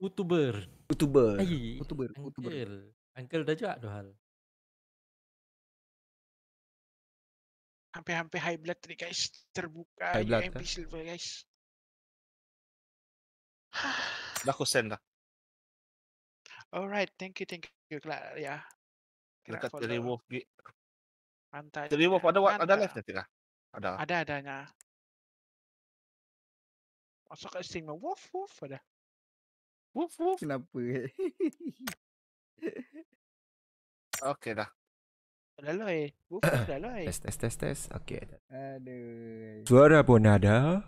Youtuber. Youtuber. Youtuber. Youtuber. Uncle dah juga dua hal. Hampir-hampir high blood tadi guys. Terbuka. High blood MP kan? silver guys. dah aku send dah. Alright. Thank you. Thank you. Glad ya. Yeah. Dekat Terry Wolf. Mantap. Terry ada, Mantai. ada left lah. nanti lah. Ada. Ada-adanya. Masuk ke Sigma lah. Wolf. Wolf ada. Woof woof. Kenapa? okay dah. Lalai. Woof eh. Test test test test. Okey Aduh. Suara pun ada.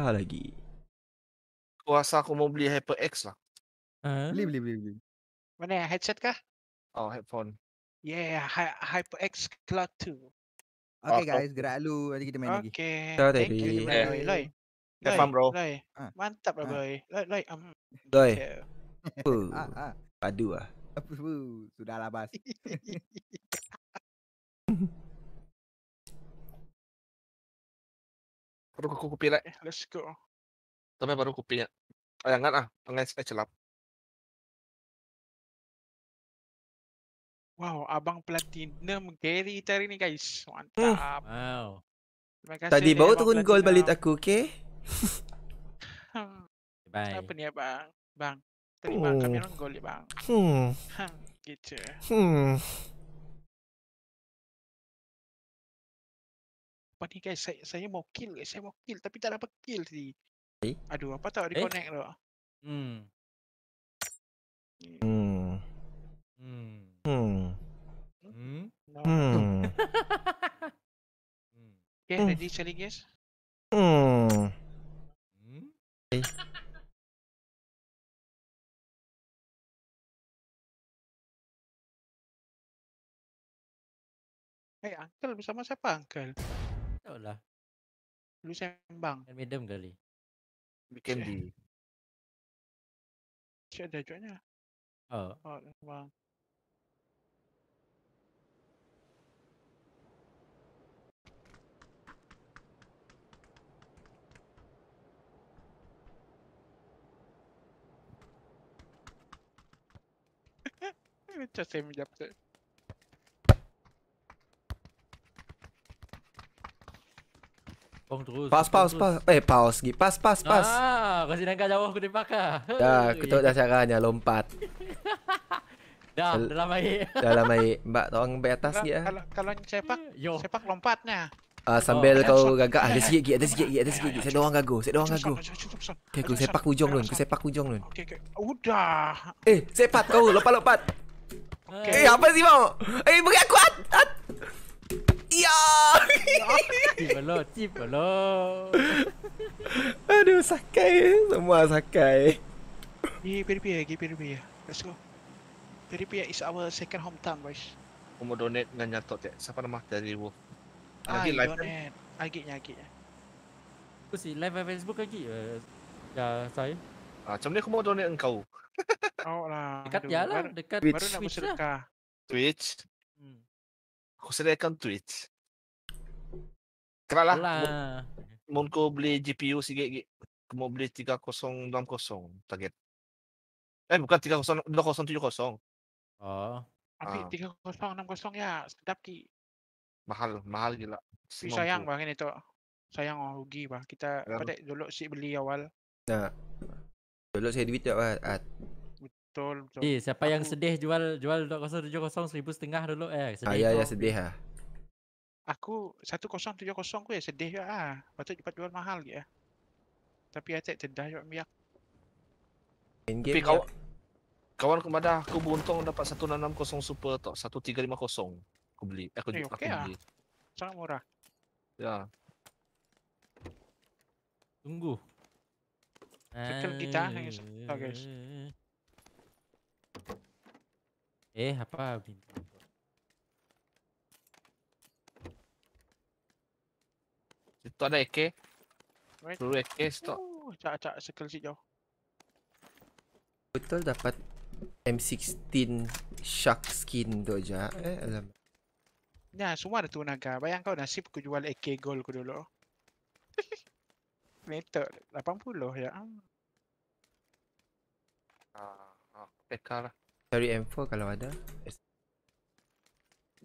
Apa ah, lagi? Aku rasa aku mau beli HyperX lah. Beli beli beli beli. Mana ya? Headset kah? Oh headphone. Yeah, Hi- HyperX Cloud 2. Okay guys, gerak lu. Nanti kita main lagi. Okay. Thank you. Yeah. Lalai. Have fun bro. Roy. Ha. Mantap lah boy. Lai lai Um. Roy. Apa? Ha, ha. Padu lah. Sudah lah bas. Baru aku kopi lah. Let's go. Tapi baru kopi ya. Ayah ngan ah. Pengen sekali celap. Wow, abang platinum Gary tadi ni guys. Mantap. Wow. Terima kasih. Tadi bawa turun gol balik aku, okey? Bye. Apa ni abang? Bang. Terima hmm. kami oh. orang golik bang. Hmm. gitu. Hmm. Apa ni guys? Saya, saya mau kill guys. Saya mau kill tapi tak dapat kill tadi. Eh? Aduh, apa tahu eh? reconnect eh? tu. Hmm. Hmm. Hmm. Hmm. Hmm. No. Hmm. hmm. okay, hmm. ready challenge guys? Hmm. Hey uncle bersama siapa uncle? Tak lah. Lu sembang. Dan medium kali. Bikin di. Siapa ada cuaca? Oh. Oh, bang. Nyt se semmi jäpsee. Pas, pas, pas. Eh, pas. lagi. Pas, pas, pas. Ah, kau sedangkan jauh aku tembak kah? Dah, aku tahu dah caranya. Lompat. dah, Sel- dalam air. dalam air. Mbak, tolong ambil atas lagi lah. Ya. Kalau, kalau cepak, Yo. cepak lompatnya. Uh, sambil oh, kau gagak ada sikit lagi ada sikit lagi ada sikit lagi saya doang gagu saya doang gagu okey aku sepak hujung lun aku sepak hujung lun okey okey udah eh sepat kau lompat lompat Okay. Eh, apa sih mau? Eh, beri aku at. at ya. Cipelo, cipelo. Aduh, sakai. Semua sakai. Di Peripia, ya, di Peripia. Ya. Let's go. Peripia ya is our second hometown, guys. Aku mau donate dengan nyatok tak. Siapa nama dari Wolf? Ah, lagi live. Kan? Donate. Agiknya, agiknya. Aku sih, live Facebook lagi. Eh, ya, saya. Ha, macam ni aku mau donate engkau. Kau oh, lah. Dekat Aduh, lah, dekat Twitch. Baru nak Twitch. Lah. Twitch. Hmm. Aku sedia akan Twitch. Kenal lah. Mau kau beli GPU sikit. Kau mau beli 3060 target. Eh bukan 3070. Oh. Tapi ah. 3060 ya sedap ki. Mahal, mahal gila. Tapi sayang bang ini tu. Sayang orang rugi bang. Kita patik dulu sik beli awal. Nah. Tolong saya duit tak lah ah. Betul, betul. Eh, siapa yang sedih jual jual 2070 seribu dulu eh sedih. Ah, ya, ya sedih ha. Aku 1070 aku ya sedih ya ah. Patut cepat jual mahal ya. Tapi atek cedah yo miak. Tapi kau kawan kemana aku beruntung dapat 1660 super tak 1350. Aku beli. Eh, aku eh, okay aku lah. beli. Sangat murah. Ya. Tunggu. Tekan kita guys. Eh, apa pintu? Itu ada AK. Perlu AK stok. Oh, cak cak sekel sikit jauh. Betul dapat M16 shark skin tu je. Eh, alam. Ya, semua ada tu naga. Bayang kau nasib aku jual AK gold aku dulu. Terminator 80 ya. Ah, uh, ah, PK lah. Cari M4 kalau ada.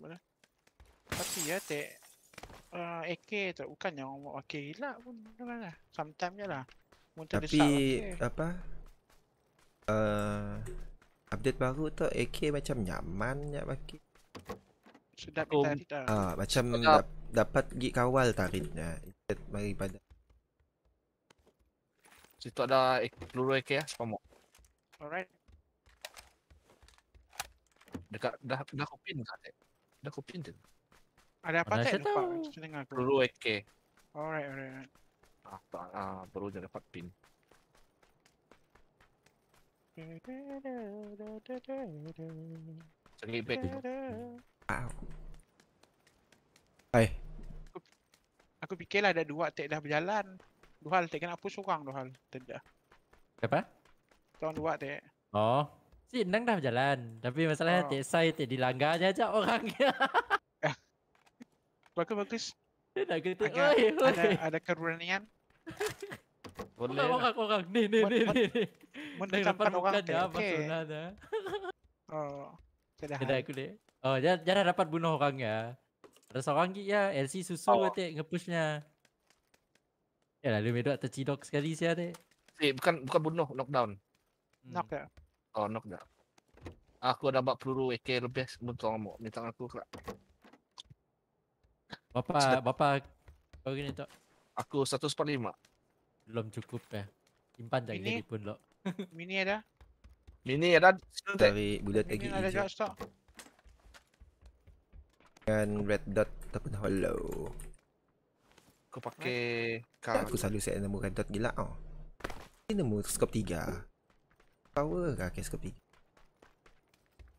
Mana? Tapi ya te uh, ah, AK tu bukan yang awak okay, lah pun dengan lah. Sometimes je lah. Muntah Tapi okay. apa? Uh, update baru tu AK macam nyaman ya bagi. Sudah kita. Lah. Ah, macam dap dapat gig kawal tarinya. Ah, daripada Situ ada peluru AK lah, spamok Alright Dekat, dah, dah aku pin tak? Dah aku tu. Ada apa tak? Lupa, macam tengah Peluru AK Alright, alright, alright Ah, tak, ah, baru je dapat pin Cari back tu Hai Aku fikirlah ada dua tak dah berjalan Duhal, tak kena push orang Duhal. Tenda. Apa? Kau dua tak. Oh. Si nang dah berjalan. Tapi masalahnya oh. tak sai tak dilanggar je aja orang. bagus bagus. Dia nak kata, ada, oi, oi. ada, ada keberanian. Boleh. Lah. Lah. Orang orang ni ni ni ni. Mendekatkan orang tak. Ah, Okey. Ah. Oh. Sudah. Sudah aku Oh, jangan dapat bunuh orang ya. Ada seorang gig ya, LC susu oh. ngepushnya. Ya lah, dia medok tercidok sekali siya tu. Eh, bukan bukan bunuh, knockdown. Hmm. Knock ya? Oh, knock dah. Aku dah buat peluru AK lebih sebentar kamu. Minta aku kerap. Bapa, bapa kau gini tak? Aku lima. Belum cukup ya. Simpan dah ini pun lo. Mini ada? Mini ada. Tapi bulat lagi. Mini ada juga stok. Dengan red dot ataupun hollow. Aku pakai kau. Aku selalu set nombor kan, red dot gila ah. Oh. Ini nombor skop 3. Power ke okay, skop 3.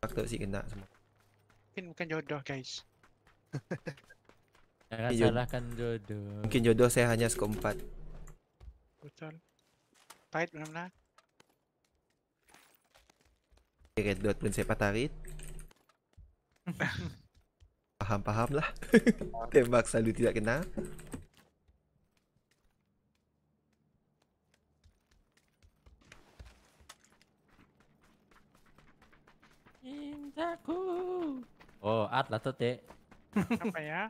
Aku tak sih kena semua. Mungkin bukan jodoh guys. Jangan Jod salahkan jodoh. Mungkin jodoh saya hanya skop 4. Betul. Pahit benar-benar. Red dot pun saya patarit. Paham-paham lah Tembak selalu tidak kena cintaku. Oh, at lah tu te. Apa ya?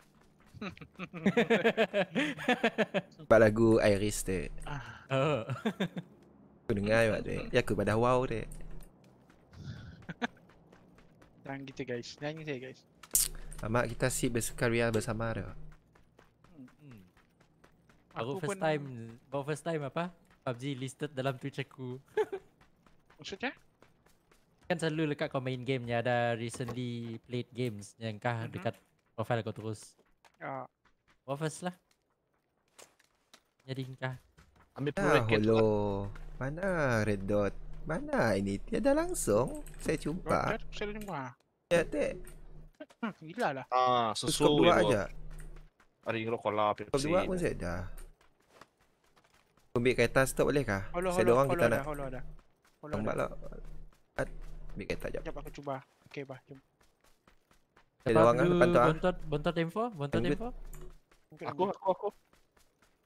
Pak lagu Iris te. Oh. dengar ya te. Ya aku pada wow te. Tang kita guys, nyanyi saya guys. Amak kita sih bersukaria bersama dia. Aku, first time, baru first time apa? Abdi listed dalam Twitch aku. Maksudnya? kan selalu dekat kau main game ni ada recently played games yang kah mm-hmm. dekat profile kau terus. Ya. Uh. Oh, lah. Jadi kah? Ambil pun ah, holo. Mana red dot? Mana ini? Tiada langsung. Saya jumpa. Saya jumpa. Ya, Teh. Hmm, gila lah. Ah, susu so, dua aja. Hari ini kau lah. Kau dua pun saya dah. Ambil kertas stop boleh kah? Saya dorang kita nak. Holo ada. Holo ada. Holo lah. ada ambil kereta jap. Jap aku cuba. Okey bah, jom. Ada okay, orang depan tu ah. Bentar bentar time bentar time for. Aku aku aku.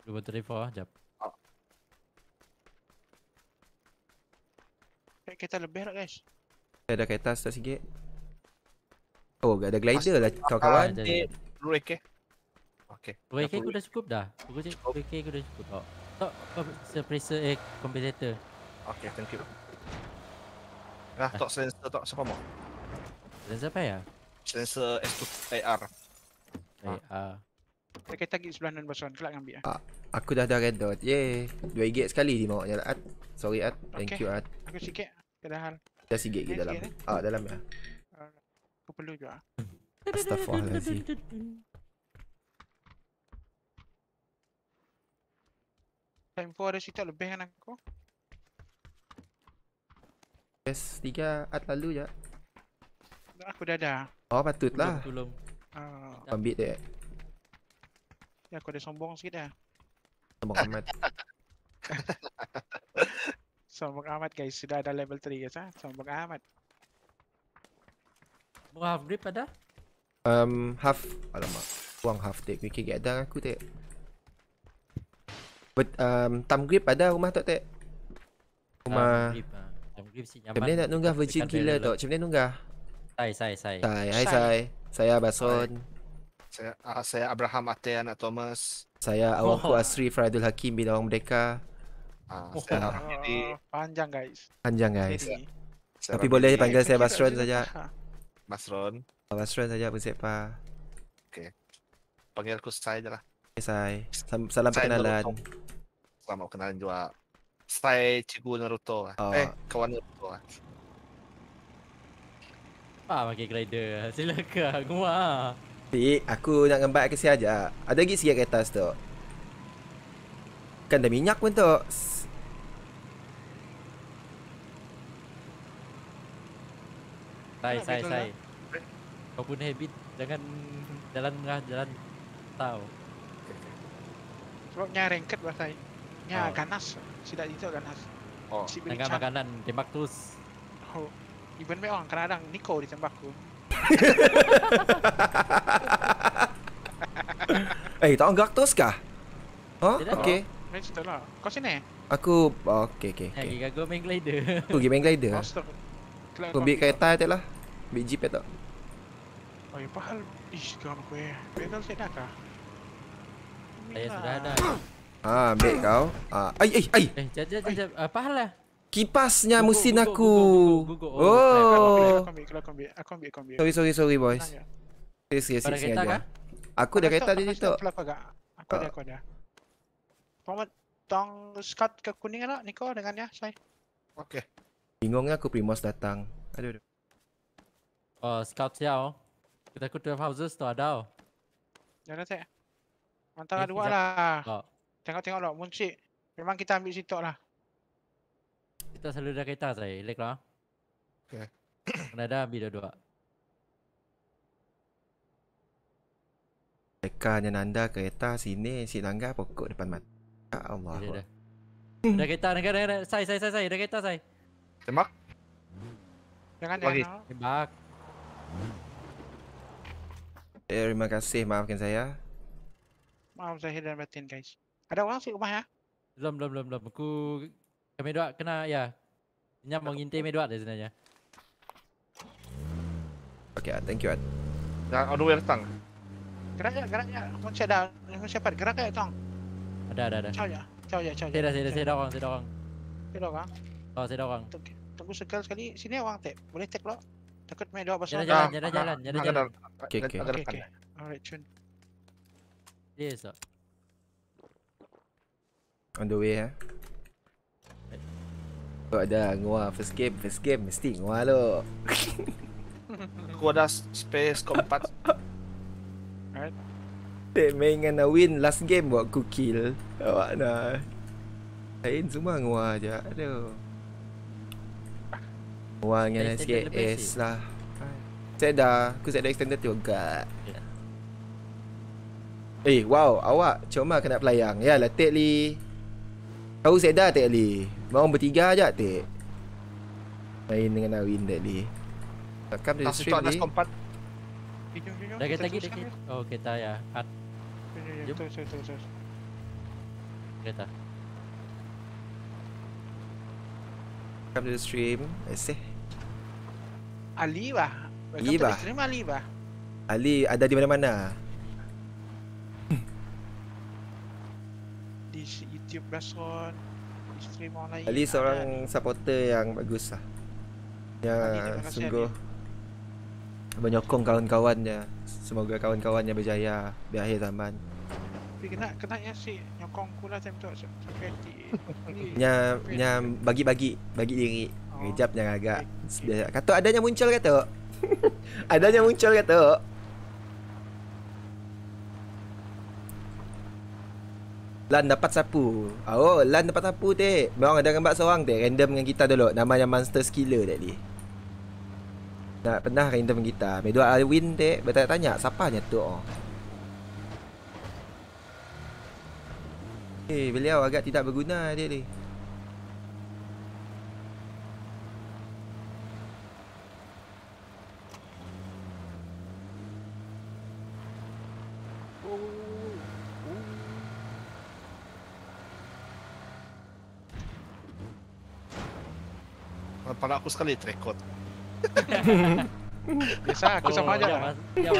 Dua bentar time for ah, jap. Oh. kereta lebih nak guys. Saya ada kereta start sikit. Oh, ada glider lah kawan-kawan. Ah, Okey. Okay. Okay, aku dah cukup dah. Aku cukup. Okay, aku dah cukup. Oh. Tak, suppressor eh, competitor. Okay, thank you. Nah, tok silencer tok siapa mau? Silencer apa ya? Silencer S2 AR. eh, kita tagih sebelah dan bosan. Kelak ambil lah. ah. Aku dah dah redot. Ye. 2 gigit sekali di mau nyalat. Sorry at. Thank you at. Aku sikit. Kedahan. Dah sikit ke dalam. Eh? Ah, dalam ya. Aku perlu juga. Astaghfirullahalazim. Time for ada cerita lebih kan aku? ps tiga at lalu je. Aku dah dah. Oh patutlah. Belum. Ah. Uh, Ambil dia. Ya aku dah sombong sikit dah. Sombong amat. sombong amat guys, sudah ada level 3 guys ah. Ha? Sombong amat. Mau upgrade pada? Um half alamak. Buang half tak quick get dah aku tak. But um tam grip ada rumah tak tak? Rumah. Uh, Dream Seat nyaman. Macam nak nunggah Virgin Killer tu? Macam mana nunggah? Sai, sai, sai. Sai, hai sai. Saya Abason. Saya, uh, saya Abraham Ate anak Thomas. Saya Awaku oh. Asri Faridul Hakim bin Awang Merdeka. Uh, saya oh. Ah, panjang guys. Panjang guys. Saya Tapi boleh panggil saya oh, Basron saja. Basron. Basron saja pun siapa. Okey. Panggil aku saya jelah. Okay, saya. Salam saya perkenalan. Selamat kenalan juga. Saya cikgu Naruto lah. Oh. Eh, kawan Naruto lah. Ah, pakai glider. Silakan, gua. Dik, aku nak gambar ke saja. Ada lagi sikit kertas tu. Kan ada minyak pun tu. Sai, sai, sai. Kau pun habit jangan jalan tengah jalan tau. Bro, nyaring ket bahasa. Nya oh. Ah. ganas. Sila itu akan has. Oh. Si Tengah makanan tembak terus. Oh. Iban memang orang kadang-kadang Nico tembak aku. eh, hey, tak orang gak terus kah? Oh, okey. Main cerita lah. Kau sini? Aku, oh, okey, okey. Okay. Hey, okay. Gagal main glider. Aku pergi main glider. Oh, aku ambil kereta je lah. Ambil jeep je tak. Oh, yang pahal. Ish, kawan aku eh. Pedal set dah kah? Saya sudah lah. ada. Ha, ambil kau. Ha, ai ai ai. Eh, jap jap jap. Apa ah, hal lah. Kipasnya go, mesin go, go, aku. Go, go, go, go, go, Oh. oh. Aku ambil, aku ambil, aku ambil, aku ambil. Sorry, sorry, sorry boys. Sorry, sorry, sorry, sorry. Aku dah kereta di situ. Aku ada, aku ada. Pomat tong skat ke kuning lah, Nico dengan ya, say. Okey. Bingungnya aku Primos datang. Aduh, aduh. Oh, scout ya, Kita ikut 12 houses tu ada, oh. Jangan, saya. Antara eh, lah, dua lah. Oh. Tengok-tengok lah Muncik Memang kita ambil situ lah Kita selalu dah kereta saya Elik lah Okay Kena dah ambil dua-dua Mereka hanya nanda kereta sini Si langgar pokok depan mata ya Allah Dah kereta dah kereta dah Sai sai sai sai Dah kereta sai Tembak Jangan jangan Tembak eh, terima kasih maafkan saya Maaf saya dan Batin guys ada orang sik rumah ya? Belum belum belum belum. Aku kami dua kena ya. Nyam mengintai kami dua dia sebenarnya. Okay, thank you. Ad. Dah on the way datang. Gerak ya, gerak ya. Kau cek dah. Kau cek pad. Gerak ya, tong. Ada ada ada. Ciao ya. Ciao ya, ciao. Sida sida sida orang, sida orang. Sida orang. Ha? Oh, sida orang. Tunggu sekali sekali. Sini orang tep. Boleh tek lo. Takut main pasal. Jalan jalan jalan jalan. Okay okay. Okay okay. Alright, cun. Yes, sir. On the way eh Kau ada ngua first game, first game mesti ngua lo Aku ada space kau empat Alright Dek main dengan na win last game buat aku kill Awak nak Lain semua ngua aja. aduh Ngua dengan sikit S lah Saya dah, aku saya dah extended tu agak Eh, wow, awak cuma kena pelayang Ya, letak li kau set dah tak li Bawang bertiga je tak Main dengan Awin tak li oh, Takkan dia stream li Dah eh, kata lagi dah Oh kita ya Art Jom Kata Come to stream Let's Ali bah Welcome to stream Ali bah Ali ada di mana-mana tiup blason Stream orang lain Ali seorang ada. supporter yang bagus lah Ya sungguh Menyokong kawan-kawan dia Semoga kawan-kawan dia berjaya Di akhir zaman Tapi kena, kena ya si Nyokong kula lah time tu Nya, nya bagi-bagi Bagi diri Kejap oh. jangan agak okay. Katuk adanya muncul kata, Adanya muncul kata. Lan dapat sapu Oh Lan dapat sapu dek Memang ada gambar seorang dek Random dengan kita dulu Namanya Monster Skiller dek nak pernah random dengan kita Medua Alwin dek Bertanya-tanya Siapa ni tu oh. Hey, eh, beliau agak tidak berguna dek ni kepala aku sekali terekod. Biasa aku oh, sama aja. Ya, ya,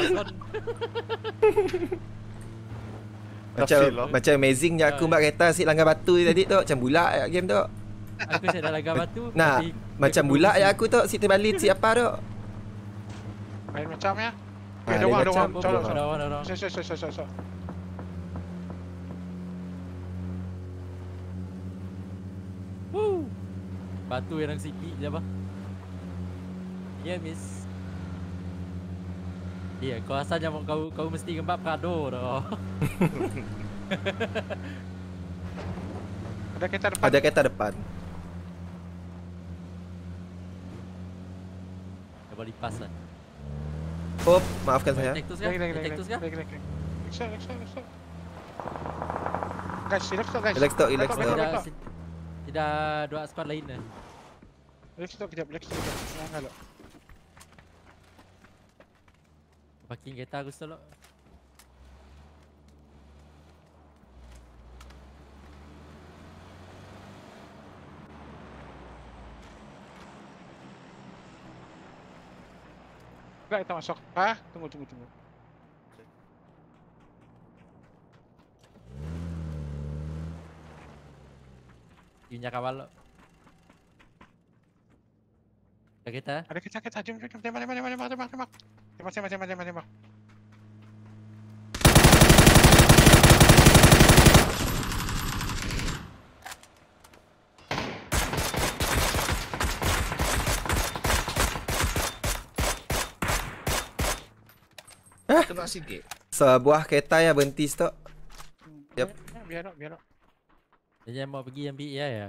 macam lah. macam amazing je aku oh, buat ya. kereta si langgar batu tadi tu macam bulat game tu. Aku sedar dah langgar batu. Nah, tapi macam bulat je aku tu si terbalik si apa tu. Main macam ya. ada orang, ada orang. Ada orang, ada Woo! Batu yang sipit je apa Yeah miss Ya, yeah, kau rasa jangan kau kau mesti gempak Prado dah. Ada kereta depan. Ada kereta depan. Dia boleh pass lah. Oh, maafkan saya. Tektus ke? Tektus ke? Guys, relax, guys. Relax, relax. Tidak dua squad lain dah. Lepas tu kejap, lepas tu kejap. Senang kalau. Parking kereta aku selok. Tak kita masuk. Ha? Tunggu, tunggu, tunggu. Yunya kawal lo. Ada kita? Ada kereta, kereta. Jom, jom, jom. Tembak, tembak, tembak, tembak, tembak, tembak. Tembak, tembak, tembak, tembak, tembak. Eh? Tembak sikit. Sebuah kereta yang berhenti, stok. Hmm. Yep. Biar, biar, biar. Jangan mau pergi ambil ya. ya.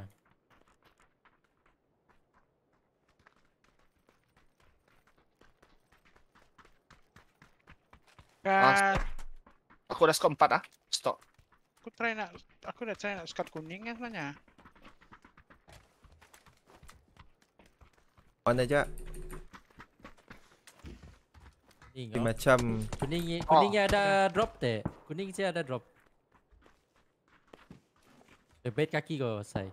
Uh, aku dah skor 4 ah. Stop. Aku try nak aku dah try nak skat kuning kan sebenarnya. Mana je? Kuning. Dia oh. macam kuning kuning oh. ada drop teh Kuning saya ada drop. Bebet kaki kau sai.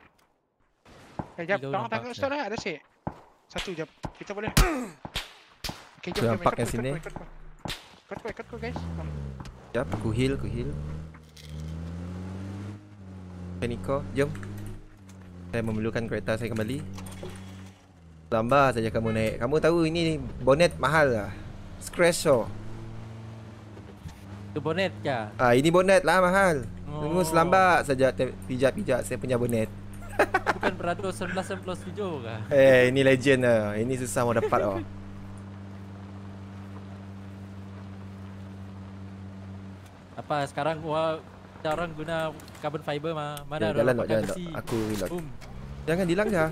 Kejap, eh, tolong tangga ustaz lah, ada sih. Satu jap. Kita boleh. Okey, jap. Kita pakai sini. Ikut, ikut, ikut. Cut gue, cut gue guys Come. Yap, heal, ku heal Peniko, jom Saya memerlukan kereta saya kembali Lambat saja kamu naik Kamu tahu ini bonnet mahal lah Scratch so Itu bonnet ke? Ah, ini bonnet lah mahal Tunggu selambat oh. saja Pijak-pijak saya punya bonnet. Bukan beratur 1997 ke? Eh ini legend lah Ini susah mau dapat oh. lepas sekarang gua kita orang guna carbon fiber mah mana ya, jalan jalan tak aku reload Boom. jangan dilanggar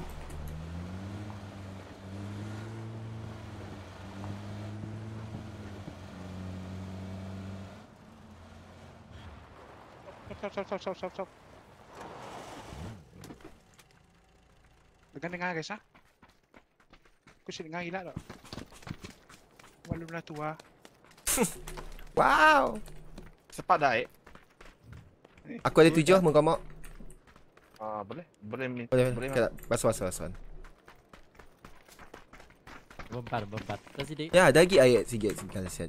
ya. stop, Dengar dengar guys ha? Aku sih dengar gila tak? Walau lah tua. wow sepat dah, eh. Aku ada tujuh, mau kau mau? Ah, boleh. Boleh, boleh. boleh, boleh pas basuh, basuh, basuh. Bebat, bebat. Kasih Ya, ada lagi ayat sikit. Kasih dia.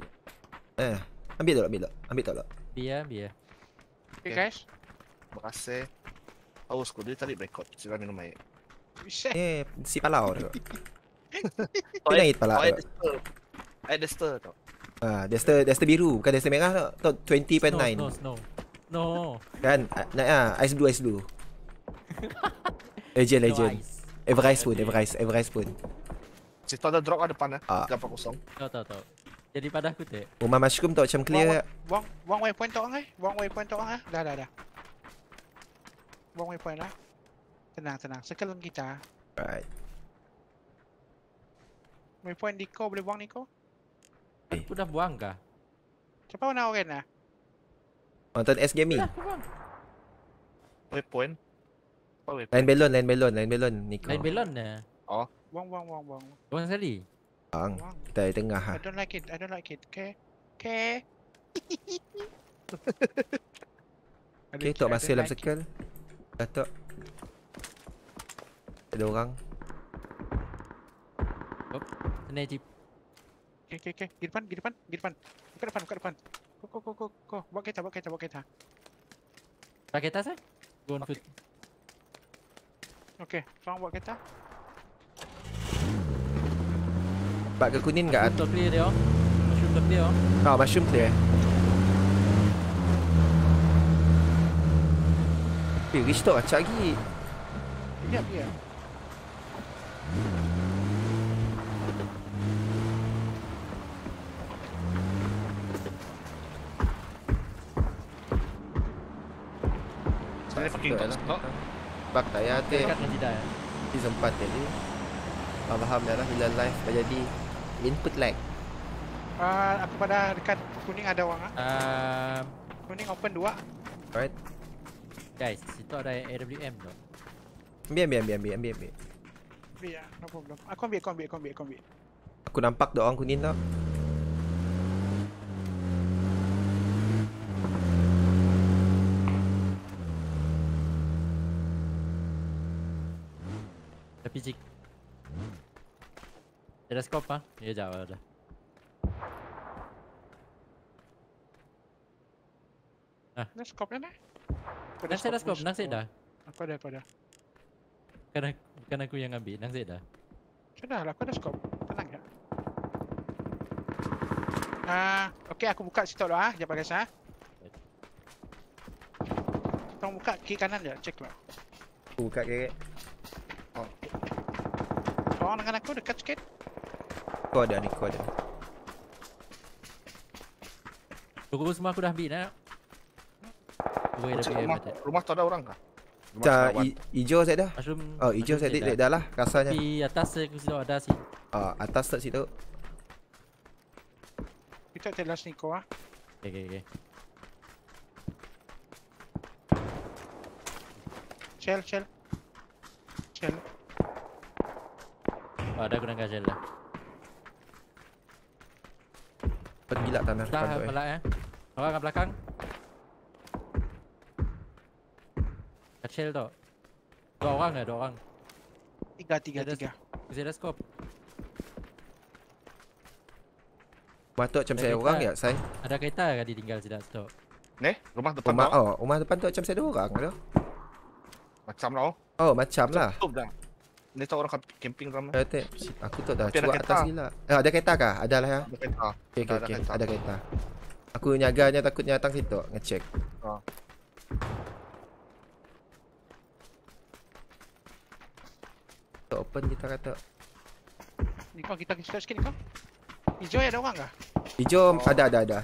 Eh, ambil dulu, ambil dulu, Ambil tak, Biar, biar. Eh, eh. Okay, guys. Terima kasih. Oh, sekolah dia tadi rekod. Sila minum ayat. Eh, si palau tu. Kau naik palau oh, tu. stir. Ayat stir tu. Ha, Dexter, Dexter biru, bukan Dexter merah tak? Tak, 20.9 No, no, no Kan, nak lah, ah, ice blue, ice blue Legend, legend no Everice pun, Everice, Everice pun Si ada drop lah depan lah, ah. dapat kosong Tak, tak, tak Jadi pada aku tak Rumah mushroom tak macam clear Wang, wang, wang waypoint tak eh Wang waypoint tak eh Dah, dah, dah Wang point lah eh? Tenang, tenang, sekarang kita Alright Waypoint Niko, boleh wang Niko? Eh. Aku dah buang kah? Siapa nak orang lah? Nonton S Gaming Weapon Lain belon, lain belon, lain belon Nico Lain belon lah Oh Buang, buang, buang, buang Buang sekali? Buang Kita di tengah ha I don't like it, I don't like it Okay Okay Okay, tok masih dalam like circle Dah tok Ada orang Oh, kena jeep Okay, okay, okay. Di depan, di depan, di depan. Buka depan, buka depan. Ko, ko, ko, ko, ko. Buat kita, buat kita, buat kita. Buat kita sah? Go on okay. foot. Okay, kita. buat kereta. enggak? ke kuning dia. Shooter clear dia. Oh. Shooter clear. Oh, ah, mushroom clear. Eh, restock acak ah, lagi. Sekejap, Lah. Tak ada fucking tak payah tu Ini sempat tu ni Faham dah lah bila live dah jadi Input lag uh, ah, Aku pada dekat kuning ada orang ah. ah. kuning open 2 Alright Guys, situ ada AWM tu Ambil ambil ambil ambil ambil Ambil lah, no problem Aku ambil, aku ambil, aku ambil, aku nampak dia orang kuning tau Är det skapa? Ja, det är kan kan det. När skapar jag det? När ser jag skapa? När ser jag det? Pada, pada. Kan aku, kan aku yang ambil? Nang Zeda? Sudah lah, aku ada skop. Tenang je. Ya? Uh, okay, aku buka situ dulu lah. Jangan pakai saya. Tolong buka kiri kanan je. Check dulu. buka kiri. Oh, Kawan dengan aku dekat sikit. Kau ada ni, kau ada ni. semua aku dah ambil dah. rumah, rumah, tak ada orang kah? Ja, tak, hijau saya dah. oh, hijau saya dah. dah lah rasanya. Di atas saya aku sudah ada sih. Ah, oh, atas tak situ. Kita telas ni kau ah. okay, okey, okey. chill, chill. Shell. Ah, oh, dah gunakan jalan lah Cepat gila tanah Dah pelak eh. eh Orang belakang Kacil tu Dua orang ke? Dua orang Tiga, tiga, tiga. tiga Zeta scope Matuk macam saya orang ya, saya. Ada kereta ke dia tinggal sedap tu? Ni? Rumah depan Oh, rumah depan tu macam saya ada orang ke? Macam tau lah, oh. oh, macam lah Ni tak orang camping ramai. Kata, aku tak dah Ada kereta? atas ni lah. Eh, ada kereta kah? Ada lah ya. Ada kereta. Okay, okay, ada, okay. Kereta. ada kereta. Aku nyaganya takutnya datang situ. Ngecek. Ha. Ah. Kita open kita kata. Ni kau kita kita sikit kau. Ijo ada orang kah? Ijo oh. Ah. ada ada ada.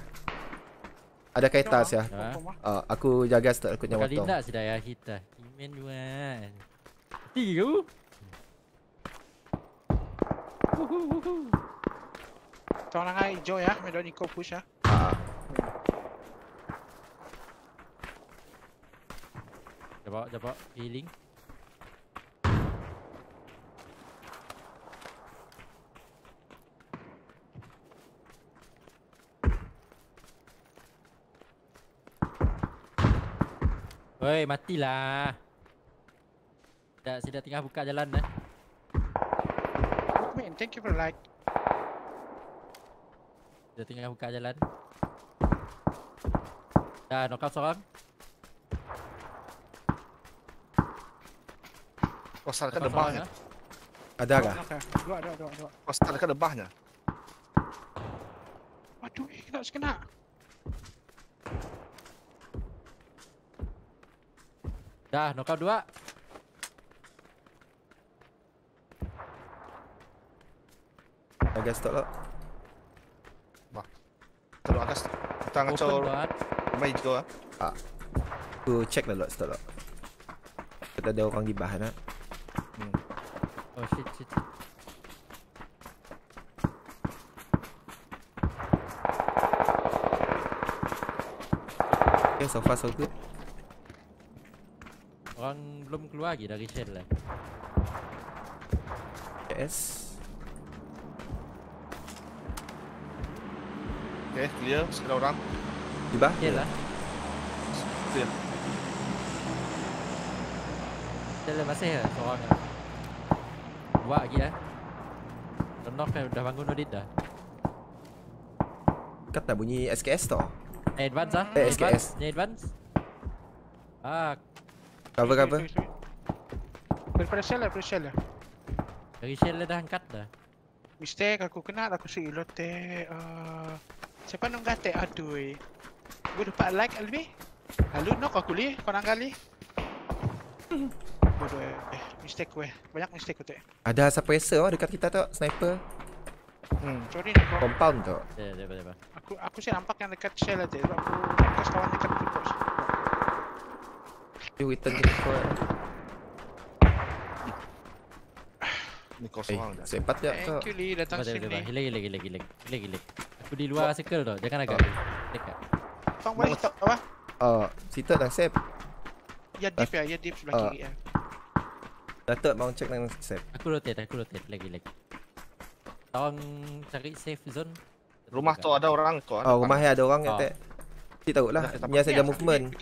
Ada kereta sia. Ha? Uh, aku jaga takutnya motor. Kali sudah ya kita. Imen dua. Tiga. Kau orang ai enjoy ah, medo ni kau push ah. Ha. Ya. Jaba, jaba healing. Oi, matilah. Dah sudah tengah buka jalan dah. Eh thank you for the like. Dia tengah buka jalan. Dah knock kau sorang. Kostal ke debahnya. Ada ke? Dua, dua, dua, dua. Kostal kan debahnya. Aduh, kena sekena. Dah knock out dua. gas stop lah. Wah. Tolong atas. Kita nak cakap. Rumah hijau lah. Ah. Aku check lah lot stop lah. Kita ada orang di bahan lah. Oh shit shit. Okay, ya, so far so good. Orang belum keluar lagi dari shell lah. Yes. Okay, clear. Sekali orang. Tiba? Yalah. Clear. Dalam masih ya, seorang ya. Dua lagi ya. Eh. Renok kan dah bangun audit dah. Kata bunyi SKS tau. Advance ah. Eh, SKS. Ni advance. Ah. Cover cover. Prepare shell lah, lah. dah angkat dah. Mistake aku kena aku si elote. Ah. Siapa nong gate? Aduh. Eh. Gua dapat like Albi. Halo nok aku li, korang kali. Bodoh eh. eh. Mistake weh. Banyak mistake tu. Ada suppressor oh dekat kita tu sniper. Hmm, sorry ni kau. Compound tu. Ya, yeah, ya, dia Aku aku sih nampak yang dekat shell aja. Sebab aku nak kawan dekat tu. Dia return ke kau. Ni kosong eh, dah. Sempat dia tu. Lagi lagi lagi lagi lagi lagi. Di luar circle tu. Jangan agak. Dekat. Tong boleh stop apa? Oh, situ dah save. Ya deep ya, ya deep sebelah ah. kiri ya. Datuk bang check dengan save. Aku rotate, aku rotate lagi lagi. Tong cari safe zone. Rumah tu ada orang tu. Oh, rumah ada orang ya tek. Tak tahu lah. Ni saya movement.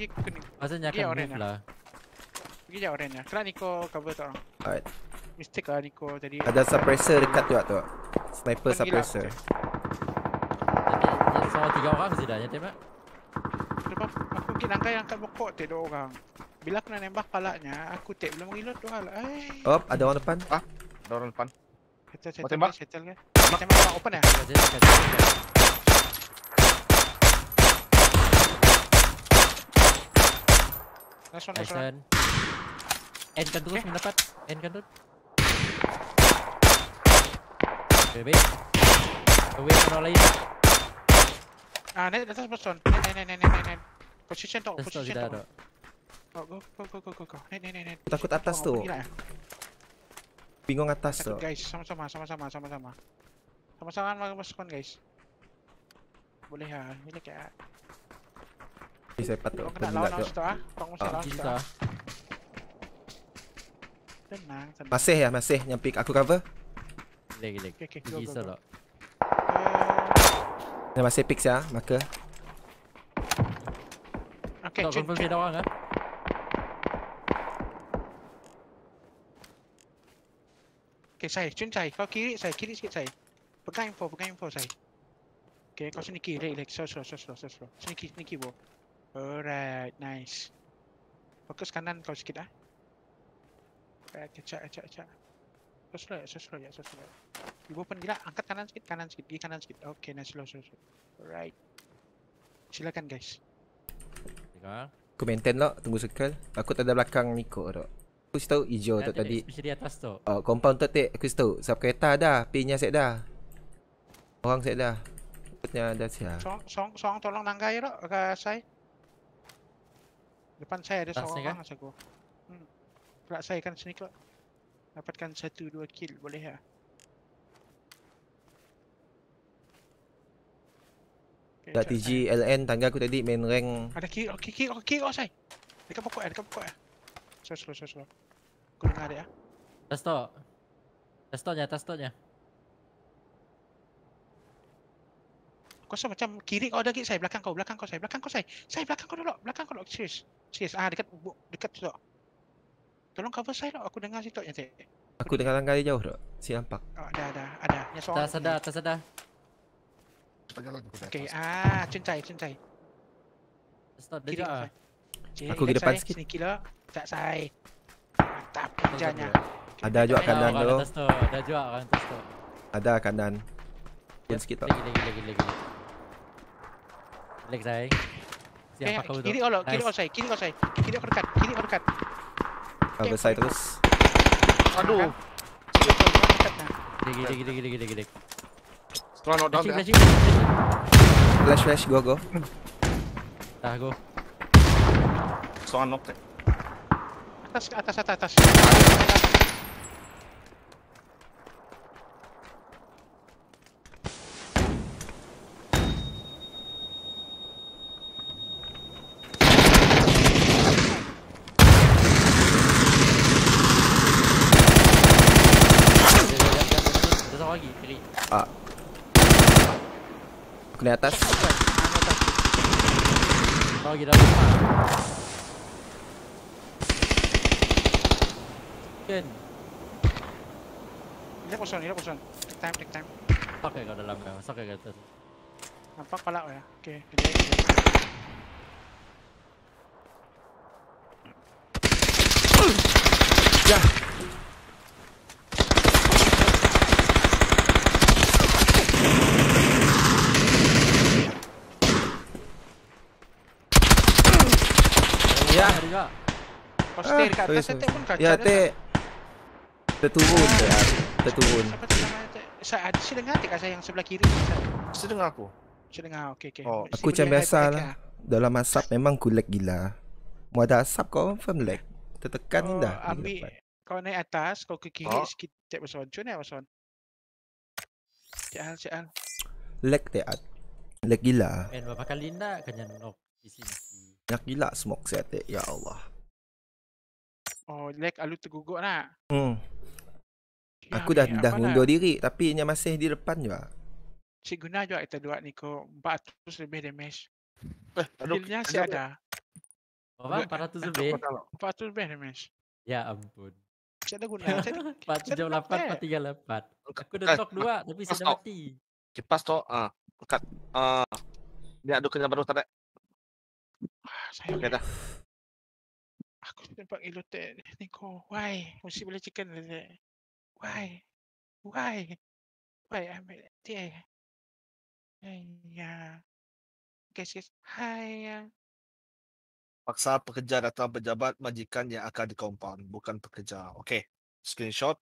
Pasalnya kan move lah. Pergi dia orang ya. Kenapa Nico cover tu orang? Alright. Mistake lah Nico tadi. Ada suppressor dekat tu tu. Sniper suppressor. Sama tiga orang mesti dah nyata mak Lepas aku pergi langkah yang kat pokok tak ada orang Bila aku nak nembak palaknya aku tak belum reload tu hal Eh. Op ada orang depan Ah ada orang depan Settle settle settle settle settle settle settle settle open ya Settle settle settle Nice one, nice one. Nice kan terus okay. Eh. mendapat endkan terus Baby Away kan orang lain Ah, naik atas bos tuan. Naik, naik, naik, naik, naik. Position tu, position tu. Go, go, go, go, go, go. Naik, naik, naik, Takut atas tu. Bingung atas tu. Guys, sama-sama, sama-sama, sama-sama. Sama-sama kan bos tuan, guys. Boleh ha, ini kayak. Bisa cepat tu. Kena lawan tu ah. Tong mesti lawan tu. Tenang, tenang. Masih ya, masih nyampik aku cover. Lagi, lagi. Okay, okay, go, go, go. Dah masih epic sah, ya, maka Okay, cun Tak confirm orang eh Okay, Sai, cun Sai, kau kiri Sai, kiri sikit Sai Pegang info, pegang info Sai Okay, kau sneaky, leg, leg, slow, slow, slow, slow, slow, slow Sneaky, sneaky bro Alright, nice Fokus kanan kau sikit ah. Eh, kecak, kecak, kecak Slow, slow, slow, slow, slow, slow, slow, slow. You open gila, angkat kanan sikit, kanan sikit, pergi kanan sikit. Okay, nice, slow, slow, slow. Alright. Silakan guys. Tiga. Aku maintain lah, tunggu circle. Aku tak ada belakang ni Niko tu. Aku tahu hijau tu tadi. Di atas tu. Oh, compound tu tak, aku tahu. Sebab kereta ada, pinya saya dah. Orang saya dah. Tepatnya ada siap. Song, song, song, tolong tangga ya, Rok. Okay, saya. Depan saya ada seorang orang, rasa aku. Hmm. Pulak saya kan sini, Rok. Dapatkan satu, dua kill, boleh ya? Okay, Dekat TG, LN, tangga aku tadi main rank Ada kick, okay, kick, okay, kick, okay, kick, oh, oh, oh Dekat pokok eh, dekat pokok eh Slow, slow, slow, slow Aku dengar dia ya. Atas top Atas top je, atas top je Kau rasa macam kiri kau ada kick, saya belakang kau, belakang kau, saya belakang kau, saya Saya belakang kau dulu, belakang kau dulu, serius Serius, ah, dekat, dekat tu Tolong cover saya lah, aku dengar situ je, Aku, aku dengar tangga dia jauh dok Si nampak Oh, ada, ada, ada Yang soal Tak sedar, tak sedar Okay, ah, cincai, cincai. Stop Aku pergi depan sikit. Sini kilo. Tak sai. Mantap kerjanya. Ada juga kandan tu. Ada juga kan tu. Ada kandan. Pun sikit tak. Lagi lagi lagi lagi. Lagi sai. Kiri olo, kiri olo sai, kiri olo sai. Kiri olo dekat, kiri olo dekat. Aku sai terus. Aduh. Lagi lagi lagi lagi lagi lagi. Tuan not down flashing, flashing. Flash flash go go Dah go Tuan knock Atas atas atas atas, ah, atas, atas. di atas Bagi dah Ken Dia kosong, dia kosong Take time, take time Masak kat dalam kan, masak kat atas Nampak palak ya, okay Kedek, Yeah. Poster, stay dekat atas pun kacau Ya, Tek Terturun dia lah. Terturun Saya ada saya dengar Tek saya yang sebelah kiri Saya dengar aku Saya dengar, okey, okey oh, Aku macam biasa lah eh. Dalam asap memang aku lag gila Mau ada asap kau confirm lag Tertekan oh, dah Ambil Kau naik atas, kau ke kiri oh. sikit Tek pasal, cuman naik pasal Cik Al, Cik Al Lag Tek Al Lag gila Men, eh, berapa kali nak kena knock di sini Nak gila smoke saya Tek, ya Allah Oh, lag alu terguguk nak. Hmm. Ya, aku dah ya, dah mundur lah. diri tapi dia masih di depan juga. Cik guna juga kita dua ni ko 400 lebih damage. Eh, Dia si ada. Apa 400 lebih? 400 lebih damage. Ya ampun. Cik ada guna. Cik ada jam 8 eh. 438. Aku dah eh, dua tapi saya dah mati. Kipas tu ah. Uh, Kat ah. dia ada kena baru tak ada. Ah, saya okay, dah aku nampak elotet ni kau why mesti boleh chicken lah why why why I'm dia ya guys guys hi ya paksa pekerja datang pejabat majikan yang akan di compound, bukan pekerja okey screenshot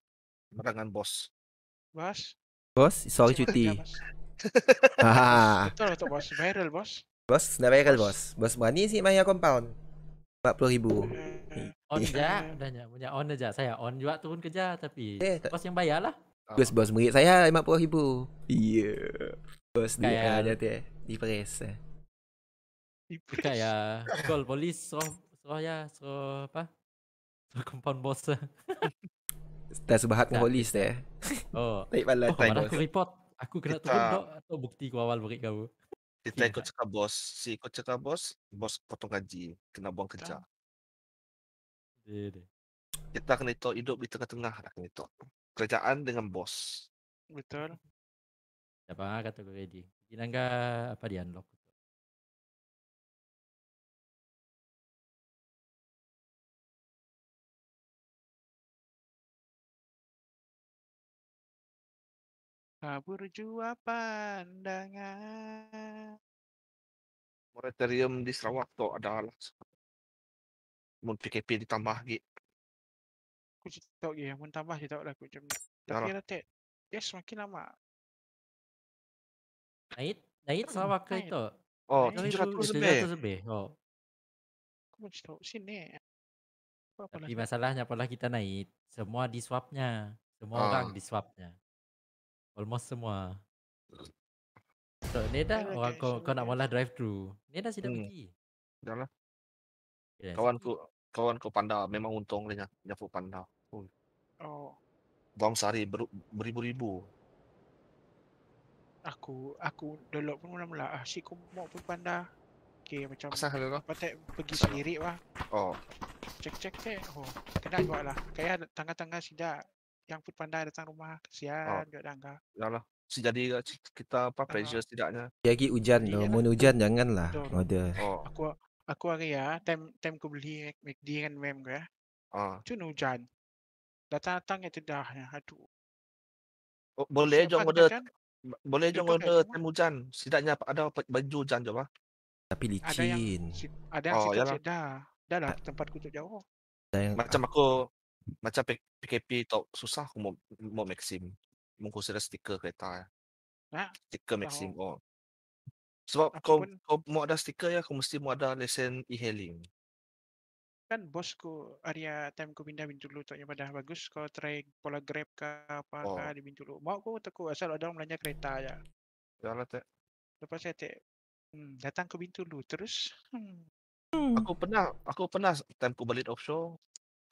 merangan bos bos bos sorry cuti Ha. Betul lah tak bos viral bos. Bos, nak bayar bos. Bos mana sih main compound ribu. Hmm. On je tanya punya on je saya on juga turun kerja tapi eh, tak. bos yang bayar lah oh. Bos bos murid saya 50000 Ya yeah. Bos dia ada dia di Paris eh Dekat eh. ya Call polis Suruh Suruh ya Suruh apa Suruh kumpulan bos Dah sebahat dengan polis dia eh. Oh tak balas Oh, oh aku report Aku kena turun dok Atau bukti ku awal Berit kau kita yeah. ikut cakap bos. Si ikut cakap bos, bos potong gaji. Kena buang kerja. Ah. Kita kena itu hidup di tengah-tengah. Kena itu. Kerjaan dengan bos. Betul. Siapa kata kau ready? Bilang apa dia unlock? Kabur jua pandangan. Moratorium di Sarawak tu ada adalah mun PKP ditambah lagi. Aku cakap tahu ya, mun tambah tahu lah aku macam. Tapi lah. rata, ya semakin lama. Naik, naik hmm, Sarawak ke itu? Oh, 700 lebih. 700 lebih, oh. Aku macam tahu sini. Tapi masalahnya apalah kita naik, semua diswapnya, Semua ah. orang diswapnya. Almost semua. So, ni dah okay, orang kau, kau nak malah drive thru. Ni dah sudah hmm. pergi. Dah lah. Yes. Kawan ku kawan ku panda memang untung dia nyapu panda. Oh. oh. Bang sari ber, beribu-ribu. Aku aku dolok pun mula-mula ah, asyik ku mau pergi panda. Okey macam pasal Patut lah. pergi sendiri lah. Oh. Cek cek cek. Oh, kena lah. Kayak tangga-tangga sidak yang food pandai datang rumah kesian oh. dia yalah si jadi kita apa pressure uh. setidaknya lagi hujan tu mun hujan janganlah order oh. aku aku hari ya time time aku beli McD dengan mem ke ya. ah tu hujan datang datang itu dah ya, aduh oh, boleh Siapa jom order kan? boleh jom kan order time hujan setidaknya ada baju hujan jom ah tapi licin ada yang, ada yang oh, sikit dah lah ah. tempatku tu jauh macam ah. aku macam PKP tak susah aku mau mau maksim mau kursi stiker kereta ya. Stiker maksim oh. oh. Sebab kau, kau mau ada stiker ya, kau mesti mau ada lesen e-hailing. Kan bosku area time aku pindah Bintulu tak yang padah bagus kau try pola grab ke apa oh. di Bintulu. Mau aku tak asal ada orang belanja kereta ya. Ya lah tak. Lepas saya tak hmm, datang ke Bintulu terus. Hmm. Aku pernah aku pernah time aku balik offshore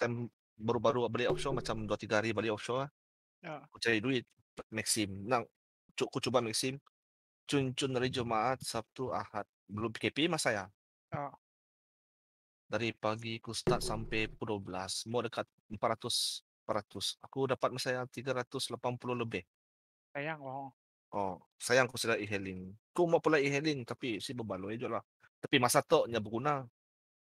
time baru-baru balik offshore macam 2 3 hari balik offshore lah. Ya. cari duit maksim. Nak cuk cuba maksim. Cun-cun dari Jumaat, Sabtu, Ahad. Belum PKP masa ya. Ya. Dari pagi aku start sampai pukul 12. Mau dekat 400 400. Aku dapat masa yang 380 lebih. Sayang oh. Oh, sayang aku sudah e-hailing. Aku mau pula e-hailing tapi si berbaloi jelah. Tapi masa tu nya berguna.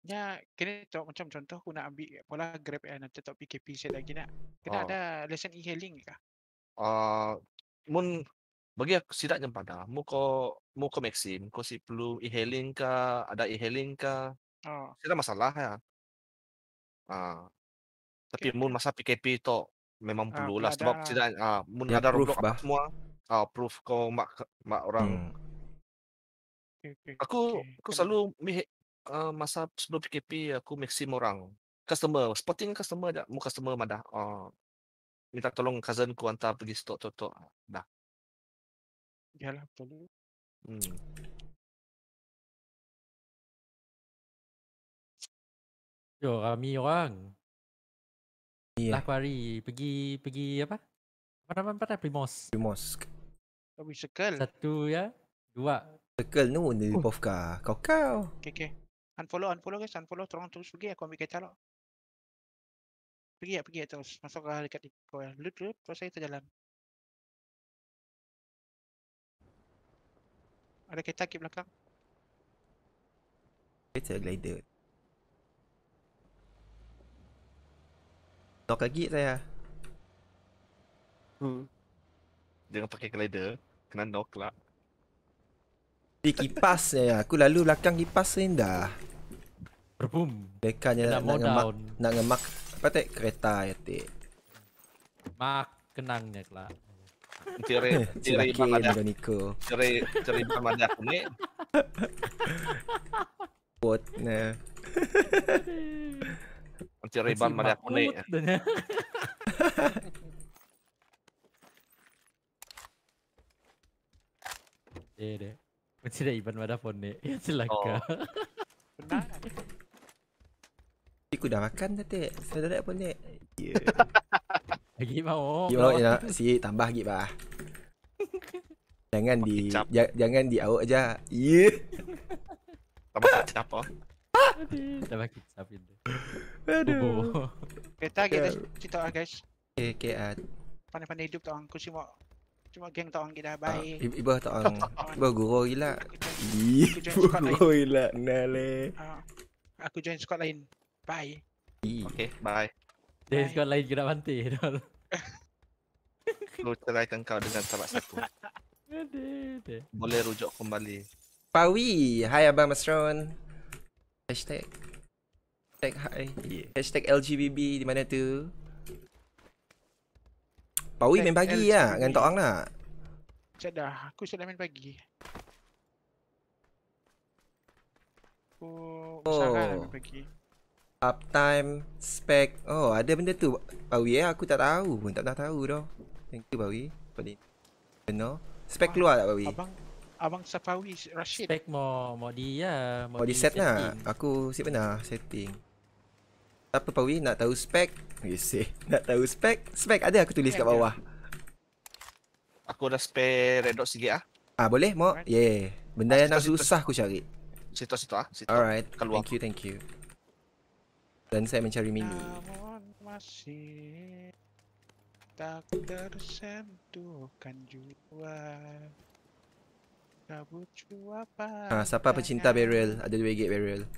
Ya, kena tengok macam contoh aku nak ambil pola grab eh, nanti tak PKP set lagi nak. Kena uh, ada lesson e-hailing ke? Uh, ah, mun bagi aku sidak nyempat dah. Muka muka maksim, kau si perlu e-hailing ke, ada e-hailing ke? Oh. Tidak masalah ya. Ah. Uh, tapi okay. mun masa PKP tu memang ah, perlu lah sebab sidak ah mun ada roadblock apa semua. Ah uh, proof kau mak mak orang hmm. Okay, okay, aku okay. aku selalu uh, masa sebelum PKP aku maksim orang customer spotting customer je mu customer mana dah uh, minta tolong cousin ku hantar pergi stok tok tok dah yalah betul hmm. Yo, kami orang. Yeah. Lah pergi pergi apa? Mana mana pantai Primos? Primos. Kami circle. Satu ya, dua. Circle ni no, uh. ni Kau kau. Okey okey. Unfollow, unfollow guys. Unfollow, tolong terus pergi aku ambil kecah lah. Pergi lah, pergi lah terus. Masuk lah dekat decoy. Loot dulu, terus saya terjalan. Ada kecah ke belakang? Kecah glider. Lock lagi saya. Hmm. Jangan pakai glider. Kena knock lah. Di kipas ni aku lalu belakang kipas ni dah. Berbum. Dekan nak ngemak nak ngemak apa tek kereta ya tek. Mak kenangnya kelak. Ciri ciri pamadak ni ko. Ciri ciri pamadak ni. Buat ne. Ciri pamadak ni. Dede. Macam dah Iban Madah Fonek Yang celaka oh. Benar Aku dah makan dah tek Saya dah nak Ya Lagi mau Ya Allah ya Si tambah lagi bah Jangan di ja, Jangan di awak je Ya Tambah kecap oh Tambah kecap Aduh Aduh Kita kita cerita guys Okay, okay uh. Pandai-pandai hidup tu orang kusi mau cuma geng tak orang kita ah, baik. Ibu Ibah tak orang. Ibah guru gila. Ibah guru gila nale. Eh. Ah, aku join squad lain. Bye. Okay, bye. Dia squad lain kita bantai. Lu cerai kau dengan sahabat satu. Boleh rujuk kembali. Pawi, hai abang Masron. Hashtag. Hashtag hai. Hashtag LGBT di mana tu? Pawi main pagi LCD. lah dengan Tok Ang nak. Cak dah, aku sudah main pagi. Aku oh, usahakan main pagi. Uptime, spec. Oh, ada benda tu. Pawi eh, aku tak tahu pun. Tak pernah tahu dah. Thank you, Pawi. Pawi. Benar. Spec ah, keluar tak, Pawi? Abang Abang Safawi Rashid. Spec mau mau di ya, mau di set lah. Aku siap benar setting. Apa Pawi nak tahu spek Okay, eh. Nak tahu spek? Spek ada aku tulis kat bawah. Aku dah spare red dot sikit ah. Ah boleh, mok. Ye. Yeah. Benda ah, yang nak susah aku cari. Situ situ ah, situ. Alright. Keluar. Thank you, thank you. Dan saya mencari mini. tak tersentuhkan jiwa. Kabut jiwa apa? Ah, siapa pecinta barrel? Ada 2 gig barrel.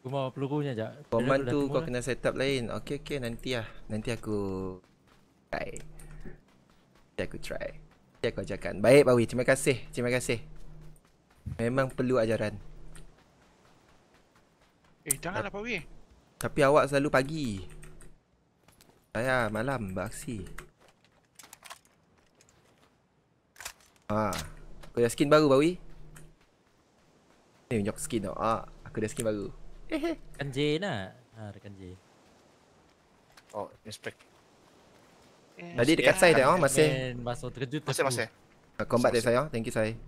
Rumah pelurunya je. Bomban tu kau kena set up lain. Okey okey nanti lah. Nanti aku try. Nanti aku try. Nanti aku ajarkan. Baik Bawi, terima kasih. Terima kasih. Memang perlu ajaran. Eh, janganlah Bawi. Tapi awak selalu pagi. Saya malam beraksi. Ha. Kau ada skin baru Bawi? Ni tunjuk skin tau. Ha. aku ada skin baru. Rekan J nak Haa rekan J Oh inspect eh, Tadi dekat saya tak oh, masih Masuk terkejut Masih masih Combat tak saya oh. thank you saya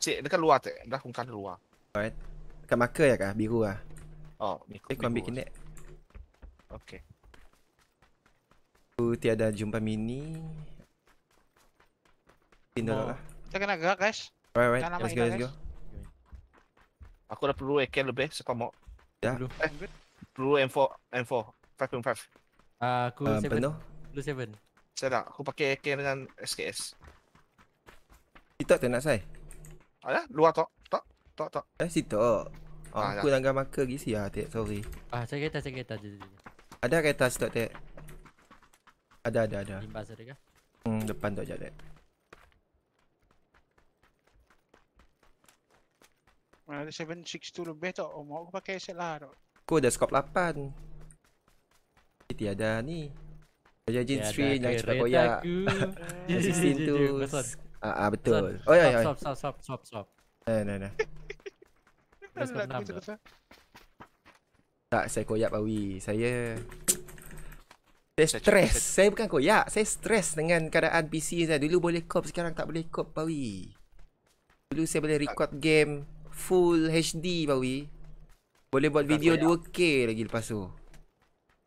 Cik dekat luar tak dah kongkan luar Alright Dekat marker ya kah biru lah Oh biru Eh kau ambil kini Okay Aku tiada jumpa mini Tindol lah Kita kena gerak guys Alright alright let's go let's go Aku dah perlu AK lebih siapa Ya. Blue. Eh, blue M4, M4. 5.5. Ah, uh, cool uh, 7. Blue 7. Saya tak, aku pakai AK dengan SKS. Kita tak nak saya. Ada, luar tak? Tak, tak, tak. Eh, situ. Oh, ah, aku dah. langgar marker gisi ah, tak sorry. Ah, saya kereta, saya kereta. Ada kereta situ tak? Ada, ada, ada. Di bazar dekat. Hmm, depan tu aja dek. Ada 760 lebih tau oh, Mau aku pakai set lah Kau ada skop 8 Kita ada ni Raja Jin Sri Jangan cepat koyak Asisten tu ah, ah betul Oh ya ya Stop stop stop stop stop Eh nah nah Tak saya koyak Pawi Saya Saya stress. Saya bukan koyak Saya stress dengan keadaan PC saya Dulu boleh cop Sekarang tak boleh cop Pawi Dulu saya boleh record game full HD Bawi Boleh buat video Bukan 2K lagi lepas tu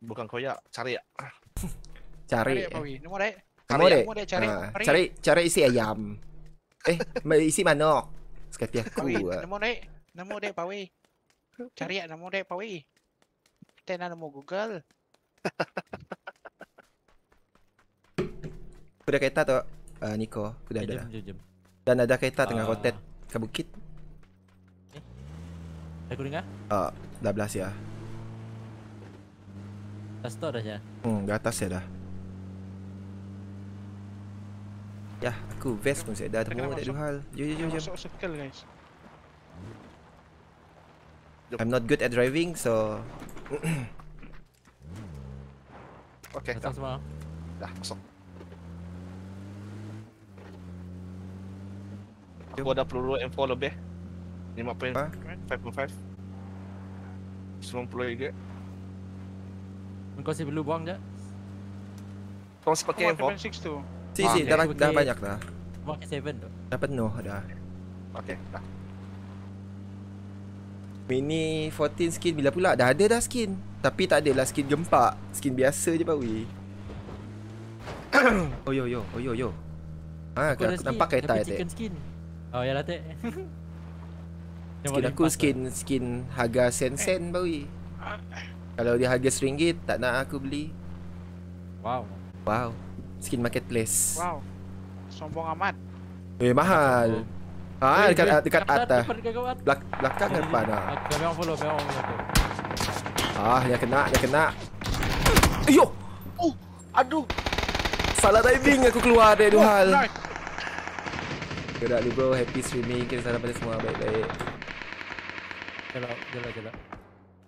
Bukan koyak, cari Cari Cari eh. Bawi, nombor dek Cari, nombor dek, cari. cari Cari, isi ayam Eh, isi manok. Sekati aku lah Nombor dek, nombor dek Bawi Cari lah nombor dek Bawi Tengah nombor Google Kuda kereta tu, uh, Nico Kuda ada eh, jom, Dan ada kereta tengah rotet, ah. rotate ke bukit Aku dengar? Ah, uh, dah belas ya. Dah stop dah ya. Hmm, dah atas ya dah. Ya, aku vest pun saya dah tak ada dua hal. Jom jom jom. Masuk circle guys. I'm not good at driving so Okay, datang semua. Dah, masuk. Aku ada peluru M4 lebih. 5.5 ha? 5.5 90 juga Kau masih perlu buang je Kau masih pakai M4 Si si ah, dah, dah, dah banyak dah Pakai 7 tu Dah penuh dah Okay dah Mini 14 skin bila pula dah ada dah skin Tapi tak lah skin gempak Skin biasa je Pak Wee oh yo yo oh yo yo. Ha aku, nampak kereta tak. Oh ya latte. skin aku skin lah. skin harga sen sen eh. baru ni. Ah. Kalau dia harga rm tak nak aku beli. Wow. Wow. Skin marketplace. Wow. Sombong amat. Eh mahal. Ha ah, eh, dekat eh, dekat, dekat atas. Belak belakang kan pada. Kami follow, kami follow. Ah, dia kena, dia kena. Ayuh. Oh, uh, aduh. Salah diving aku keluar dari oh, hal. Nice. Gerak ni bro, happy streaming. Kita sana pada semua baik-baik. Jalap, jalap, jalap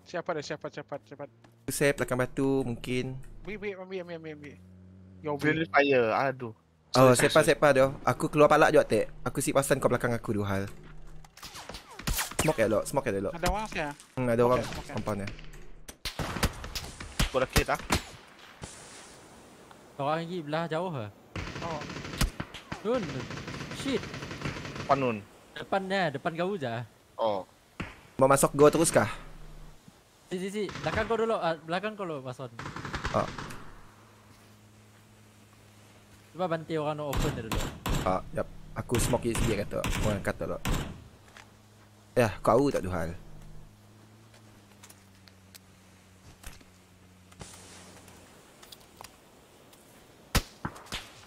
Siapa dah, siapa, cepat, cepat Saya belakang batu, mungkin Wait, wait, ambil, ambil, ambil, ambil Yo, will fire, aduh Oh, siapa, siapa tu Aku keluar palak juga, Tek Aku si pasan kau belakang aku, dua hal Smoke ya lo, smoke ya lo. Ada orang ke? Hmm, ada orang, kompon ya ah. Kau dah kill, Orang lagi belah jauh ha. Oh Nun, shit Panun. Nun Depan dia, depan kau je Oh Mau masuk go terus kah? Si si si, belakang kau dulu, uh, belakang kau lo masuk. Wan oh. Ah. Cuba bantai orang nak open dulu Ah, oh, yap, Aku smoke ESG dia kata, aku angkat dulu Ya, kau tak ada hal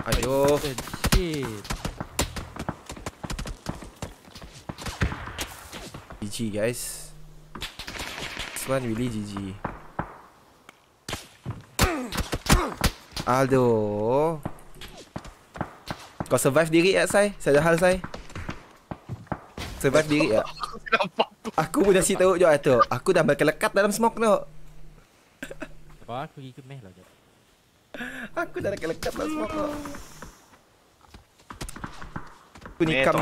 Ayo. Eh, shit guys This one really GG Aduh Kau survive diri ya Sai? Sada hal Sai? Survive diri ya? Aku pun dah si teruk juga tu Aku dah berkelekat dalam smoke tu Apa aku pergi ke meh lah Aku dah berkelekat dalam smoke tu Aku nikam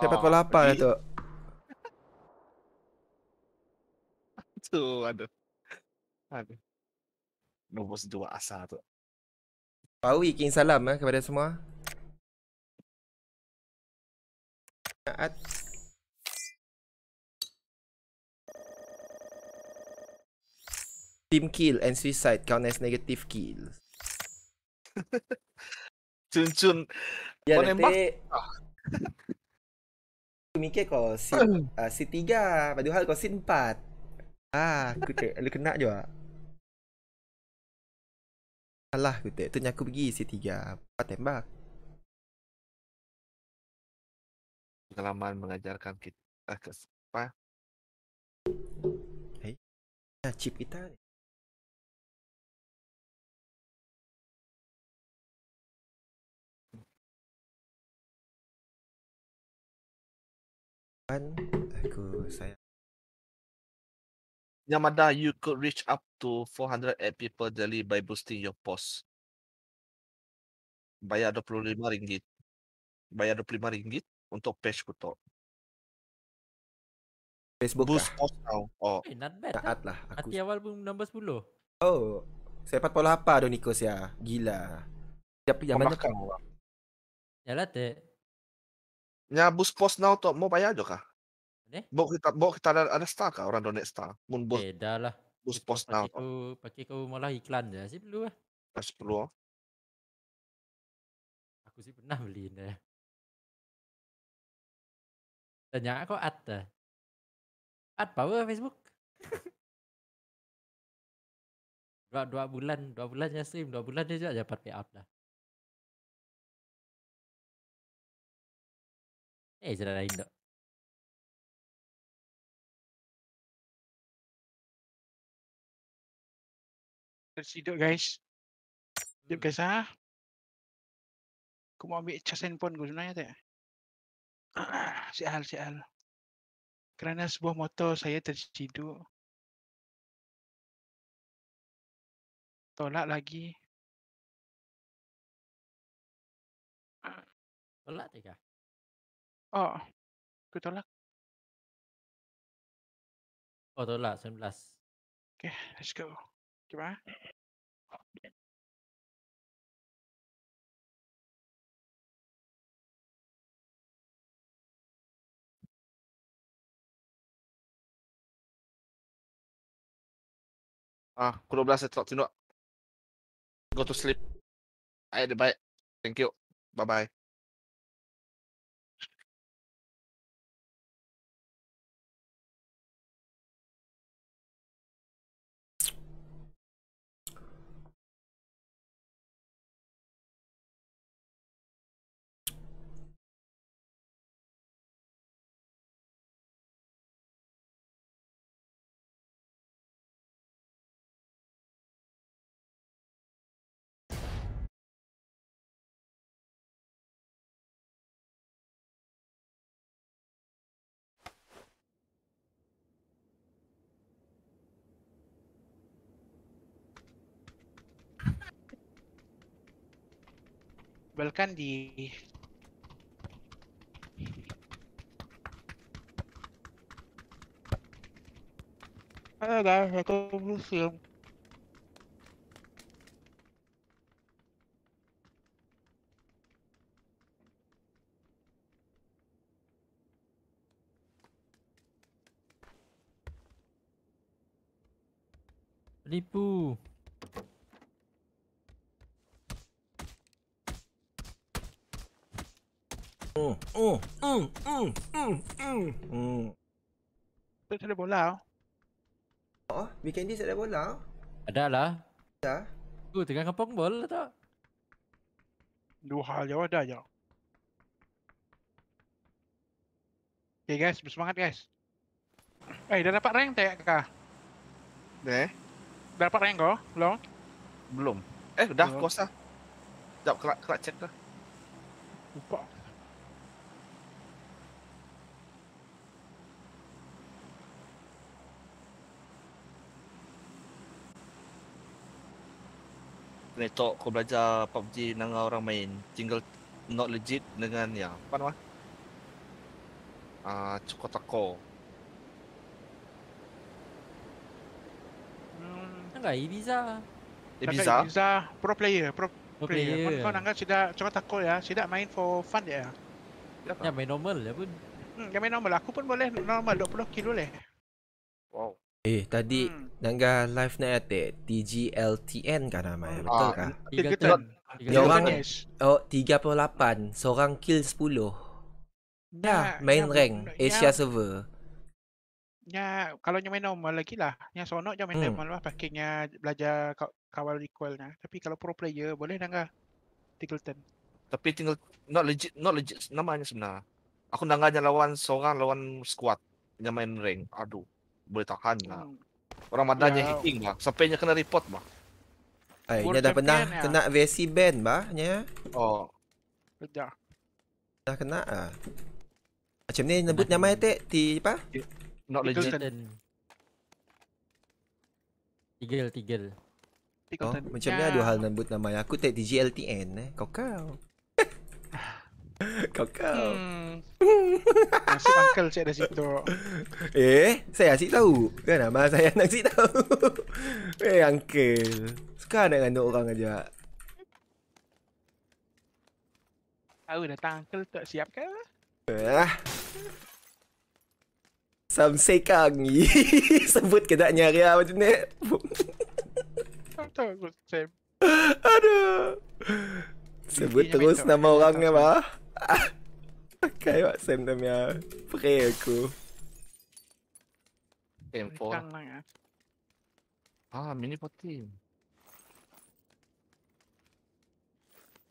Siapa oh, kau lapar tu? Tu ada. Ada. Nombor sejua asal tu. Pau ikin salam eh, kepada semua. Saat Team kill and suicide count as negative kill. Cun-cun. Ya, Kau mikir kau seat, uh, seat tiga. Padahal kau seat empat. Ah, aku tak ada kena je. Salah aku tak. Tunya aku pergi seat tiga. Empat tembak. Pengalaman mengajarkan kita. Uh, ke apa? Hei. Nah, ya, chip kita. kawan aku saya Yamada, you could reach up to 400 people daily by boosting your post. Bayar 25 ringgit, Bayar 25 ringgit untuk page kutuk. Facebook Boost kah? post tau. Oh. Hey, eh, not bad. Lah. Taat lah. Aku... Hati awal pun nombor 10. Oh. Saya apa tu Nikos ya? Gila. Siapa yang banyak kan? Yalah, Teh. Nya bus pos now tu mau bayar juga. Eh? Bok kita bok kita ada, ada star ke orang donate star. Mun bus. Eh dah lah. Bus post now. Pakai kau pakai kau malah iklan ya sih perlu ah. Tak Aku sih pernah beli ni. Tanya aku at the. At power lah Facebook. dua dua bulan dua bulan je stream dua bulan dia je dapat payout lah. Eh, jalan lain tak? Tersidup guys. Sidup guys hmm. ah. Aku mau ambil cas handphone aku sebenarnya tak? Si Al, si Al. Kerana sebuah motor saya tersidup. Tolak lagi. Tolak tak? Oh. Aku tolak. Oh, tolak 19. Okay, ya, let's go. Okay, bye. Ah, aku belas saya tak tidur. Go to sleep. I had the bite. Thank you. Bye-bye. menjadwalkan di Ada, guys, aku Lucium. Lipu. Oh, oh, oh, oh, oh, oh. Tak ada bola. Oh, weekend ni tak ada bola. Ada lah. Ada. Tu tengah kampung bola lah, tak? Dua hal jauh ada jauh. Okay guys, bersemangat guys. Eh, hey, dah dapat rank tak ke? Dah. Eh? Dah dapat rank kau? Belum? Belum. Eh, dah kuasa. Lah. Jap kelak kelak check lah. Lupa. kena talk kau belajar PUBG dengan orang main tinggal not legit dengan ya apa nama ah cukup tak kau. hmm enggak Ibiza Ibiza Ibiza pro player pro, player, player. kau nangga sudah cukup tak kau ya sudah main for fun ya ya main normal ya pun hmm, ya main normal aku pun boleh normal 20 kilo leh Eh, tadi hmm. Nangga live na ate TGLTN kan nama ya, ah, betul ah, kah? Tiga ton. Tiga ton. Orang, oh, tiga puluh lapan. Seorang kill sepuluh. Ya, ya, main ya, rank. Ya, Asia ya. server. Ya, kalau nyamain normal lagi lah. Yang sonok je main hmm. normal lah. Pakainya belajar kawal recoil lah. Tapi kalau pro player, boleh Nangga Tingleton. Tapi tinggal not legit, not legit namanya sebenarnya. Aku Nangga hanya lawan seorang lawan squad yang main rank. Aduh boleh tahan lah. hmm. lah. Orang madanya yeah. hitting lah. Sampainya kena report bah. Eh, dia dah pernah ya. kena VC ban bah, ya. Oh. Sudah. Dah kena ah. Macam ni nyebut nama ya, Tek? Ti apa? Not legit. Tigel, tigel. Oh, macam ni ya. ada hal nyebut nama ya. Aku Tek di GLTN eh. Kau kau. Kau kau. Hmm. Masih bangkel cik dari situ. Eh, saya asyik tahu. Kan abang saya nak asyik tahu. eh, hey, uncle. Suka nak gantuk orang aja. Tahu dah tangkel tak siap ke? Ah. Sam sekang ni. Sebut ke tak nyari lah macam ni. Aduh. Sebut terus nama orang ni, Abah. Kayo at send na miya. Pre ako. M4. Ah, mini pot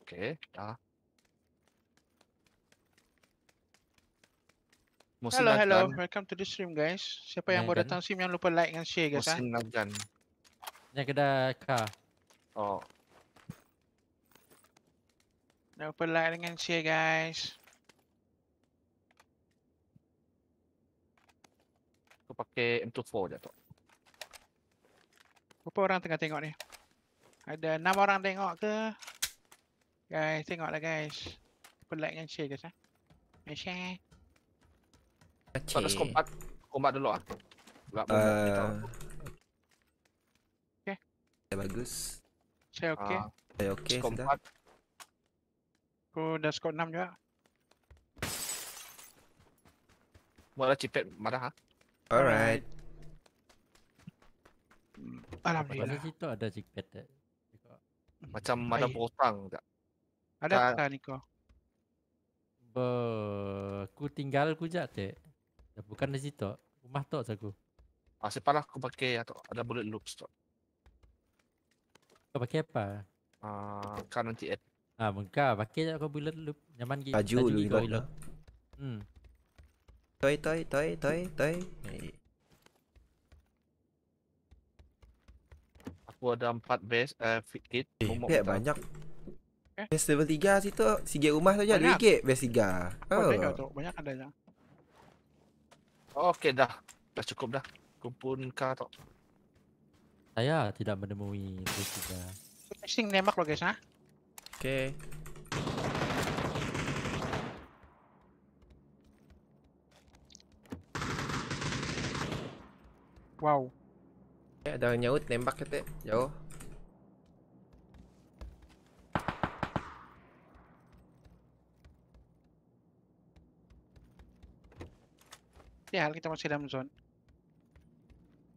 Okay, ah. Ya. Muslim hello, hello. Gan. Welcome to the stream, guys. Siapa yang baru datang stream, jangan lupa like dan share, guys. Muslim ha? Eh. Yang kedai ka. Oh. Jumpa like dengan share guys. Aku pakai M24 je tu. Berapa orang tengah tengok ni? Ada 6 orang tengok ke? Guys, tengoklah guys. Jumpa like dengan share guys. Ha? Eh. And share. Kau kompak, kompak dulu lah. Gak uh... Okay. Saya bagus. Saya okay. Uh, ah. saya okay. Kompak. Sudah. Aku dah skor 6 juga. Malah cipet marah ah. Ha? Alright. Hmm, Alhamdulillah. Mana situ ada cipet Macam mana hmm, botang tak? Ada tak, tak Nico? Be... ku tinggal ku je tak? Bukan di situ. Rumah tak saya aku. parah aku pakai atau ada bullet loops tu. Kau pakai apa? Ah, kan nanti AP. Ha ah, bengka, pakai je kau bila dulu. Nyaman gitu. Baju dulu kau dulu. Hmm. Toy toy toy toy toy. Aku ada 4 base eh, uh, kit. Eh, kek, banyak. Eh? Base level 3 situ, sigit rumah saja ada dikit base 3. Oh. Banyak ada oh. banyak Okey dah. Dah cukup dah. Kumpul ka tu. Saya tidak menemui base 3. Fishing nembak lo guys ha. Okay. Wow. Eh, ada nyaut tembak kita. Jauh. Ya, kita masih dalam zone.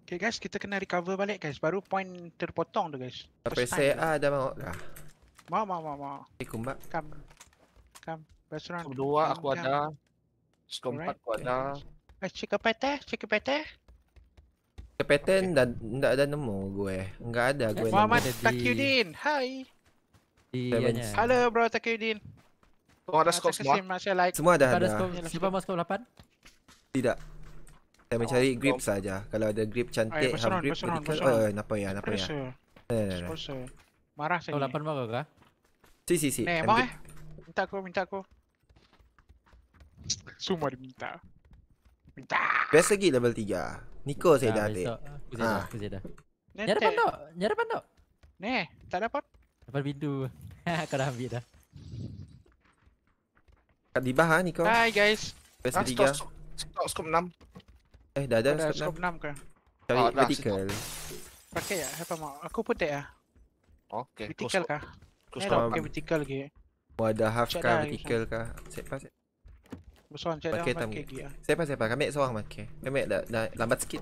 Okay guys, kita kena recover balik guys. Baru point terpotong tu guys. Sampai CA ada mau dah. Ma, ma, ma, ma. Assalamualaikum, Mbak. Kam. Kam. Restoran. Dua, aku ada. Skompat, aku ada. Eh, cik PT, cik PT. Cik PT tidak ada nemu gue. Enggak ada gue. Eh, Muhammad Takyudin. Hai. Iya. Halo bro Takyudin. Kau ada skor semua? Semua ada. Ada skor. Siapa masuk 8? Tidak. Saya mencari oh, grip saja. Kalau ada grip cantik, ham grip. Oh, oh, oh apa ya, apa ya. Eh, Marah saya. Oh, lapan baru ke? Si si si. Eh, mau eh? Minta aku, minta aku. Semua diminta. minta. Best lagi level tiga. Niko saya dah ada. Ah, saya dah. Nyara pandok, nyara pandok. Nee, tak dapat. Dapat pintu. Kau dah ambil dah. Kat dibah ha ah, Niko. Hai guys. Best ah, tiga. Ah. Skop enam. Eh, dah ada, ada scope 6. 6 ke? Cari oh, Pakai ya, apa mau? Aku putih Ya. Okay. Vertical kah? Terus kau pakai vertical lagi. Oh eh. ada half kah vertical, vertical kah? Set pas. Besoan cek dah pakai gear. Ah. Set pas set pas. Kami seorang pakai. Kami dah lambat sikit.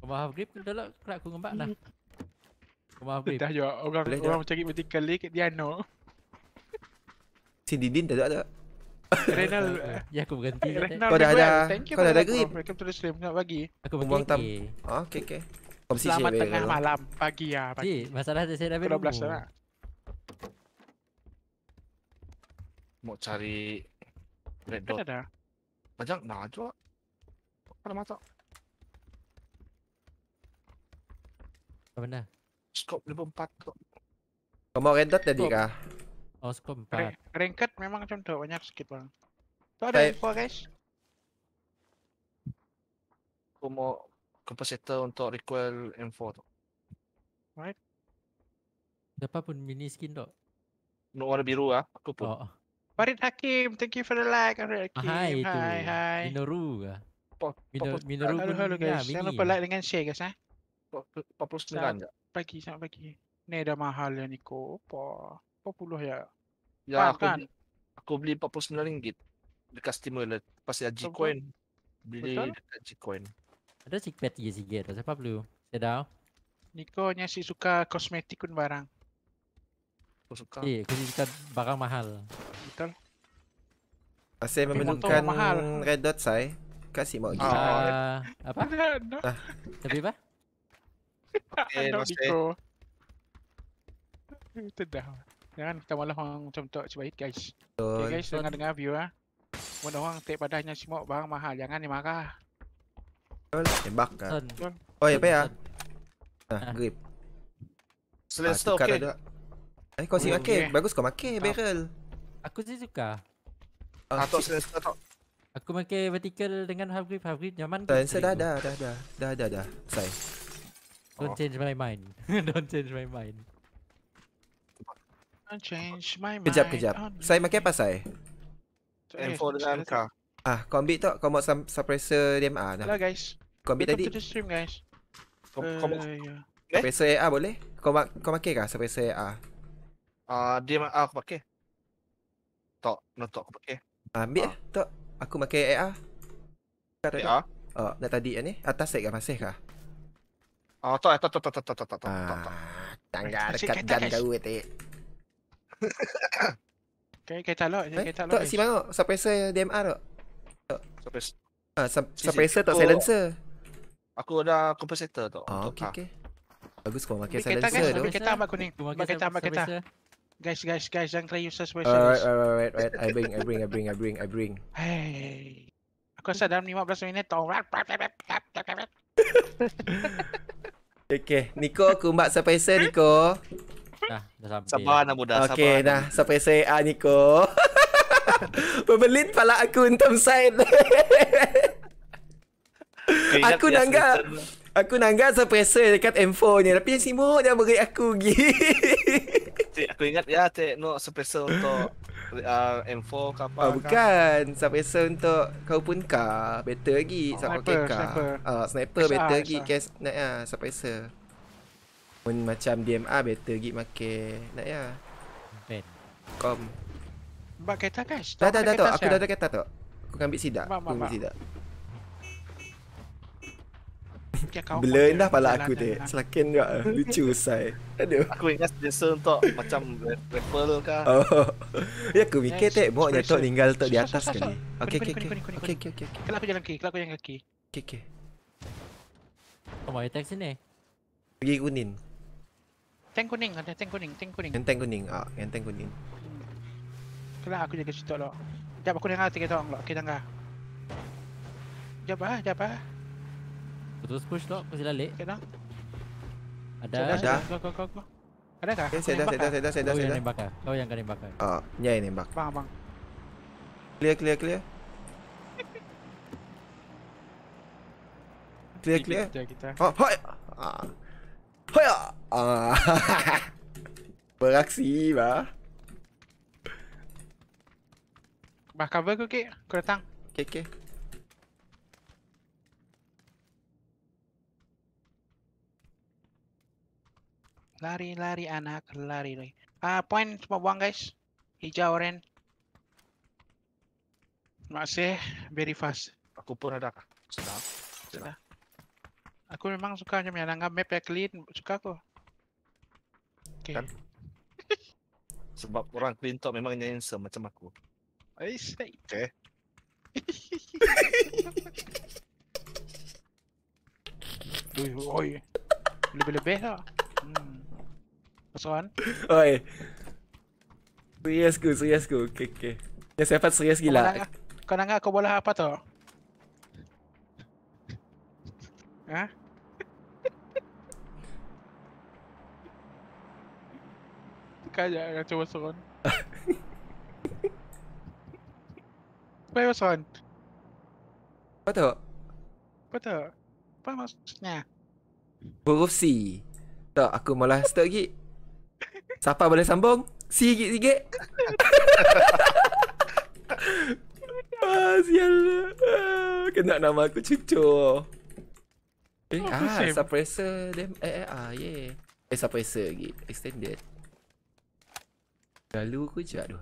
Kau mahu grip dah dalam kerak aku ngembak dah. Kau hmm. mahu grip. Dah juga orang orang cari vertical ni kat Diano. Si Didin tak ada. Renal eh. Ya aku berganti Kau dah ada Kau dah ada grip Welcome to the stream Nak bagi Aku berganti ah, Okay okay Selamat tengah malam. Pagi ya pagi. masalah saya dah berdua 12 lah Mau cari Red dot Ada Macam nak aja Kalau masak Apa benda? Scope 24 tu Kau mau red tadi kah? Oh scope 4 Ring memang macam tu banyak sikit bang Tu ada info guys Kau mau capacitor untuk recoil M4 tu. Right? Dapat pun mini skin tak? No warna biru ah, eh? aku pun. Oh. Farid Hakim, thank you for the like. Hakim. Ah, hai, hai, hai, hai. Minoru ah. Minoru pun hello guys. Mini. Jangan lupa like dengan share guys eh. Pak Pak pagi, selamat pagi. Ni dah mahal ya Niko. Apa? Apa puluh ya? Ya, aku, aku beli RM49 dekat Steamer lah. Pasal G-Coin. Beli Betul? dekat G-Coin. Ada si pet je sih, tu. Siapa perlu? Sedau. Niko hanya si suka kosmetik pun barang. Aku suka. Eh, aku suka barang mahal. Betul. Asy ah, memerlukan red dot sai. Kasih mau gila. Ah. Ah, apa? no. Tapi apa? Eh, Niko. Tidak. Jangan kita malah orang macam tu cuba hit guys. Okay guys, dengar-dengar view ah. Mudah orang take padahnya semua barang mahal. Jangan ni marah. Tembak kan. Oh ya, apa ya? Nah, grip. selesai ah, okay. Ada. Lah eh, kau siapa ke Bagus kau make barrel. Aku sih suka. Atau ah, ah, selesai tak? Aku make vertical dengan half grip, half grip zaman dah saya dah, dah, dah, dah, dah, dah, dah, dah, oh. Don't change my mind. Don't change my mind. Don't change my mind. Kejap, kejap. Saya make apa saya? Eh, M4 Ah, kombi ambil tak? Kau mau suppressor DMR? Nah. Hello guys. Kau ambil tadi. Kita stream guys. Kau kau yeah. Okay. Ya. Eh? boleh? Kau mak kau pakai ke suppressor AR? Ah uh, dia mak ah, aku pakai. Tak, no tak aku pakai. Ah, ambil ah. Uh. Aku pakai AR. Kata AR. Oh, dah tadi ni. Atas set ke masih ke? Ah, uh, eh, tak, tak, tak, tak, tak, tak, tak, ah, Tangga dekat jalan kau eh. Kau kau tak lock, kau tak lock. Tak si bang, suppressor DMR tak? Tak. Suppressor. Ah, suppressor tak silencer. Aku ada compensator tu. Oh, okay, okay. Bagus kau pakai silencer tu. Kita tambah kuning. pakai kuning. Pakai tambah kita. Guys, guys, guys, jangan try user special. Alright, alright, alright, alright, alright, I bring, I bring, I bring, I bring, I bring. Hey, aku rasa dalam 15 minit tau. okay, Nico, aku mbak sampai saya, Nico. Dah, dah sampai. Sabar anak muda, okay, sabar. Okay, dah. Sampai saya, ah, Nico. Pembelin pala aku untuk side. aku nangga aku nangga suppressor dekat M4 ni tapi yang simbok dia beri aku gi aku ingat ya tak no suppressor untuk uh, M4 ah, ke bukan kah? suppressor untuk kau pun ka better lagi oh, sniper, okay, sniper. Uh, sniper ah, ya, better lagi kes nak ya suppressor pun macam DMR better lagi make nak ya ben kom Mbak kereta cash Dah dah dah tu Aku dah ada kereta tu Aku ambil sidak Aku ambil sidak kau Blur kau pala aku tu lah. Selakin juga Lucu usai Aduh Aku ingat sejasa untuk Macam Rapper kah Oh Ya aku mikir tu Bawa dia tu tinggal tu di atas ke ni Okay okay okay Okay okay okay Kelak aku jalan kaki kalau aku jalan kaki Okay okay Kau oh, mau attack sini Pergi kuning Tank kuning ada tank kuning Tank kuning Yang tank kuning Ah yang tank kuning Kelak aku jaga situ lho Sekejap aku dengar tiga tolong lho Okay tangga Sekejap lah Sekejap lah Terus push tu, Kasi lalik. Kena. Ada. Ada. Ada kah? Saya dah, saya dah, saya dah, saya dah. Kau yang nembak kah? Kau yang kena nembak kah? Oh, ah, ni yang nembak. Bang, bang. Clear, clear, clear. Clear, clear. Oh, hoi. Ah. Hoi. Ah. ah. Beraksi bah. Bah cover ke, Kek? Kau datang. Okay, okay. Lari, lari anak, lari, lari. Ah, point cuma buang guys. Hijau, oren. Terima kasih, very fast. Aku pun ada. Sedang. Sedang. Aku memang suka macam yang anggap map yang clean, suka aku. Okay. Kan? Sebab orang clean top memang nyanyi semacam aku. I say. Okay. Oi, oi. Lebih-lebih tak? Lah. Hmm. First Oi. Serius ku, serius ku. Okay, okay. Yang sempat serius gila. Kau nak, aku bola apa tu? Ha? Kau je nak cuba seron. Apa yang seron? Apa tu? Apa tu? Apa maksudnya? Huruf C. Tak, aku malah start lagi. Siapa boleh sambung? Sigit-sigit. ah, sial. Ah, kena nama aku cucu. Eh, ah, suppressor dem eh eh ah, ye. Eh, suppressor lagi. Extended. Lalu aku je aduh.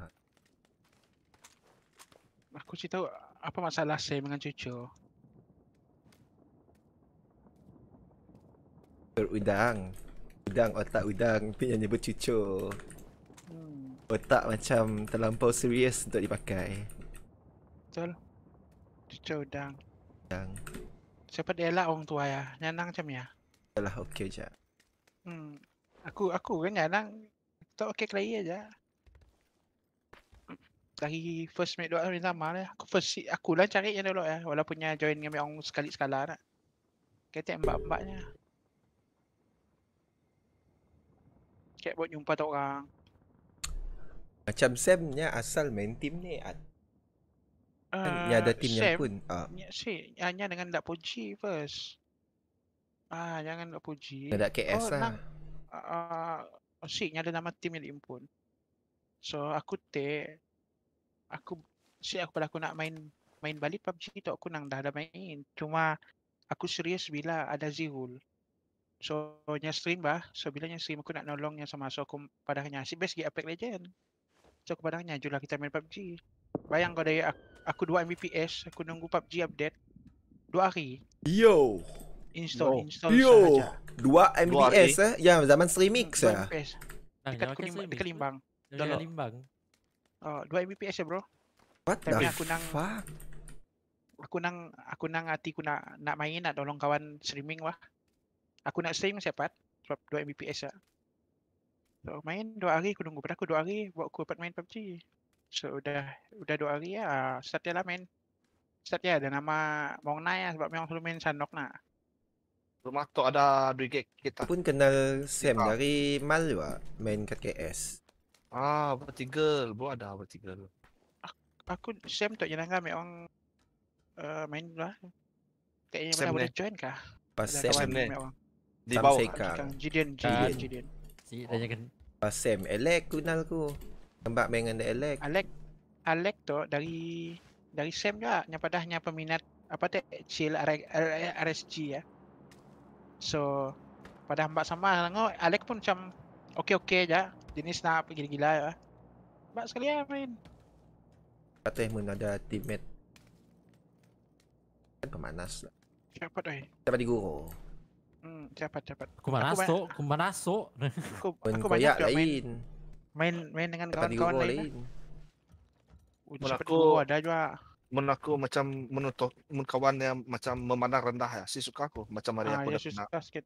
Aku cerita apa masalah saya dengan cucu. Berudang. Udang otak udang penyanyi bercucur hmm. Otak macam terlampau serius untuk dipakai Betul Cucur udang Udang Cepat elak orang tua ya Nyanang macam ah? ya Alah okey je Hmm Aku aku kan nyanang Tak okey kelahi aja Lagi first mate dua hari sama lah Aku first aku lah cari yang dulu ya Walaupunnya join dengan orang sekali sekala nak lah. Kata mbak-mbaknya chatbot jumpa tak orang macam Sam ni asal main team ni uh, ni ada team yang pun uh. si hanya dengan dak puji first ah jangan dak puji dak KS oh, lah ah uh, si ada nama team yang impun so aku te aku si aku pada aku nak main main balik PUBG tu aku nang dah ada main cuma aku serius bila ada Zihul So nya stream ba, so bila nya stream aku nak nolong nya sama kan. so aku padahnya si best gi Apex Legend. So aku padahnya jula kita main PUBG. Bayang kau dari aku, aku 2 Mbps, aku nunggu PUBG update 2 hari. Yo. Install, no. install Yo. sahaja. 2 Mbps eh? Ya, zaman streaming ya. Dekat aku lima, dekat limbang. Dekat limbang. Oh, 2 Mbps ya bro. What Tapi the aku nang, fuck? Aku nang aku nang hati aku nak nak main nak tolong kawan streaming wah aku nak stream siapa sebab 2 Mbps lah. So main 2 hari aku tunggu pada aku 2 hari buat aku dapat main PUBG. So udah udah 2 hari lah ah, start lah main. Start ya lah. ada nama Mong Nai lah sebab memang selalu main Sandok lah. Rumah tu ada 2 gig kita. Pun kenal Sam ah. dari Mal juga main kat KS. Ah, vertical. Bu ada vertical. Aku, aku Sam tu jenangkan lah memang uh, main lah. Kayaknya mana boleh join kah? Pas Sam main. Memang. Di bawah Sam Seikang Jidian Jidian kan. Sikit tanyakan Pak ah, Sam, Alec kenal aku Nampak main dengan Alec Alec Alec tu dari Dari Sam juga Yang padahnya peminat Apa tu Chill RSG ya So Padah mbak sama Alec pun macam Okay-okay je Jenis nak gila-gila ya Mbak sekalian main Kata yang ada teammate Kan pemanas lah Siapa tu eh? di guru? Hmm, cepat cepat. Aku masuk, aku masuk. Aku banyak lain. Main, main dengan kawan-kawan lain. lain. Lah. aku ada juga. Mun aku macam menutup mun kawan yang macam memandang rendah ya. Si suka aku macam Maria ah, aku ya, dah kena. Sikit.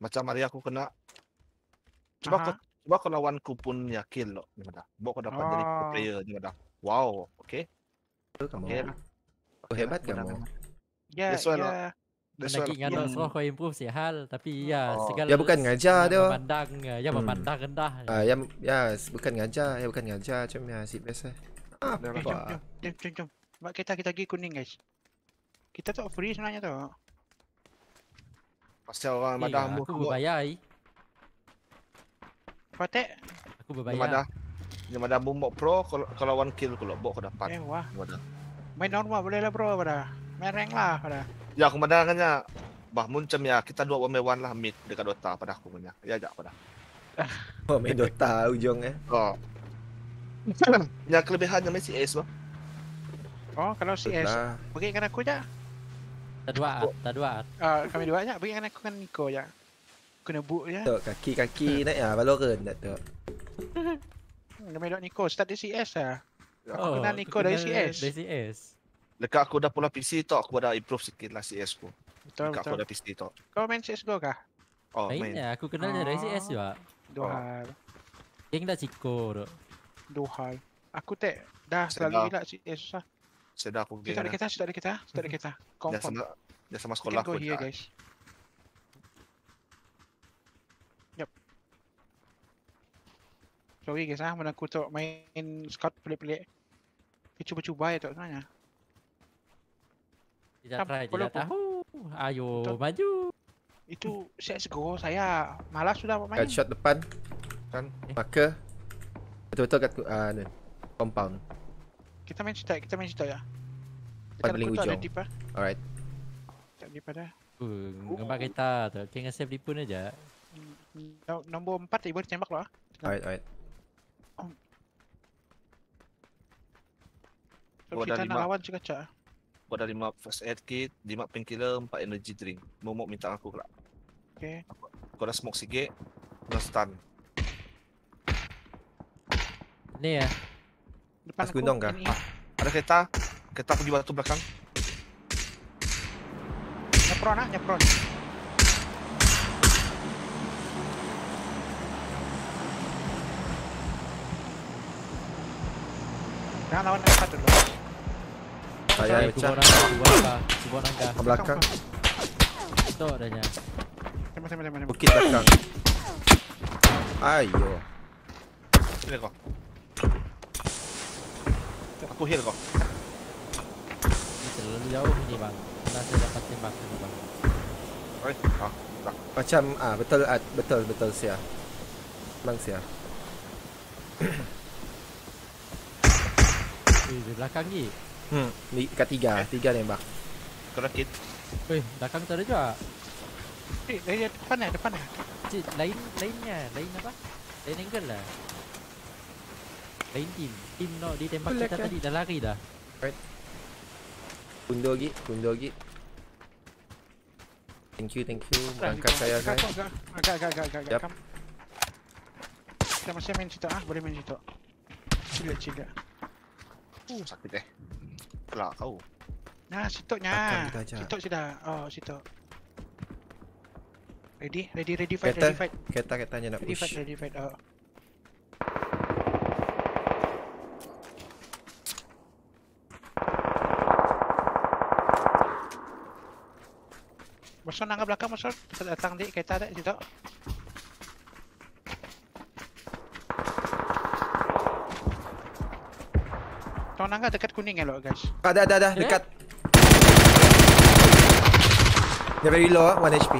Macam Maria aku kena. Cuba aku coba aku lawan ku pun yakin lo. Gimana? Bok aku dapat oh. jadi ah. player ni mana. Wow, okey. Kamu. Okay. Oh, hebat kamu. Ya, yeah, ya. yeah. That's Nak ingat yeah. kau improve si hal Tapi hmm. ya oh, segala Ya bukan ngajar dia Memandang Ya yeah, hmm. memandang hmm. rendah uh, Ya ya bukan ngajar Ya bukan ngajar Macam ya si biasa ah, Apa jom, jom jom Mak kita kita pergi kuning guys Kita tak free sebenarnya tu Pasti orang eh, madah eh, Aku berbayar Fatih Aku berbayar Madah Dia madah boombox pro kalau, kalau one kill kalau lho Bok aku dapat Eh wah Main normal boleh lah bro pada Main rank lah pada Ya aku pandangannya kan, bah muncam ya kita dua one one lah mid dekat Dota pada aku punya. Kan, ya ya jak pada. Oh mid Dota ujung eh. Ya. Oh. Ya kelebihannya Messi S, bah. Oh kalau CS nah. pergi dengan aku ja. Ta dua, oh. ta dua. Ah kami dua ja pergi dengan aku kan Nico ja. Kena buk ja. Tok kaki-kaki hmm. naik ya ah, Valorant dak tok. Kami dua Nico start di CS ah. Ya. Oh, aku Nico dari CS. Dari CS. Dekat aku dah pula PC tu aku dah improve sikit lah CS ku. Betul, Dekat betul. aku dah PC tu. Kau main CS go kah? Oh, main. Mainnya, aku kenal dia dari ah. CS juga. Duhal. Oh. Geng dah ciko tu. Duhal. Aku tak dah selalu hilang CS susah. Sedar aku geng. Kita ada kita, sudah ada kita, sudah ada kita. Confirm. Dia sama sekolah aku. Go here guys. Yep. Sorry guys ah, mana aku tu main scout pelik-pelik. Kita cuba-cuba ya tu sebenarnya. Tidak try, tidak pun. tahu. Ayo, Betul. maju. Itu CSGO saya malas sudah main. Headshot depan. Kan? Eh. Betul-betul kat uh, ni. compound. Kita main cerita, kita main cerita ya. Depan paling ujung. Alright. Oh. Tak di pada. Uh, Ngembang Kita tu. Okay, dengan safe dipun aja. No, nombor empat tadi boleh tembak lah. Alright, alright. Oh, kita nak lawan cekak-cekak ada lima first aid kit, lima painkiller, empat energy drink. Momok minta aku kelak. Okay. Aku, aku dah smoke sikit, aku dah stun. Ni ya. Depan aku gunung ke? Ah, ada kereta. Kereta aku di batu belakang. Nyepron ah, nyepron. Jangan lawan kereta dulu. Tak cuba nak Cuba orang kah Ke belakang Itu ada jangan Sama mana mana. Bukit belakang Ayo Kena kau Aku heal kau Terlalu jauh ni bang Kenapa saya dapat tembak tu bang Oi, ah, Macam ah betul ah, betul betul sia. Bang sia. Eh, di belakang ni. Hmm. Dekat tiga. Eh. Tiga tembak. Kau rakit. Weh, belakang tak ada juga. Eh, lain eh, depan lah, depan lah. Cik, lain, lainnya. Lain apa? Lain angle lah. Lain tim, tim no, di tembak kita tadi. Dah lari dah. Right. Kundur lagi, kundur lagi. Thank you, thank you. Angkat saya, guys. Agak, agak, agak, agak. Kita masih main cerita ah, boleh main cerita. Cilak, cilak. Uh, sakit eh kelak kau. Oh. Nah, nya, Sitok sudah. Oh, sitok. Ready? Ready ready fight kata, ready fight. Kereta kereta nak push. Ready fight ready fight. Oh. Masuk nangka belakang masuk. Datang di kereta dik situ. kanan dekat kuning elok guys. Ada ada ada ya. dekat. Dia very low ah 1 HP.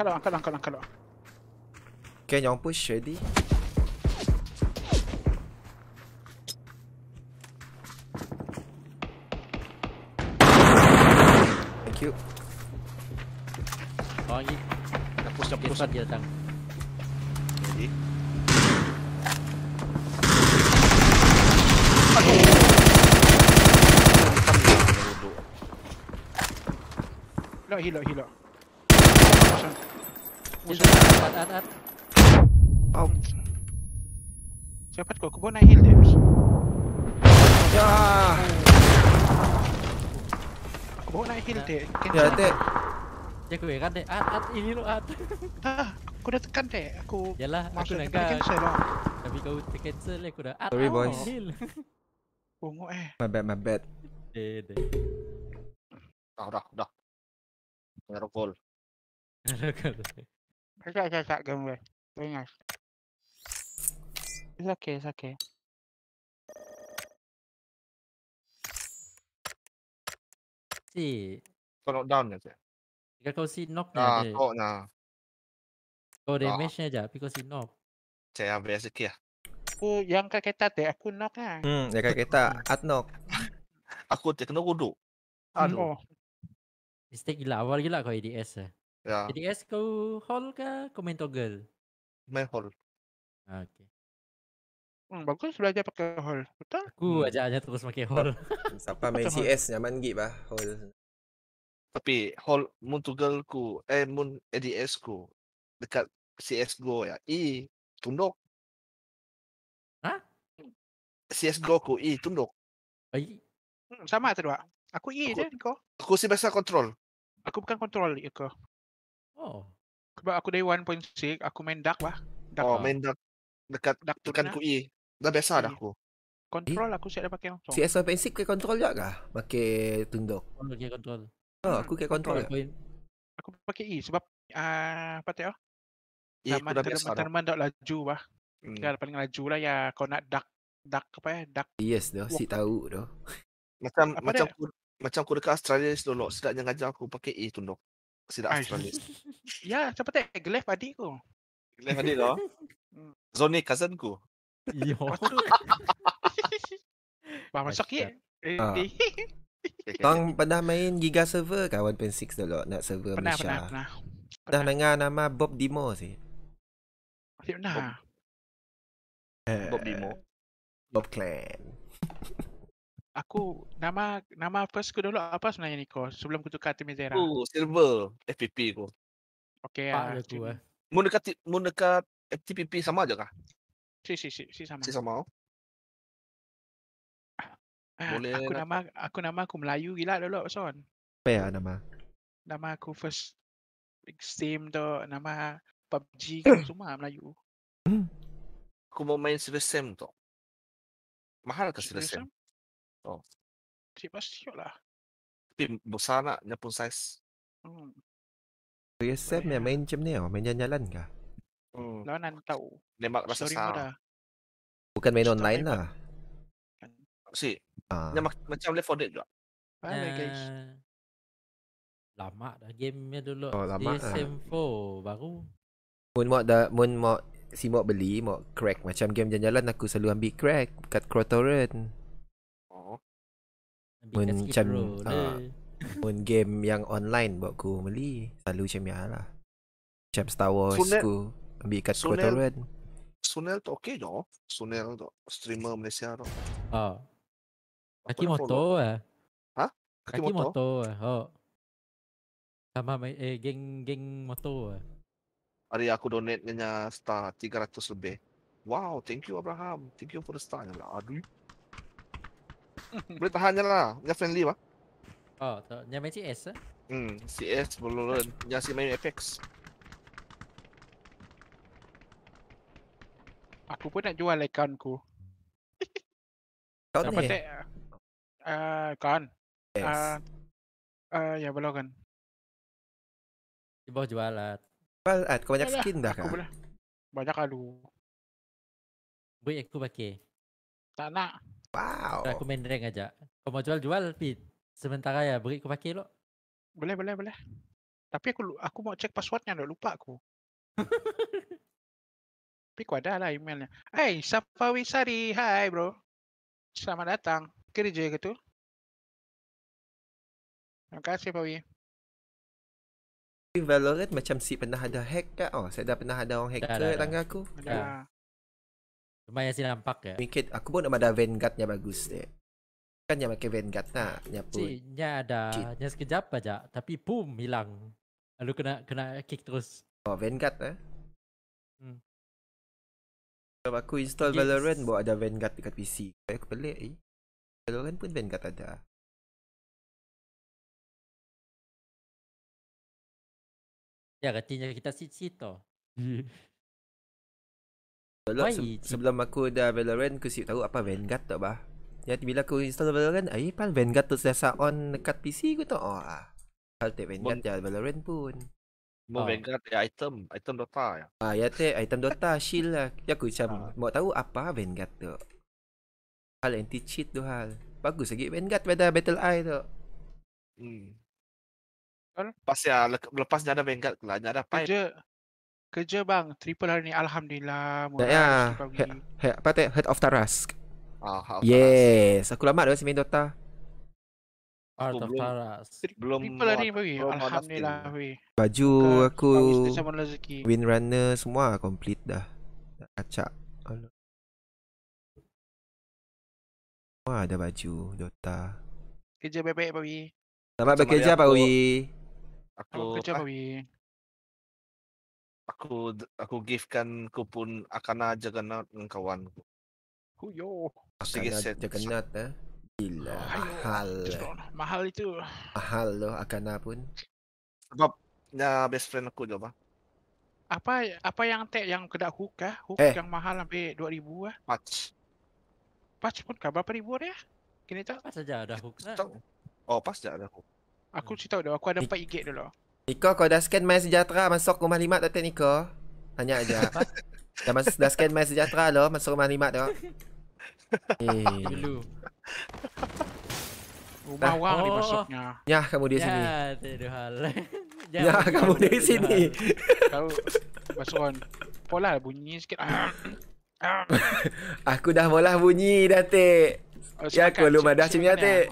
Kalau angkat lah, angkat lah, angkat. Okay, lah, jangan push ready. Thank you. Oh, ini. Nak push, nak push. Dia datang. Hilok, hilok, hilok Motion Motion Art, art, Siapa tu? Aku pun nak heal dia Yaaah Aku pun nak heal dia Ya, dek Jaku ya kan dek, art, art, ini lo art Hah, aku dah tekan dek Aku Yalah, aku nak cancel lah Tapi kau cancel eh, aku dah art Sorry boys Bongok eh. My bad, my bad. Eh, dah. Dah, dah, dah. Rokol. Rokol. Sekejap, game. sekejap, gambar. Ringas. It's okay, it's okay. Si. Kau knockdown ke, sekejap? Jika kau si knock ni Ah, kau na. Kau ah. damage ni sekejap, tapi kau si knock. Cik, ambil sikit lah aku yang kat kereta tu aku knock ah. Hmm, yang kat kereta hmm. at knock. aku tak kena duduk. Hmm, Aduh. Hmm. Mistake gila awal gila kau ADS ah. Eh? Ya. ADS kau hall ke kau main toggle? Main hall. Okey. Hmm, bagus belajar pakai hall. Betul? Aku hmm. aja terus pakai hall. Siapa main CS nyaman gig bah hall. Tapi hall mun toggle ku eh mun ADS ku dekat CS go ya. I tunduk CSGO aku E tunduk. Ai. Hmm, sama tu dua. Aku E aku, je ni Aku si biasa control. Aku bukan control ni kau. Oh. Sebab aku day 1.6 aku main dark lah. Dark oh, lah. main dark dekat dark tekan lah. ku E. Dah biasa e. dah aku. Control aku siap dah pakai langsung. CS offensive ke control juga kah? Pakai tunduk. Pakai control. Oh, aku ke control. Aku pakai E sebab ah apa tahu. Ya, e, dah dah laju bah. Hmm. Kan, paling laju lah ya kau nak duck Dak apa ya eh, Dak yes doh, si tahu doh. macam apa macam ku, macam aku dekat Australia tu lok sedap yang ngajar aku pakai itu tu lok sedap Australia ya siapa tak glef adik ku glef adik tu zone cousin ku yo Bah oh, masuk ye. Ah. Eh, eh. Tong pernah main Giga server kawan Pen6 doh. nak server pernah, Malaysia. Pernah, pernah. pernah. dengar nama Bob Dimo sih. Masih pernah. Bob, Bob Dimo. Bob Clan. Aku nama nama first aku dulu apa sebenarnya ni kau sebelum aku tukar team Zera. Oh, silver FPP aku. Okey ah. Ada tu eh. Mun dekat mun dekat FTPP sama aja kah? Si si si si sama. Si sama. Oh. Boleh aku nama aku nama aku Melayu gila dulu son. Apa ya nama? Nama aku first Steam tu nama PUBG semua Melayu. Aku mau main Silver Sam tu. Mahal ke Silver Sam? Oh. Cik Basio lah. Tapi besar nak dia pun saiz. Hmm. Silver Sam yang main macam ni oh? Main jalan-jalan ke? Hmm. Oh. Lawanan tau. Nembak rasa sah. Lah. Bukan main online Cita lah. Kan. Si. Ah. Mak- macam Left 4 Dead juga. Bye uh... guys. Ah. Lama dah game dia dulu. Oh, lama Sim 4 baru. Mun mau dah mun mau si Mok beli, Mok crack. Macam game jalan-jalan aku selalu ambil crack kat Crotoran. Oh. Mun macam uh, mun game yang online buat ku beli. Selalu macam ya lah. Macam Star Wars ku ambil kat Crotoran. Sunel tu okey doh. Sunel tu streamer Malaysia tu. Oh. Kaki moto eh. Ha? Kaki, moto eh. Oh. Sama eh, geng-geng moto eh hari aku donate dengan star 300 lebih. Wow, thank you Abraham. Thank you for the star. Bilang, Aduh. Boleh tahan je lah. Dia friendly lah. Oh, tu. Dia main CS lah. Eh? Hmm, CS belum learn. Dia asyik main FX. Aku pun nak jual account ku. Kau ni? Dapat tak? kan. Yes. Uh, ya belum kan. Cuba jual lah. Well, Ad, banyak Yalah, skin dah aku kah? Pula. Banyak aku. Boleh aku pakai. Tak nak. Wow. Aku main rank aja. Kau mau jual jual pit. Sementara ya, beri aku pakai lo. Boleh, boleh, boleh. Tapi aku aku mau cek passwordnya, dah lupa aku. Tapi kau ada lah emailnya. Hai, hey, Safawi Sari. Hai, bro. Selamat datang. Kerja gitu. Terima kasih, Pawi. Valorant macam si pernah ada hack kat oh saya dah pernah ada orang hacker dah, dah, dah. tangga aku dah. Cuma ya. yang si nampak ke ya. Mikit aku pun ada Vanguard nya bagus dek Kan yang pakai Vanguard lah, nak nya pun ada nya sekejap aja tapi boom hilang Lalu kena kena kick terus Oh Vanguard eh Hmm Sebab aku install Valorant buat ada Vanguard dekat PC Saya pelik eh Valorant pun Vanguard ada Ya, katanya kita sit-sit tau. Kalau se- sebelum aku dah Valorant, aku siap tahu apa Vanguard tak bah. Ya, bila aku install Valorant, eh, pan Vanguard tu selesa on dekat PC aku tau. Oh, ah. Kalau tak Vanguard, ya Valorant pun. Mau oh. Vanguard, ya item. Item Dota, ya. Ah, ya tak, item Dota, shield lah. Ya, aku macam, ah. mau tahu apa Vanguard tu. Hal anti-cheat tu hal. Bagus lagi Vanguard pada Battle Eye tu. Hmm. Pas ya, lepas jadah ada lah. jadah. ada Kerja. Kerja bang. Triple hari ni. Alhamdulillah. Ya, murah. Ya. He, he, apa tu? Heart of Tarask. Ah, Yes. Aku lama dah si Dota. Heart of Belum. Triple hari ni Alhamdulillah. Baju aku. Windrunner semua complete dah. Acak. Wah, ada baju Dota. Kerja baik-baik, Pak Wi. Selamat bekerja, Pak Wi aku kerja eh apa? Aku aku giftkan aku pun akan aja kena kan dengan kawan. Kuyo. Sige set. Kena ta. Eh? Gila. Oh, mahal. Eh. Mahal itu. Mahal loh akan pun. Sebab ya best friend aku coba. Apa apa yang tag yang kena hook kah? Hook eh. yang mahal sampai 2000 ah. Patch. Patch pun kah berapa ribu ya Kini tak pas saja ada hook. Oh, pas saja ada hook. Aku cerita dulu, aku ada 4 gigit dulu. Niko, kau dah scan main sejahtera masuk rumah lima tak tak Niko? Tanya aja. dah, masuk dah scan main sejahtera lo masuk rumah lima tu. Eh. Dulu. Rumah orang oh. dimasuknya. Ya, kamu di ya, ya, sini. Ya, tidak kamu di sini. Kau masuk on. Pola bunyi sikit. aku dah mula bunyi dah, Tik. Oh, ya, aku lu madah cimnya, Tik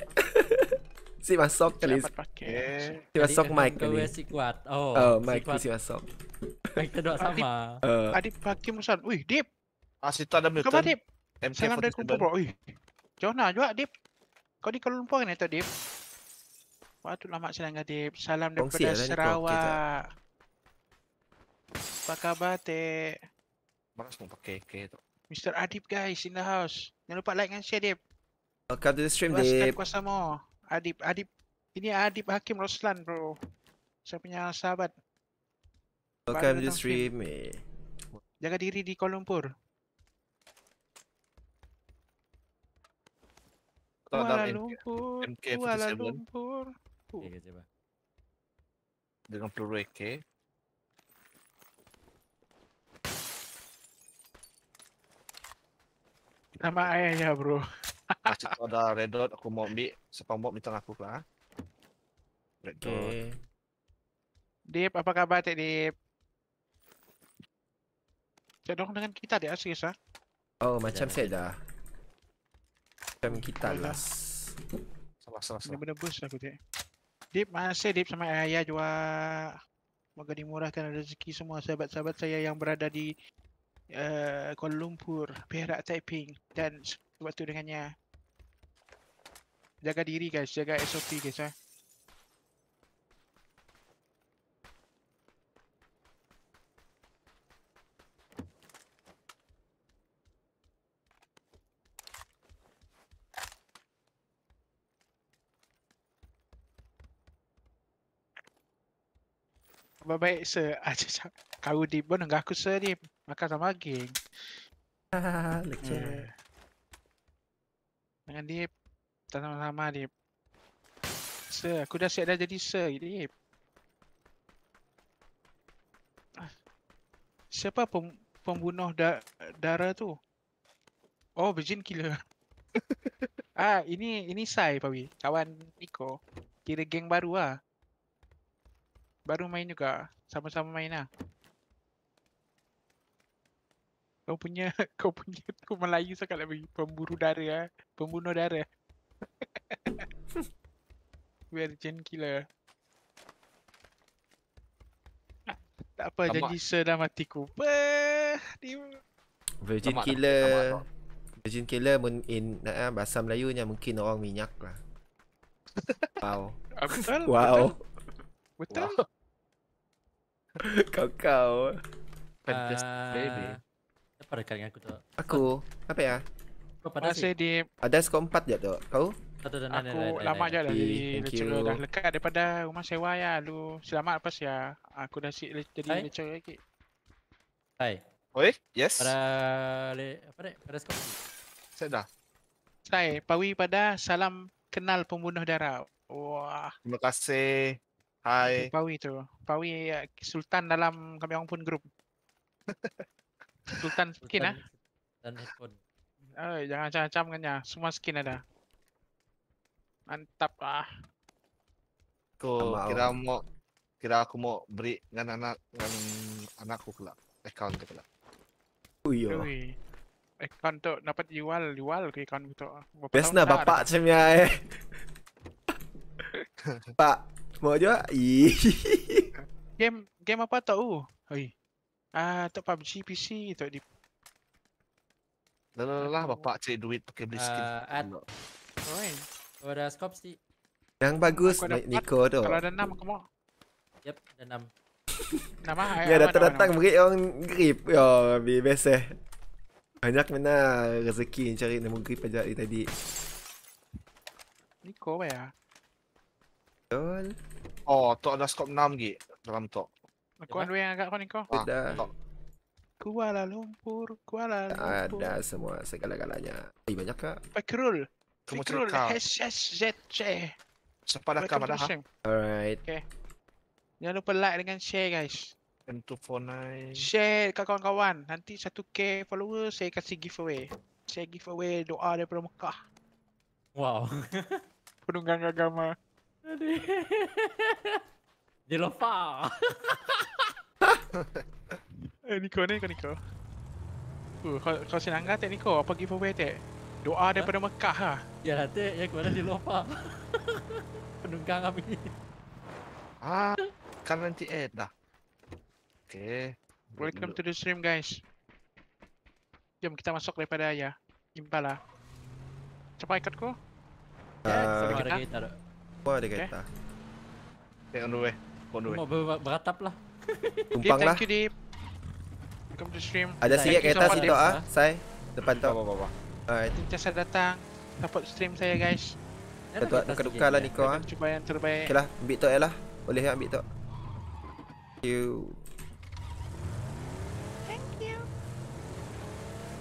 si masuk please okay. si Masok Mike please si kuat oh, eh. oh Mike si Masok. Mike kita sama adip pakai pagi musan wih dip asih ah, tanda milton kau dip MC yang ada kumpul bro wih jona jauh dip kau di kalung puan itu dip waktu lama sedang nggak dip salam dari Serawak. Lah Sarawak apa kabar te mana semua pakai ke tu. Mr. Adip guys in the house jangan lupa like dan share Adip. Welcome to the stream, Dip. Terima kasih kuasa mo. Adib, Adib. Ini Adib Hakim Roslan, bro. Saya punya sahabat. Welcome to stream. Eh. Jaga diri di Kuala Lumpur. Kuala Lumpur, Kuala Lumpur. Eh, eh. Dengan peluru AK. Nama ayahnya, bro. Macam tu ada red dot aku mau ambil Sepang bob di aku lah Red okay. Deep apa khabar Tek Deep? Tek dong dengan kita dia asis ah, ah. Oh macam saya dah Macam kita lah. Salah salah salah Benda bus lah aku Tek Deep masih Deep sama ayah juga Moga dimurahkan rezeki semua sahabat-sahabat saya yang berada di uh, Kuala Lumpur, Perak, Taiping dan sebab tu dengannya Jaga diri guys, jaga SOP guys eh. ah. Baik-baik sir Acik cakap Kau dip pun Enggak aku sir dip Makan sama geng Lecture yeah. Eh. Dengan Dip Tak sama-sama Dip Sir, aku dah siap dah jadi Sir, Dip ah. Siapa pem pembunuh da darah tu? Oh, Virgin Killer Ah, ini ini Sai, Pawi Kawan Nico Kira geng baru lah Baru main juga Sama-sama main lah kau punya kau punya kau Melayu sangat lebih pemburu darah, eh. Pembunuh dara. Virgin killer. tak apa tamat. janji sir dah mati ku. Virgin tamat killer. Tamat Virgin killer men in uh, bahasa Melayunya mungkin orang minyak lah. wow. Ah, betul, wow. Betul. betul. Wow. kau kau. Uh... baby. Siapa dekat dengan aku tu? Aku. Apa ya? Kau pada Masih di Ada skor 4 je tu. Kau? Satu dan Aku lama je lah di lecturer dah lekat daripada rumah sewa ya lu. Selamat apa sih ya? Aku dah sit jadi lecturer lagi. Hai. Oi, yes. Pada le apa dek? Pada skor. Set dah. Hai, Pawi pada salam kenal pembunuh darah. Wah. Terima kasih. Hai. Pawi tu. Pawi Sultan dalam kami orang pun grup. Sultan skin ah. Dan headphone. Eh, jangan macam-macam kanya. Semua skin ada. Mantap ah. Kau kira mau kira aku mau beri dengan anak dengan anakku kelak. Account tu kelak. Oh iya. Account tu dapat jual, jual ke account tu. Best nah bapak macam ah, eh. Pak, mau juga? Game game apa tau? Hoi. Ah, tak PUBG PC tak di lah, lah lah lah bapak cari duit pakai beli skin. Uh, at... Oh, eh. Oh, ada scope si. Yang bagus naik Nico tu. Kalau ada 6 aku mau. Yep, ada 6. Nama ayo. Ya datang datang beri orang grip. ya, bi bese. Banyak mana rezeki yang cari nama grip aja tadi. Nico ba ya? Oh, tok ada scope 6 gig dalam tok. Aku dulu yang agak kau ni kau. Ada. Kuala Lumpur, Kuala Lumpur. Ada semua segala-galanya. Eh banyak ke? Pakrul. Semua cerita. HSZC. Siapa dah kamera ha? Alright. Okay. Jangan lupa like dengan share guys. Tentu phone Share ke kawan-kawan. Nanti 1k follower saya kasih giveaway. Saya giveaway doa daripada Mekah. Wow. Penunggang agama. Aduh. Eh Nico ni kau Nico. Uh, kau kau senang kata tak Nico? Apa giveaway tak? Doa ha? daripada Mekah ha? Ya lah tak, ya kepada di lupa. Penunggang kami. Ah, kan nanti add dah. Okay. Welcome to the stream guys. Jom kita masuk daripada ayah. Jumpa lah. Cepat ikut ku. Uh, ya, eh, ada kereta tak? Apa ada kereta? Okay. Take on the way. On the way. Mau beratap lah. Tumpang lah. Welcome to stream. Ada siap kereta si ah. tu ah, saya Depan toh. Bawa, bawa, bawa. datang. dapat stream saya, guys. Kita buat lah eh. ni kau ah. Cuba yang terbaik. Okeylah, ambik tu eh, lah. Boleh ya ambik tu. Thank you. Thank you.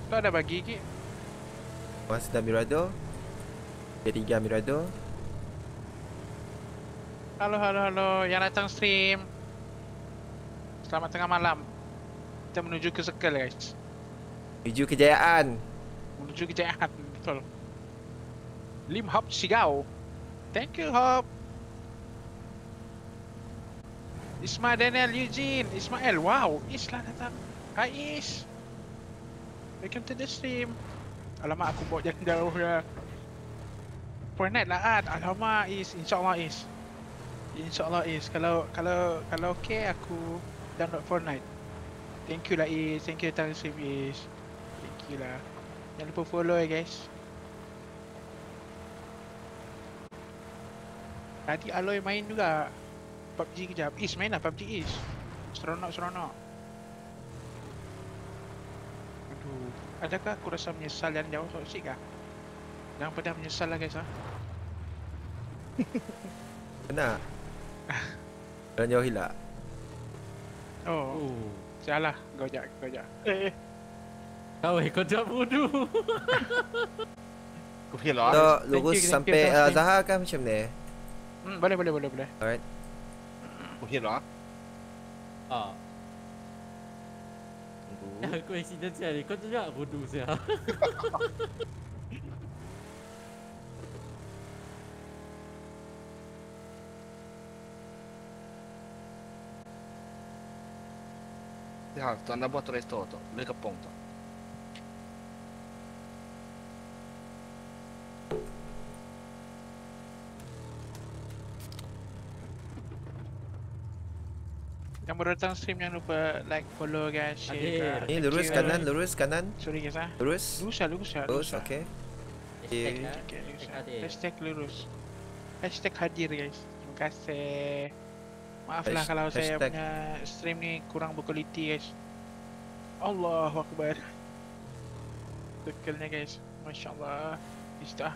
Tu ada bagi ki. Mas dah Mirado. Ketiga Mirado. Halo, halo, halo. Yang datang stream. Selamat tengah malam. Kita menuju ke circle guys. Menuju kejayaan. Menuju kejayaan. Betul. Lim Hop Sigao. Thank you Hop. Isma Daniel Eugene. Ismael. Wow. Isla datang. Hi Is. Welcome to the stream. Alamak aku bawa jalan jauh ya. Pernet lah Ad. Alamak Is. InsyaAllah Is. InsyaAllah Is. Kalau kalau kalau okey aku download Fortnite. Thank you lah Is, thank you datang stream Is. Thank you lah. Jangan lupa follow ya guys. Nanti Aloy main juga PUBG kejap. Is main lah PUBG Is. Seronok seronok. Aduh, adakah aku rasa menyesal dan jauh sok sih kak? Yang pernah menyesal lah guys ah. Kenapa? Dan jauh hilang. Oh. oh. Sial lah. Gojak, gojak. Eh, eh. Kau eh, gojak bodoh. Kau pergi lah. Tak, lurus sampai uh, Zahar kan macam ni? Hmm, boleh, boleh, boleh. boleh. Alright. Kau pergi lah. Ah. Aku accident sial ni. Kau tu jatuh bodoh sial. Ja, dann der Bot ist tot. Mega Punkte. Yang baru datang stream jangan lupa like, follow guys, share. Ini lurus kanan, lurus kanan. Sorry guys ah. Lurus. Lurus, lah, lah, lurus. Lurus, lah. okey. Ah. Hashtag, hashtag, hashtag lurus Hashtag hadir guys Terima kasih Maaflah Has- kalau hashtag. saya punya stream ni kurang berkualiti guys. Allahu akbar. Tekelnya guys. Masya-Allah. Ista.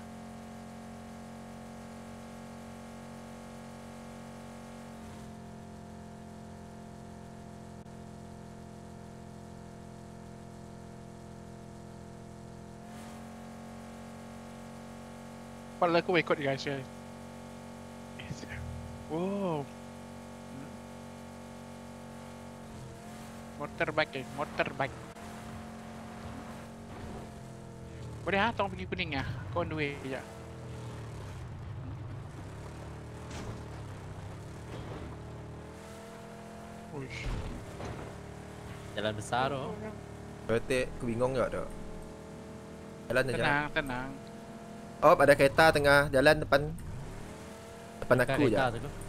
Kepala aku ikut guys guys Wow motorbike eh, motorbike Boleh ha, tolong pergi kuning lah, ya. conway je Uish. Jalan besar oh. Berarti aku bingung tak tak? Jalan tenang, jalan. tenang Oh, ada kereta tengah jalan depan Depan kereta aku kereta je tu.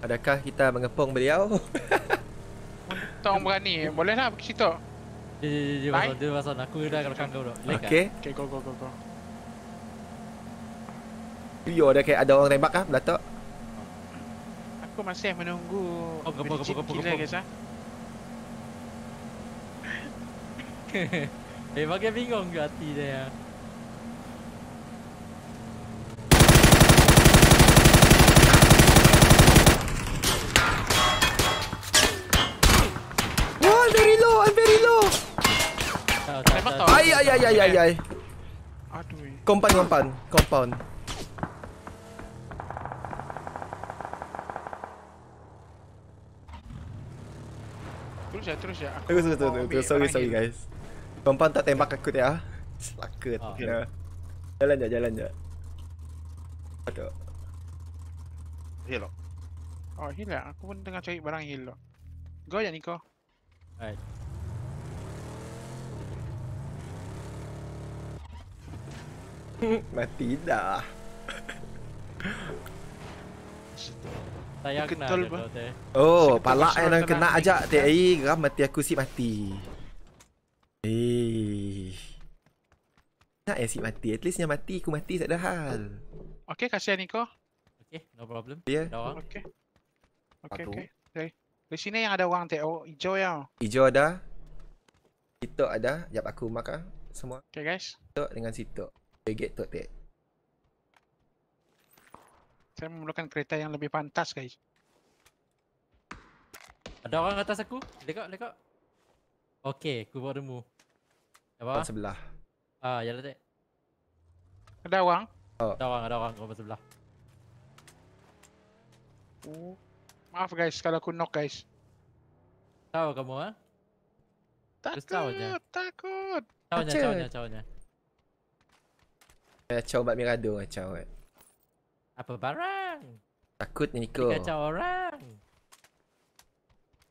Adakah kita mengepung beliau? Tong berani. bolehlah lah pergi situ. Ji masuk dia masuk aku dah kalau kau bro. Okey. Lah. Okey go go go go. Yo ada kayak ada orang tembak ah belato. Aku masih menunggu. Oh gepo gepo gepo gepo. Guys ah. Eh bagai bingung hati dia. ay ay ay ay ay. Compound compound compound. Terus ya terus ya. Terus terus terus sorry sorry guys. Compound tak tembak aku dia. Sakit. Ah. Jalan ya jalan ya. Ada. Hello. Oh hilang. Lah. Aku pun tengah cari barang hilang. Go ya Nico. Baik. Mati dah. Tayang nak lah tu. Oh, pala yang nak kena aja TAI ai mati aku si mati. Eh. Nak esok mati. At leastnya mati aku mati tak ada hal. Okey, kasihan Nico. Okey, no problem. Dia, ya. Yeah. Okey. Okey, okey. Okay. Di sini yang ada orang teh oh, hijau ya. Hijau ada. Sitok ada. Jap aku makan semua. Okey guys. Sitok dengan sitok. They get to that. Saya memerlukan kereta yang lebih pantas guys. Ada orang atas aku? Lekak, lekak. Okay, aku buat remu. Apa? Kau sebelah. Ah, ya dah tak. Ada orang? Oh. Ada orang, ada orang. Kau sebelah. Oh. Maaf guys, kalau aku knock guys. Tahu kamu ha? Takut, takut. Cawanya, cawanya, cawanya. Kacau buat mirador kacau kan Apa barang? Takut ni Niko Kacau orang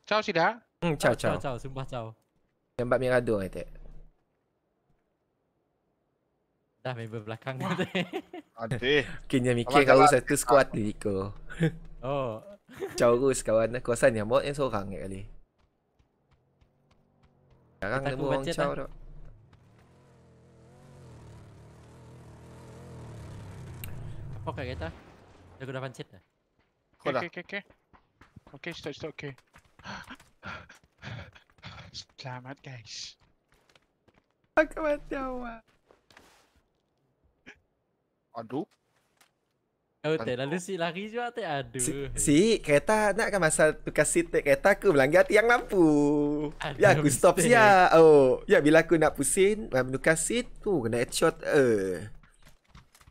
Ciao Sida Hmm ciao ciao Ciao sumpah ciao Kacau buat mirador kan tak Dah member belakang kan tak Adik mikir kau satu squad ni Niko Oh Ciao Rus kawan aku Kawasan ni yang bawa yang seorang kat kali Sekarang dia mau orang tak Ok cái ta Đây có đa văn chết này Ok ok okay. ok Ok stop stop ok Selamat guys Aku mati awak Aduh Oh, tak lalu si lari juga tak aduh. Si, si kereta nak kan masa tu kasih tak kereta aku melanggar tiang lampu. Ya, aduh, ya aku stop si Oh, ya bila aku nak pusing nak menukar seat tu kena headshot eh. Uh.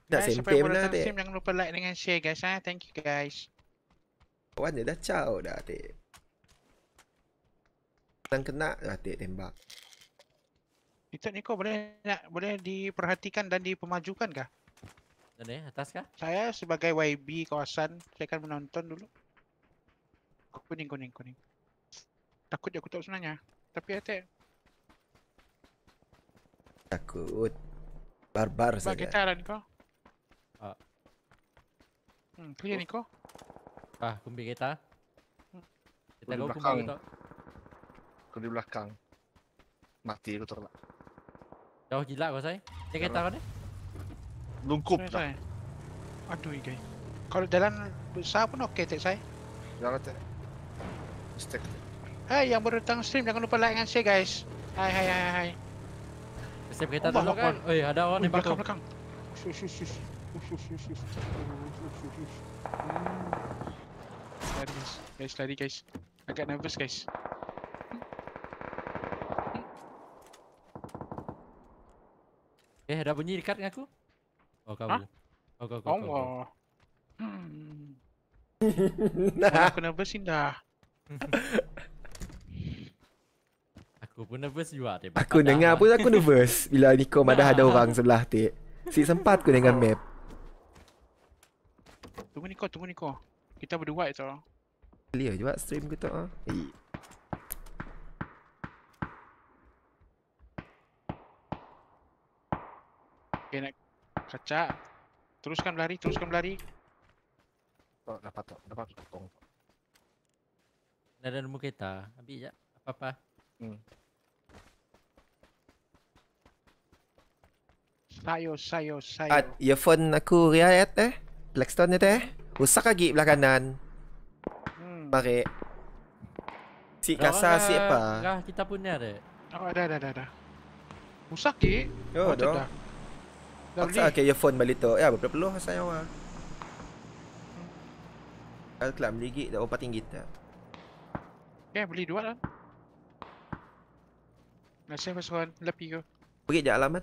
Nak guys, sampai pun datang sim Jangan lupa like dengan share guys ha? Thank you guys Kawan oh, dia dah caw dah Atik Tak kena Atik tembak Itu Niko boleh nak boleh diperhatikan dan dipermajukan kah? Ini eh, atas kah? Saya sebagai YB kawasan Saya akan menonton dulu Kuning kuning kuning Takut je aku sebenarnya Tapi Atik Takut Barbar saja Bagi lah Niko Hmm, tu ni kau. Ah, kumpul kereta. Kita go kumpul kereta. Kumbi belakang. Mati aku terlak. Jauh gila kau sai. Cek kereta kau ni. Lungkup dah. Aduh, guys. Kalau jalan besar pun okey tak sai. Jalan tak. Stick. Hai, yang baru datang stream jangan lupa like dan share guys. Hai hai hai hai. Siap kita dulu lakukan oh eh, ada orang di oh, belakang. Shush shush shush. Shush shush shush. Lari guys, guys lari guys Agak nervous guys Eh, ada bunyi dekat dengan aku? Oh, kau boleh Oh, kau, kau, kau oh. hmm. Aku nervous dah. Aku pun nervous juga tiba. Aku dengar pun aku nervous Bila Nico madah ada orang sebelah tik Sik sempat aku dengan map Tunggu ni kau, tunggu ni kau. Kita berdua itu. Clear juga stream kita ah. Hey. Okay, nak kaca. Teruskan lari, teruskan lari. Oh, dapat tak? Dapat potong. Dah dalam kereta. Habis je. Apa-apa. Hmm. Sayo, sayo, sayo. At, ah, your phone aku riayat eh? Blackstone ni teh. Eh? Usak lagi belah kanan. Hmm. Mari. Si kasar si apa? Lah kita punya ada. Oh, ada ada ada. Usak ki. Yo, oh, dah. Paksa ke your phone balik tu. Ya, berapa peluh saya awak? Hmm. Kalau kelam lagi, tak berapa tinggi tak? Okay, eh, beli dua lah. Nasib, Mas Wan. ke. Pergi je alamat.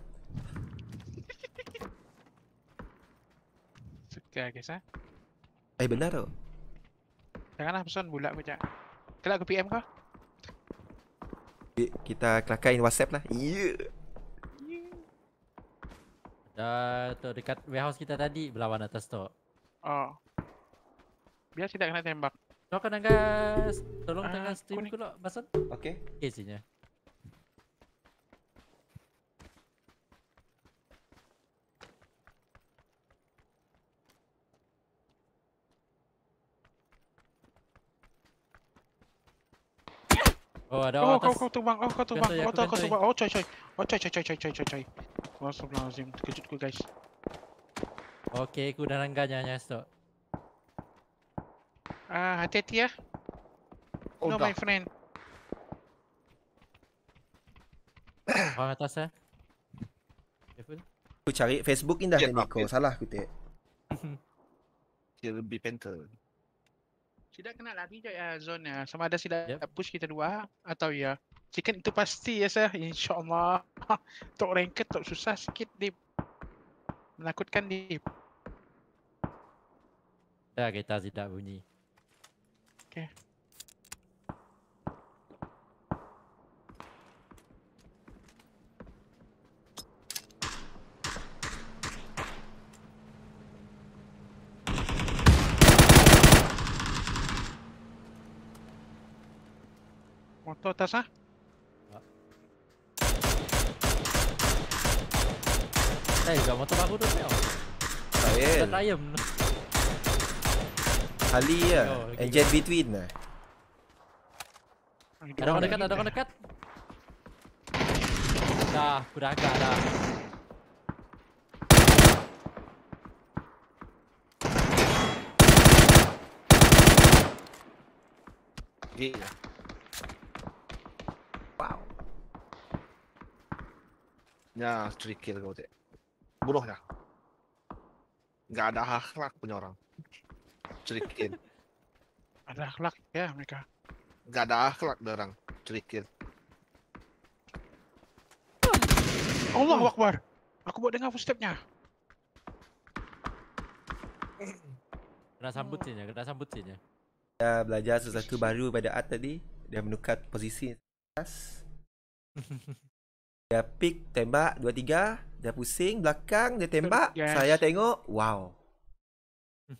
Okay, guys eh. Eh, benar tu. Janganlah pesan bulat aku cak. Kelak aku PM kau. kita kelakain WhatsApp lah. Ye. Yeah. Dah tu dekat warehouse kita tadi berlawan atas tu. Oh. Biar tidak kena tembak. Kau kena gas. Tolong uh, tengah stream kulak, Basan. Okey. Okay, sini. Oh, ada oh, kau kau tu bang. Oh, kau tu Kau tu kau tu Oh, coy coy. Oh, coy coy coy coy coy coy coy. Oh, sebelah azim. Kejut ku guys. Okey, aku dah langgar nyanya stok. Ah, uh, hati-hati ya. Oh, no, my friend. Orang atas eh. Aku cari Facebook indah yeah, ni Nico. Salah aku tak. Dia lebih pentel. Tidak kena lari je uh, ah, zone uh. Sama ada silap yep. push kita dua ah. atau ya. Yeah. Chicken itu pasti ya sir. Insyaallah. tok ranker tok susah sikit dip. Menakutkan dip. Dah kita tidak bunyi. Okay. Toi tässä. Ja. Ei se on, mutta vakuutus ei ole. Tai ei. Tätä ei between Ada ah. eh, orang dekat, ada orang dekat. Dah, kuda agak dah. Yeah. Ya, cerikil kau tu, Buruh ya. Lah. Gak ada akhlak punya orang. Cerikil. ada akhlak ya mereka. Gak ada akhlak orang. Cerikil. Allah wakbar, Aku buat dengar footstepnya. Kena sambut sini, kena sambutin ya. Dia belajar sesuatu baru pada art tadi. Dia menukar posisi. Dia pick tembak dua tiga, dia pusing belakang, dia tembak. Yes. Saya tengok, wow.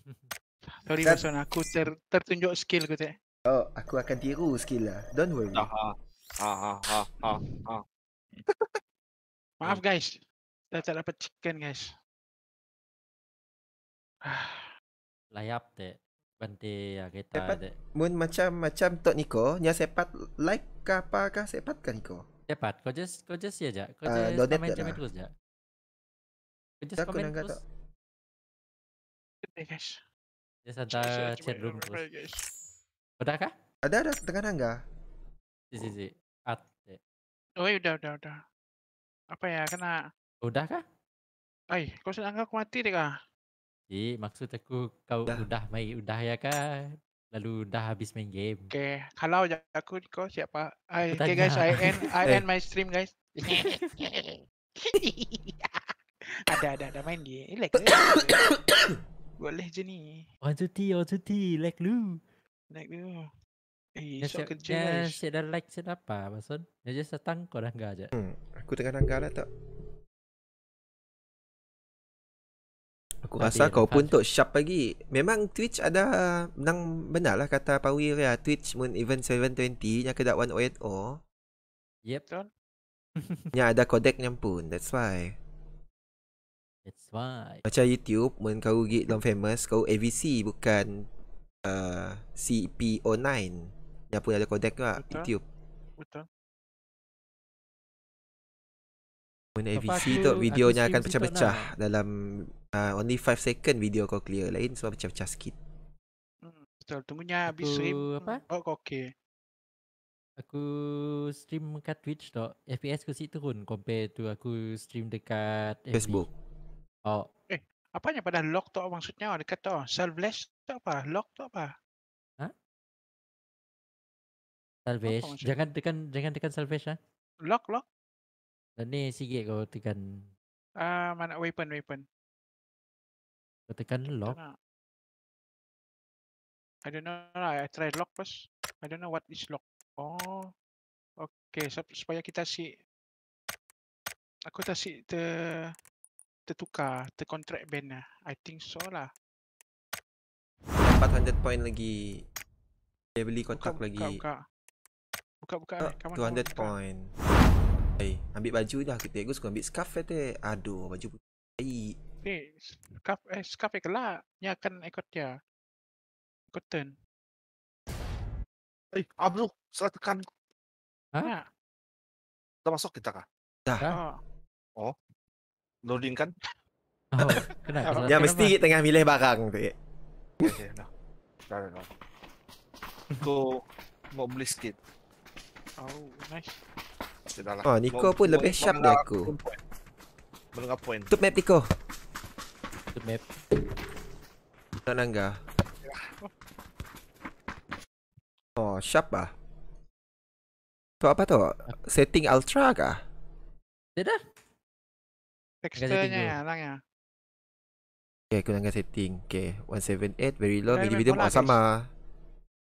Sorry Sat- Bosan, aku ter- tertunjuk skill aku tak. Oh, aku akan tiru skill lah. Don't worry. Ha ha ha ha ha. Maaf guys. Kita tak dapat chicken guys. Layap tak? Bantai ya kita dek. Mun macam macam Tok Niko, dia sepat like ke apa ke sepat ke Niko? Dapat. Kau just kau just ya ah, jak. Lah. Kau just uh, comment comment terus jak. Kau just comment terus. Okay guys. Just ada chat room terus. Ada kah? Ada ada tengah tangga. Si si si. At. Oh, udah udah udah. Apa ya kena? Udah kah? Ay, kau sedang aku mati dek ah. maksud aku kau udah, udah mai udah ya kah? Lalu dah habis main game. Okay. Kalau aku ni kau siapa? I, okay tanya. guys, I end, I eh. end my stream guys. ada, ada, ada main game dia. Relax. Boleh je ni. On duty, on duty. Like lu. Like lu. Eh, so kerja guys. Nasib dah like, siapa apa, Masun? Dia just datang, kau dah enggak je. Hmm, aku tengah enggak lah tak. Aku rasa kau pun fast. tok sharp lagi Memang Twitch ada Menang benar lah kata Pawi ya. Twitch moon event 720 Yang kedatuan 1.0 Yep tuan Ni ada codec yang pun That's why That's why Macam YouTube Mungkin kau rugi Long famous Kau AVC Bukan uh, CP09 Yang pun ada codec juga Betul. YouTube Betul Mungkin AVC tu Videonya akan pecah-pecah Dalam uh, only 5 second video kau clear lain sebab macam-macam sikit. Hmm, betul. Tunggunya habis stream. Apa? Oh, kau okay. Aku stream kat Twitch tak. FPS aku sikit turun compare tu aku stream dekat FB. Facebook. Oh. Eh, apa yang pada lock tu maksudnya dekat tu? Selfless tu apa? Lock tu apa? Ha? Salvage. Apa jangan tekan jangan tekan salvage ah. Lock lock. Dan ni sikit kau tekan. Ah, uh, mana weapon weapon. Tekan lock. I don't know lah. I try lock first. I don't know what is lock. Oh. Okay. So, supaya kita si. Aku tak si ter. Tertukar. Tercontract band lah. I think so lah. 400 point lagi. Dia beli kotak buka, lagi. Buka, buka. Buka, buka. Oh, 200 buka. point. Hey, ambil baju dah. kita. Tegu suka ambil scarf eh, Aduh, baju putih. Hey. Tapi Scarf, eh, Scarf eh, kelak Dia akan ikut dia Ikut turn Eh, hey, Abdul, salah tekan Hah? Kita ya. masuk kita kah? Dah Oh, Loading kan? Oh, Ya, mesti tengah milih barang tu ya. Okay, dah Dah, dah, Go Mau beli sikit Oh, nice lah. Oh, Niko pun lebih sharp dari aku Menengah point Tutup map Niko the map. Tak nangga. Oh, sharp ah. Tu apa tu? Setting ultra ke? Dia dah. Teksturnya ya, lang ya. Okay, aku setting. Okay, 178, very low. Lagi medium, sama.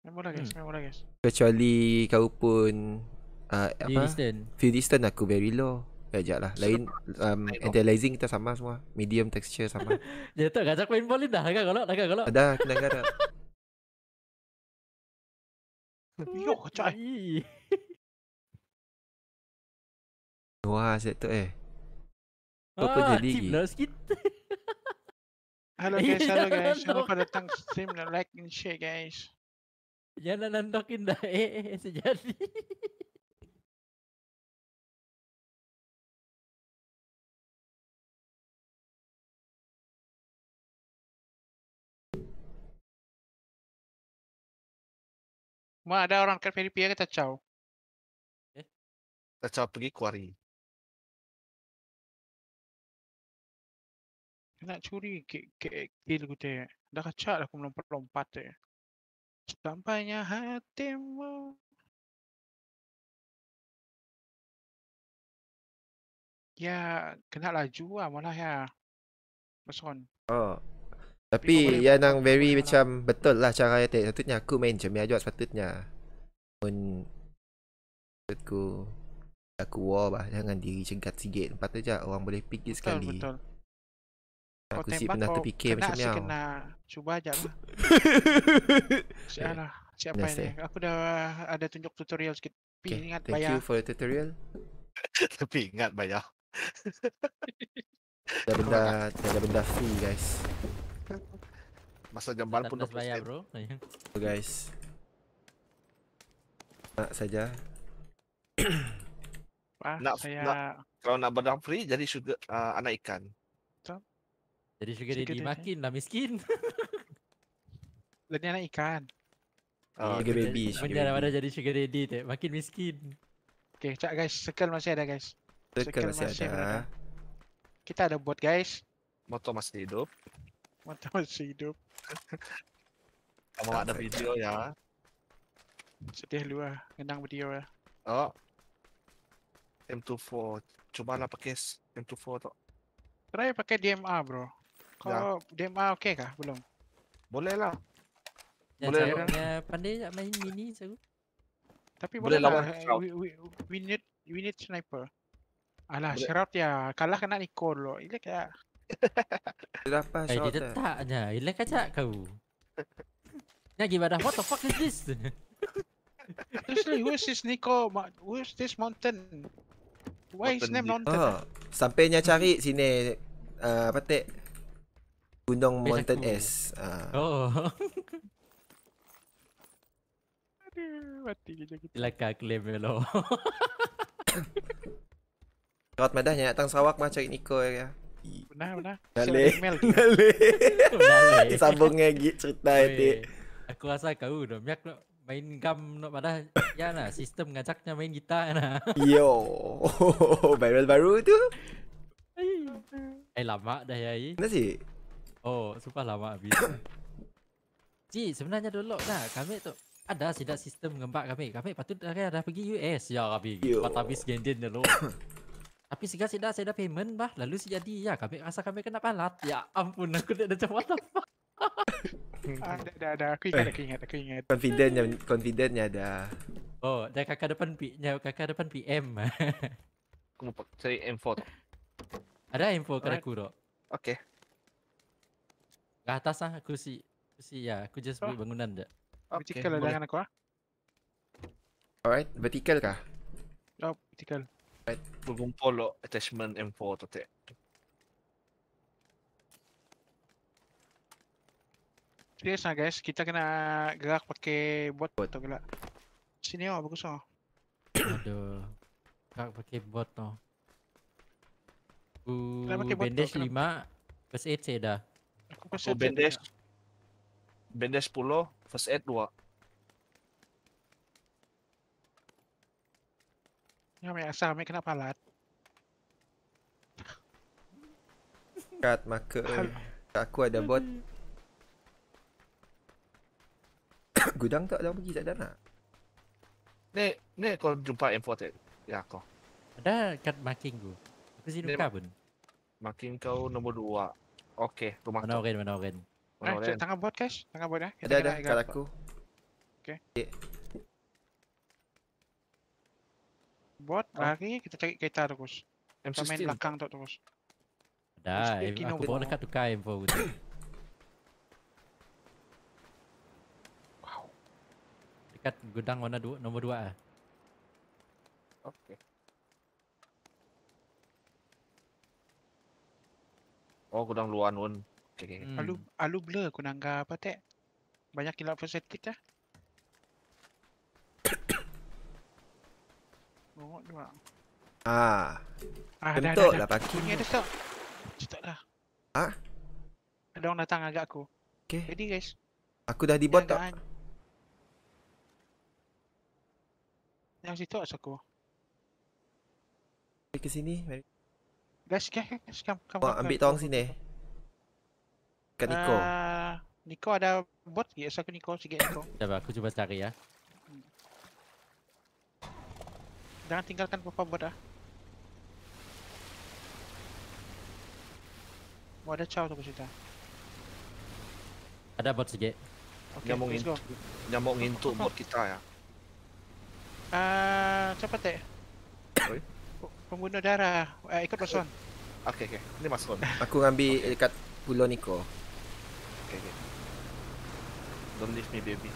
sama. lah guys, sama lah guys. Kecuali kau pun... Uh, apa? Distant. Feel distant aku very low. Sekejap lah Lain um, Antializing kita sama semua Medium texture sama Ya tak Gajak main ball ni dah Agak kalau, Agak kalau. Ada, kena agak Yo kacai Wah set tu eh Tu apa jadi lagi Halo guys Halo guys Lupa datang stream Like and share guys Jangan nantokin dah Eh eh, eh Sejati Cuma ada orang dekat ferry pier kita caw. Eh? Kita caw pergi quarry. Nak curi ke ke kill kita. Dah kacak dah aku melompat-lompat eh. Sampainya hati mu. Ya, kena laju lah malah ya. Mas Oh. Tapi ya nang very macam lah. betul lah cara dia tek satunya aku main macam dia ajak sepatutnya. Pun aku aku war bah jangan diri cegat sikit. Patut aja orang boleh pikir sekali. Betul. Aku sih pernah kau terfikir kena macam ni. Kena cuba aja lah. lah. Siapa nice eh. Aku dah ada tunjuk tutorial sikit. ingat Thank bayar. Thank you for the tutorial. Tapi ingat bayar. Ada benda, ada benda free guys. Masa jambal pun dah bayar bro. So guys. Nak saja. Wah, nak saya nak, kalau nak badan free jadi sugar uh, anak ikan. Betul. Jadi sugar, sugar daddy lah miskin. Jadi anak ikan. Oh, sugar baby. Sugar lah baby. jadi sugar daddy tu eh. makin miskin. Okay, cak guys, circle masih ada guys. Circle, masih, masih, ada. Kita ada buat guys. Motor masih hidup. Motor masih hidup. Kamu tak ada video ya? Sedih lu lah, ngenang video ya. Oh M24, cuba lah pakai M24 tu Try pakai DMA bro Kalau ya. DMA oke kah? Belum? Boleh lah Boleh Pandai tak main mini sebu Tapi boleh, lah, lah. We, need, sniper Alah, boleh. shroud ya, kalah kena Nico lo, Ini kayak dia dapat shot eh, Dia tetap je Hilang kacak kau Nak pergi badan What the fuck is this? Seriously, who is this Nico? Who is this mountain? Why is name mountain? Oh, sampainya cari sini uh, Apa tek? Gunung Mountain S ah. Oh Aduh, mati je kita Silahkan claim dulu Kawat madahnya, datang Sarawak mah cari Nico ya mati. Pernah, pernah. Nale. Nale. Nale. Sambung lagi cerita itu. Aku rasa kau dah miak lo main gam lo pada ya lah sistem ngajaknya main kita nah. Yo. Viral baru tu. Eh lama dah ya ini. Kenapa Oh, super lama habis. Ji, sebenarnya dulu dah kami tu ada sih sistem ngembak kami. Kami patut ada pergi US ya kami. Patabis gendin dulu. Tapi sehingga saya dah, saya dah payment bah. Lalu saya jadi, ya kami rasa kami kena palat. Ya ampun, aku tidak dapat apa? Ada ada fuck. ah, Aku ingat, aku ingat, aku ingat. confidentnya confidentnya ada Oh, dah kakak depan P, ya, kakak depan PM. aku mau cari m Ada info 4 kena Okay. Ke atas lah, aku si. Aku si, ya. Aku just oh. bangunan dek Okay, oh, okay. Vertical lah dengan aku ah. Alright, vertical kah? Oh, vertical sampai berkumpul lo attachment M4 tu tak. Serius lah guys, kita kena gerak pakai bot atau gila. Sini oh bagus oh. Aduh. Gerak pakai bot tu. Oh. Bendes bandage bot, 5, kenapa? first aid saya dah. Aku, aku bandage. Bandage 10, first aid 2. Ni ambil asal, ambil kena palat. Kat maka Kat aku ada bot. Gudang tak dah pergi tak ada nak. Ni ni kau jumpa imported. Ya kau. Ada kat marking ku. Aku sini buka pun. Marking kau nombor 2. Okey, rumah mana tu. Mana orang, mana orang. Eh, tengah buat cash? Tengah bot ya. Ada ada kat aku. Okey. Okay. Buat lari oh. kita cari kereta terus. M16 main belakang tu terus. Dah, eh, aku bawa dekat tukar info tu. Wow. Dekat gudang mana dua, nombor 2 ah. Okey. Oh, gudang luar pun. Okay. Hmm. Alu, alu blur aku nanggar apa tak? Banyak kilat first aid Ya? Tengok Ah, ah Bentuk lah pagi. Ini ada kau. Cetak dah. Ah, Ada orang datang agak aku. Okay. Ready guys. Aku dah dibuat tak? Yang situ asal aku. Mari ke sini. Mari. Guys, guys, guys. Come, come, oh, ambil tolong sini. Kat Niko. Uh, ah, Niko ada bot lagi. Asal aku Niko. Sikit Niko. Sekejap, aku cuba cari ya. Jangan tinggalkan papa buat dah. ada caw tu aku cerita. Ada bot sejak. Okay, Nyamuk let's go. Nyamuk ngintuk bot kita ya. Ah, uh, cepat tak? Pengguna darah. Uh, ikut Ron. Okey, okey. Ini Mas Ron. aku ambil okay. dekat pulau Niko. Okey, okey. Don't leave me, baby.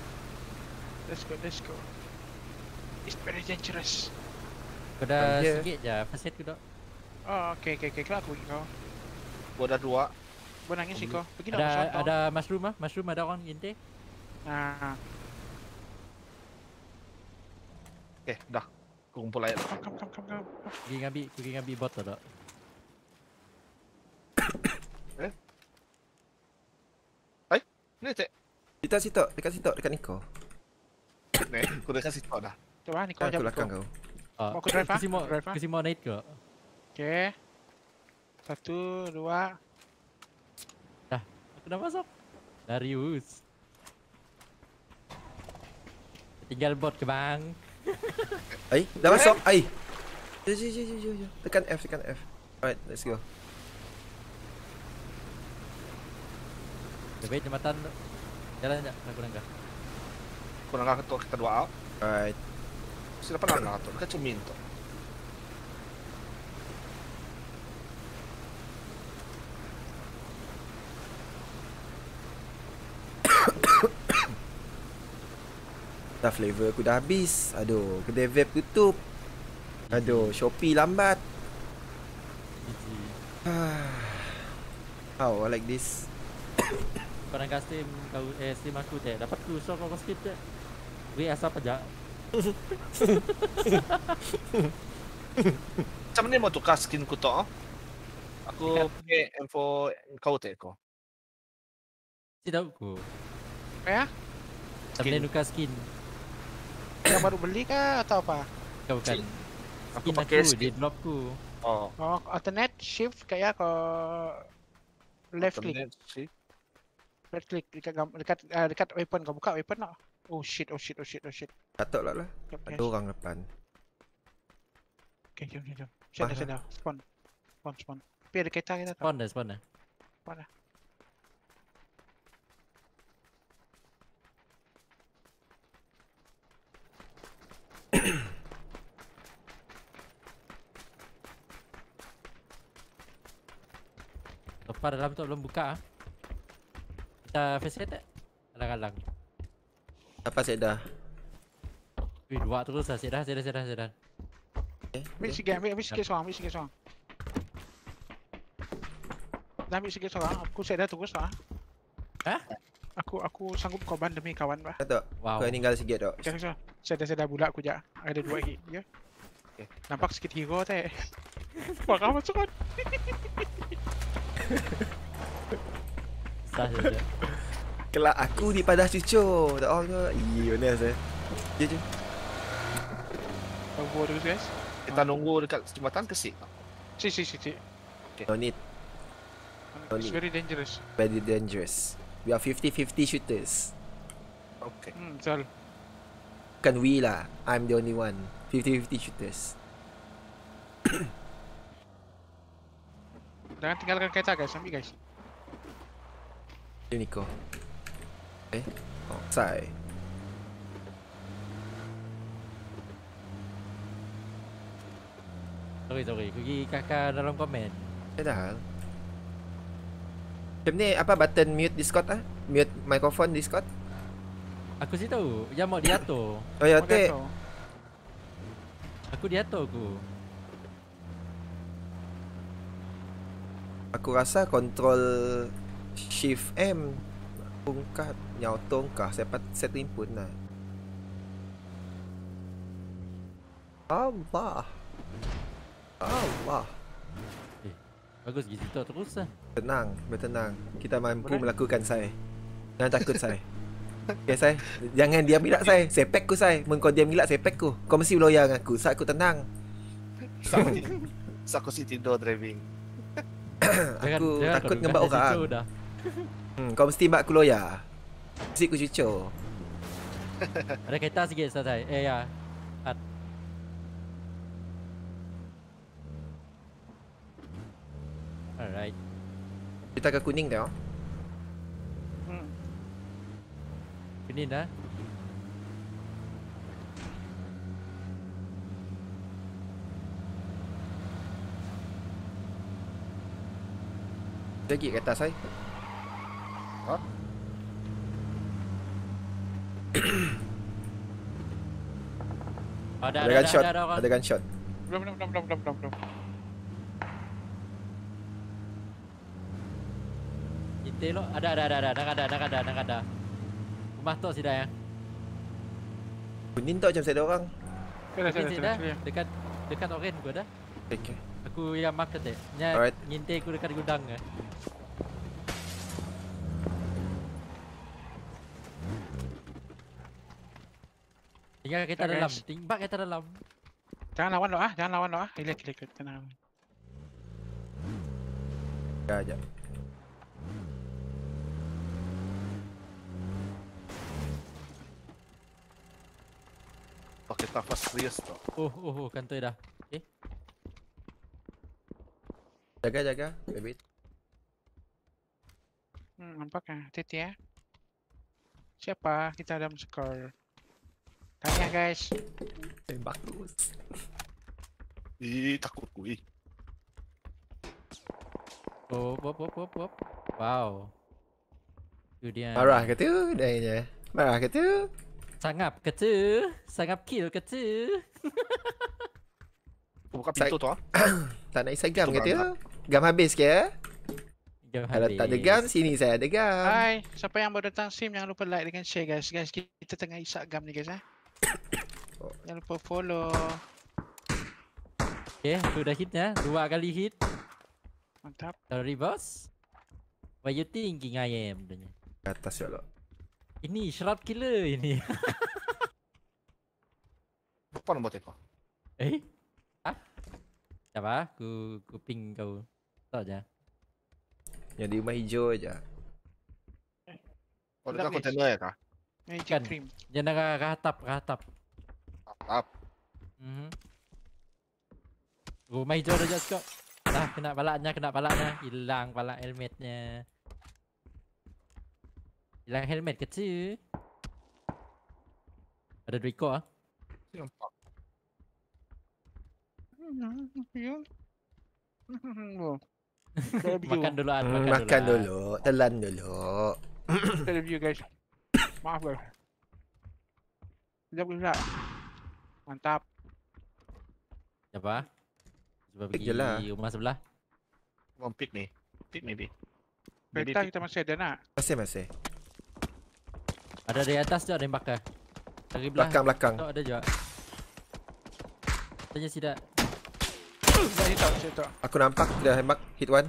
Let's go, let's go. It's very dangerous. Kau dah okay. sikit je first aid ke tak? Oh okey okey okey kelak aku pergi kau. Gua dah dua. Gua nangis sih kau. Pergi ada, dah Ada ada mushroom ah. Mushroom ada orang ganti. Ah. Okey, dah. Aku kumpul ayat. Kam kam kam kam. Pergi ngambil, pergi ngambil botol tak? eh? Hai, ni cek. Kita situ, dekat situ, dekat Niko. Ni, aku dekat situ dah. Coba ah, Niko jap. Aku belakang kau. Ah, mau drive ah? drive ah? Kasi mau naik ke? Oke. Satu, dua. Dah. Aku dah masuk. Darius. Tinggal bot ke bang? Ay, dah masuk. Ay. Jom, jom, jom, jom, Tekan F, tekan F. Alright, let's go. Lebih jembatan. Jalan tak? Nak kurang kah? Kurang kah kita dua out. Alright si era appena nato, perché c'è minto? Dah flavor aku dah habis Aduh, kedai vape tutup Aduh, mhm. Shopee lambat mhm. How, I like this Kau nak steam, kau, eh, steam aku tak Dapat tu, so kau kau skip tak asal pajak macam ni mau tukar skin ku tu? Oh? Aku pakai M4 kau tu aku. Tidak aku. Ya? Macam mana tukar skin? Kau baru beli ke atau apa? Kau bukan. Aku pakai skin. Dia block ku. Oh. Oh, alternate shift kaya kau left click. Left click dekat dekat ah, dekat weapon kau buka weapon tak? Oh shit, oh shit, oh shit, oh shit. Katok lah lah. Jom, Ada orang depan. Okay, jom, jom, jom. Shit dah, shit Spawn. Spawn, spawn. Tapi ada kereta kita tak? Spawn dah, spawn dah. Spawn dah. Lepas dalam tu belum buka ah. Kita face tak? Kalang-kalang. Apa Seda? Wih, dua terus lah. Seda, Seda, Seda, Seda. Ambil sikit, ambil, ambil sikit seorang, ambil sikit seorang. Dah ambil sikit seorang, aku Seda terus lah. Hah? Aku, aku sanggup korban demi kawan lah. Tak, wow. kau tinggal sikit tak. Okay, so. Seda, Seda, bulat aku jap. Ada dua lagi, ya? Okay. Nampak sikit hero tak? Marah macam kan? Sah saja. Kelak aku di padah cucu. Tak tahu ke. Ye, ni saya? Je je. Tunggu terus guys. Kita eh, nunggu dekat jembatan ke sip? Si si si si. Okay. Don't need. Don't It's very dangerous. Very dangerous. We are 50-50 shooters. Okay. Hmm, sal. Bukan we lah. I'm the only one. 50-50 shooters. Jangan tinggalkan kereta guys. Ambil guys. Ini ko. 哎、欸，在。都可以，都可以，可以，嘎嘎，那让 eh? comment。在哪？Macam oh. eh, ni apa button mute Discord ah? Mute microphone Discord? Aku sih tahu, oh, ya mau diatur. oh ya te. Aku diatur aku. Aku rasa control shift M. Tungkah Nyau tungkah Saya set input nak Allah Allah eh, bagus gitu situ terus lah Tenang, betenang. Kita mampu Berat. melakukan saya Jangan takut saya Okay saya Jangan diam gilak saya Sepek ku saya Mungkin kau diam gilak sepek ku Kau mesti loyal dengan aku Saat aku tenang Saat aku sitting door driving Aku takut ngebak orang dah. Hmm, kau mesti mak aku ya, Mesti aku cucu. Ada kereta sikit selesai. Eh ya. At. Alright. Kita ke kuning dah. Hmm. Kuning dah. Lagi kat atas saya. Ada, ada, ada, ada, ada, ada, ada gunshot. Belum, belum, belum, belum, belum, belum, belum. Kita lo, ada, ada, ada, ada, nak ada, nak ada, nak ada. Rumah tu sudah ya. Bunin tu macam saya ada orang. Kena sini Dekat dekat orange gua dah. Okey. Aku yang mark tadi. Ya, ngintai aku dekat gudang ke. Ya. Tinggal kereta Fair dalam. Rest. Tinggal kereta dalam. Jangan lawan doa, ah. jangan lawan doa. Ah. Relax, relax. Tenang. Ya, ja, ja. Pakai tafas serius tu. Oh, oh, oh, kantoi dah. Okey. Eh? Jaga, jaga. Bebit. Hmm, nampak kan? Titi ya. Eh. Siapa? Kita ada skor. Tanya guys Tembak eh, terus Ih takut gue Oh, oh, oh, oh, oh. Wow Itu dia Marah ke tu dahinya Marah ke tu Sangap ke tu Sangap kill ke tu Buka pintu tu ah. tak nak isai gam ke tu Gam habis ke kalau tak ada gam, sini saya ada gam. Hai, siapa yang baru datang sim jangan lupa like dengan share guys. Guys, kita tengah isak gam ni guys. Eh? Yang lupa follow Okay, sudah hit ya Dua kali hit Mantap Sorry boss What you thinking I am? Tanya. Atas ya lo Ini shroud killer ini Apa nombor tepa? Eh? Hah? Siapa? Ku, ku ping kau Tak je Yang di rumah hijau je Oh, dekat kontainer ya kah? Magic kan? cream. Dia nak ratap, ratap. Ratap. Mhm. Mm Rumah hijau dah jatuh. Dah kena palaknya, kena palaknya. Hilang palak helmetnya. Hilang helmet kecil. Ada Draco ah. makan dulu ah, makan, dulu. Makan ah. dulu, telan dulu. Review guys. Maaf guys. Sekejap bisa. Mantap. Siapa? Siapa pergi Di rumah sebelah. Mau pick ni. Pick maybe. Kereta kita masih ada nak. Masih masih. Ada di atas tu ada yang bakar. Dari belakang belakang. ada juga. Tanya sida. Aku nampak dah hembak hit one.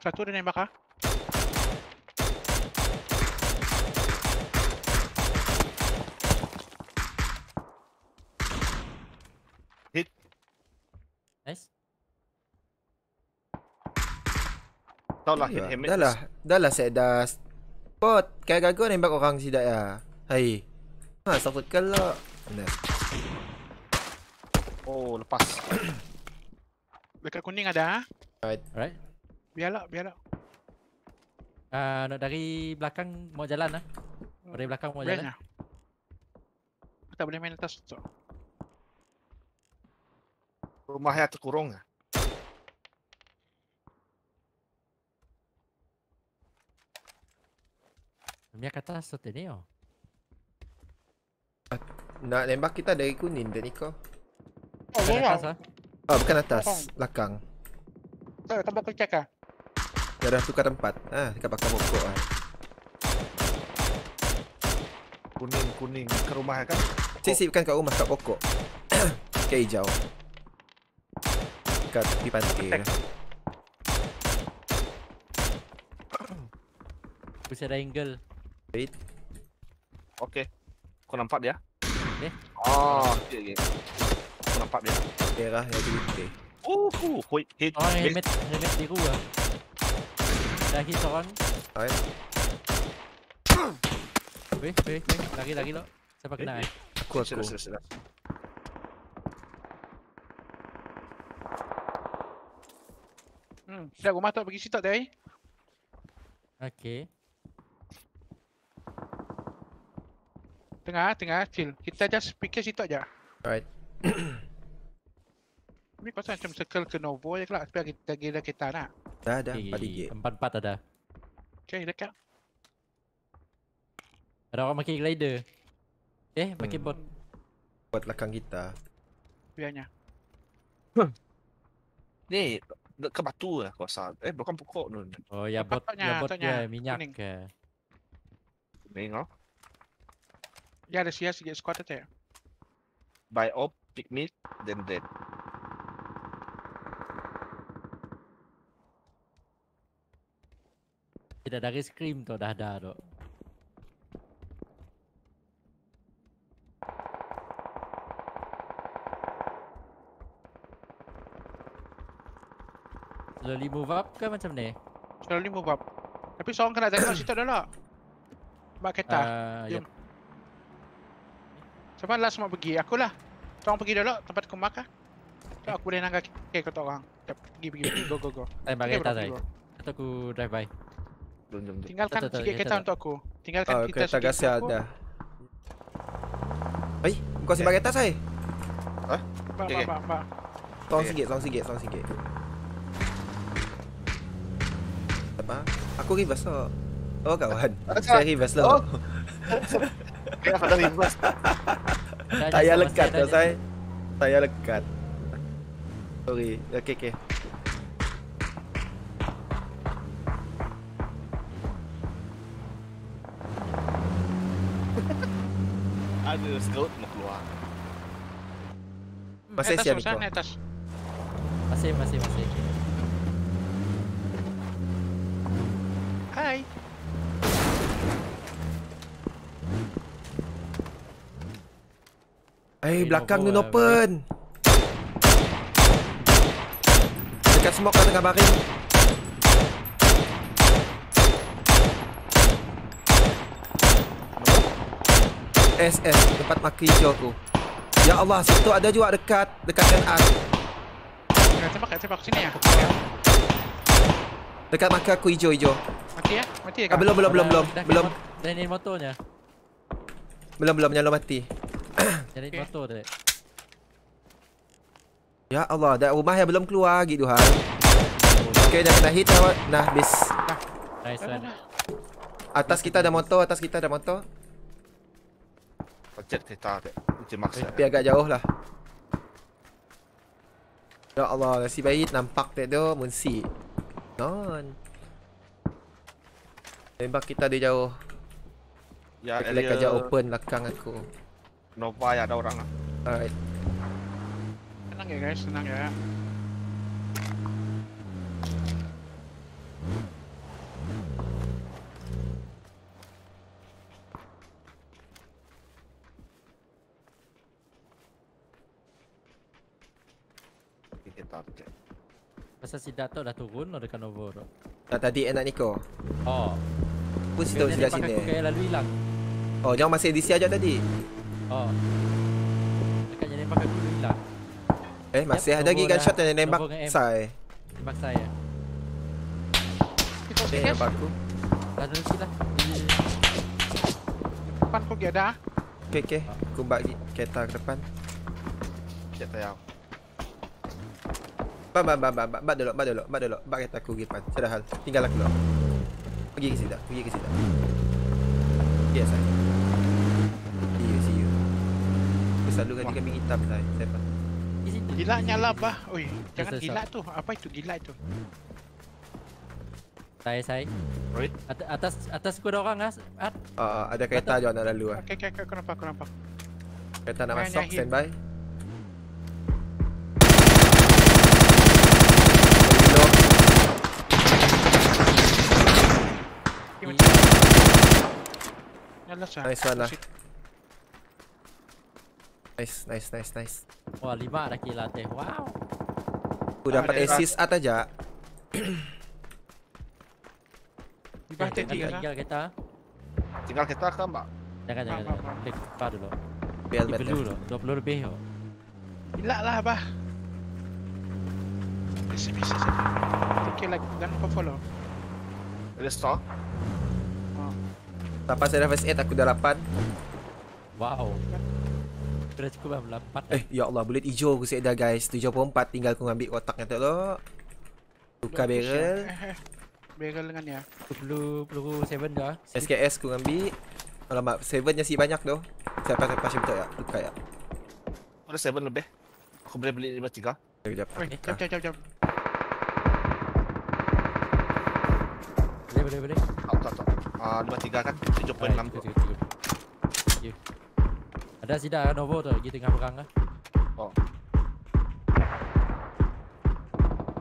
Satu ada nembak ah? taulah hit him dah lah dah lah saya dah kayak kaya gaga nembak orang sidak ya lah. hai ha sokot kala nah. oh lepas dekat kuning ada ah? right right biarlah biarlah Uh, nak dari belakang mau jalan lah. Dari belakang mau jalan. Ah? Aku tak boleh main atas tu. Rumah terkurung lah. Mia kata satu ni oh. Ah, nak lembak kita dari kuning dari kau. Oh, bukan atas ah. Oh, bukan atas, belakang. Tak tambah kau cakap. Dia dah tukar tempat. Ha, ah, dekat pakai pokok ah. Kuning, kuning ke rumah kan? Si, si, bukan kat rumah, kat pokok. Kek hijau. Kat tepi pantai. Bisa ada angle. Wait. Okey. Aku nampak dia. Ni. Oh, okey okey. Aku nampak dia. Merah yang tu. Okey. Uh, hit. Oh, hit. helmet, helmet biru ah. Dah hit orang. Okey. Wei, wei, wei. lagi lari lo. Siapa kena eh? Aku, aku. Sudah, sudah, Hmm, saya rumah tak pergi situ tak, Terry? Okay. Tengah, tengah, chill. Kita just fikir situ aja. Alright. Ni pasal macam circle ke Novo je kelak supaya kita gila kita nak. Dah, dah. Eh, empat tiga. Empat, empat ada. Okay, dekat. Ada orang makin glider. Eh, makin hmm. bot. Bot lakang kita. Biarnya. Huh. Ni, ke batu lah aku rasa. Eh, bukan pokok tu. Oh, ya bot, ya bot ya, minyak ke. Minyak. Ya, Yeah, the CS get squatted there. By op, pick me, then dead. Tidak dari scream tu dah dah tu. Slowly move up ke macam ni? Slowly move up. Tapi song kena jaga situ dah lah. Sebab kereta. Uh, ah, yep. Ya lah semua pergi. aku Akulah. Korang pergi dulu tempat aku makan. Tak aku boleh nanggak kek kau orang. Cep, pergi pergi pergi go go go. Tak bagi tak tadi. Atau aku drive by. Tinggalkan tiga kereta untuk aku. Tinggalkan ah, kita kereta gas ada. Hei, buka si bagi tak saya. Ah, Hah? Ba ba ba ba. Tong sikit, tong sikit, tong sikit. Apa? Aku reverse lah. Oh kawan, saya reverse lah. Kenapa oh. dah reverse? Saya lekat dah saya. Saya lekat. Sorry. Okey okey. Ada scout nak keluar. Masih siap ni. Masih masih masih. Eh, belakang ni open. Dekat smoke tengah baring. SS tempat maki hijau tu. Ya Allah, situ ada juga dekat dekat kan ar. Cepak, cepak sini ya. Dekat maki aku hijau hijau. Mati ya? Mati ya? Ah, belum, belum, belum, belum. Belum. Dan motonya Belum, belum, nyala mati. Jadi motor dek. Ya Allah, dah rumah yang belum keluar lagi Duhan Okay, dah kena hit awak Nah, bis Nice one Atas kita ada motor, atas kita ada motor Pajet kereta dek Ujian maksa Tapi agak jauh lah Ya Allah, si baik nampak dek tu Munsi Non Tembak kita dia jauh Ya, dia Lekat jauh open lakang aku Nova ya ada orang lah. Alright. Tenang ya guys, tenang ya. Masa si Dato dah turun atau dekat Novo. tu? Tak tadi enak ni Nico. Oh. Pun situ sini. Kau Oh, jangan masih di sini aja tadi. Oh. Dekat jalan lembak aku hilang. Eh, masih yep, ada lagi gunshot dah, yang nembak Sai. Nembak Sai. Eh, nembak aku. Dah tentu lah. Depan kau dia dah. Okey, okey. Aku bagi kereta ke depan. Kita tayau. Ba ba ba ba ba ba dulu, dulu, ba dulu. Ba kereta aku depan. Sudah Tinggal aku dulu. Pergi ke situ. Pergi ke situ. Yes, saya. selalu kan kami hitam lah Siapa? Gila nyala apa? Oi, jangan gila tu. Apa itu gila tu. Saya saya, Right. At atas atas kau orang ah. At uh, ada kereta je nak lalu ah. Okey okey okey kenapa kenapa? Kereta nak Kaya masuk standby. Nyala Nice one lah. Nice, nice, nice, nice. Wah, lima dah kill ate. Lah, wow. Aku dapat assist lah. at aja. Kita tinggal kita. Tinggal kita ke, Mbak? Jangan, jangan, jangan. Klik bar dulu. Biar better. Dulu, dua puluh lebih yo. Gila lah, bah. Bisa, bisa, bisa. Tinggal lagi, jangan lupa follow. Ada stock? Dapat saya dapat 8 Wow Tu dah cukup lah 8 Eh ya Allah boleh hijau aku set guys 74 tinggal aku ambil kotak yang tak lho Buka barrel Barrel dengan ni lah Blue, blue 7 dah SKS aku ambil Alamak 7 nya si banyak tu Siapa siapa pasir betul ya Buka ya Ada 7 lebih Aku boleh beli 5-3 Sekejap Sekejap Sekejap Sekejap Boleh boleh boleh Tak tak tak Ah 5-3 kan 7.6 tu ada sidak kan Novo tu lagi tengah perang lah kan? Oh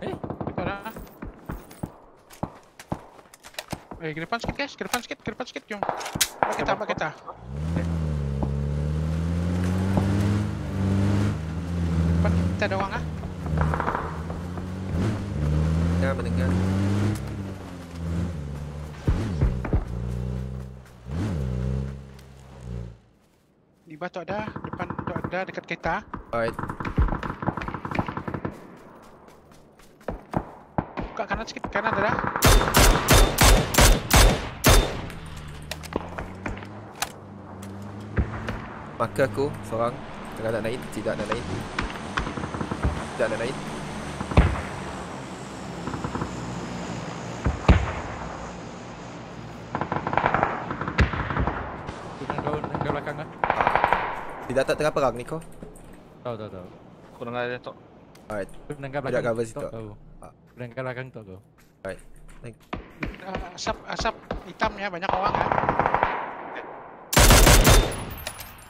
Eh Dekat dah Eh, ke depan sikit guys, ke depan sikit, ke depan sikit, jom Pak kita, pak kita Pak kita doang ah Kita mendengar Iba tu ada depan tu ada dekat kita. Alright. Buka kanan sikit kanan ada. Maka aku seorang tengah nak naik tidak ada lain. Tidak ada lain. Dia datang tengah perang ni kau? Tahu tahu tahu. Aku dengar dia tok. Alright. Aku dengar belakang. Dia cover situ. Tahu. Ah. Aku dengar belakang tok Alright. Thank. asap asap hitam ya banyak orang kan.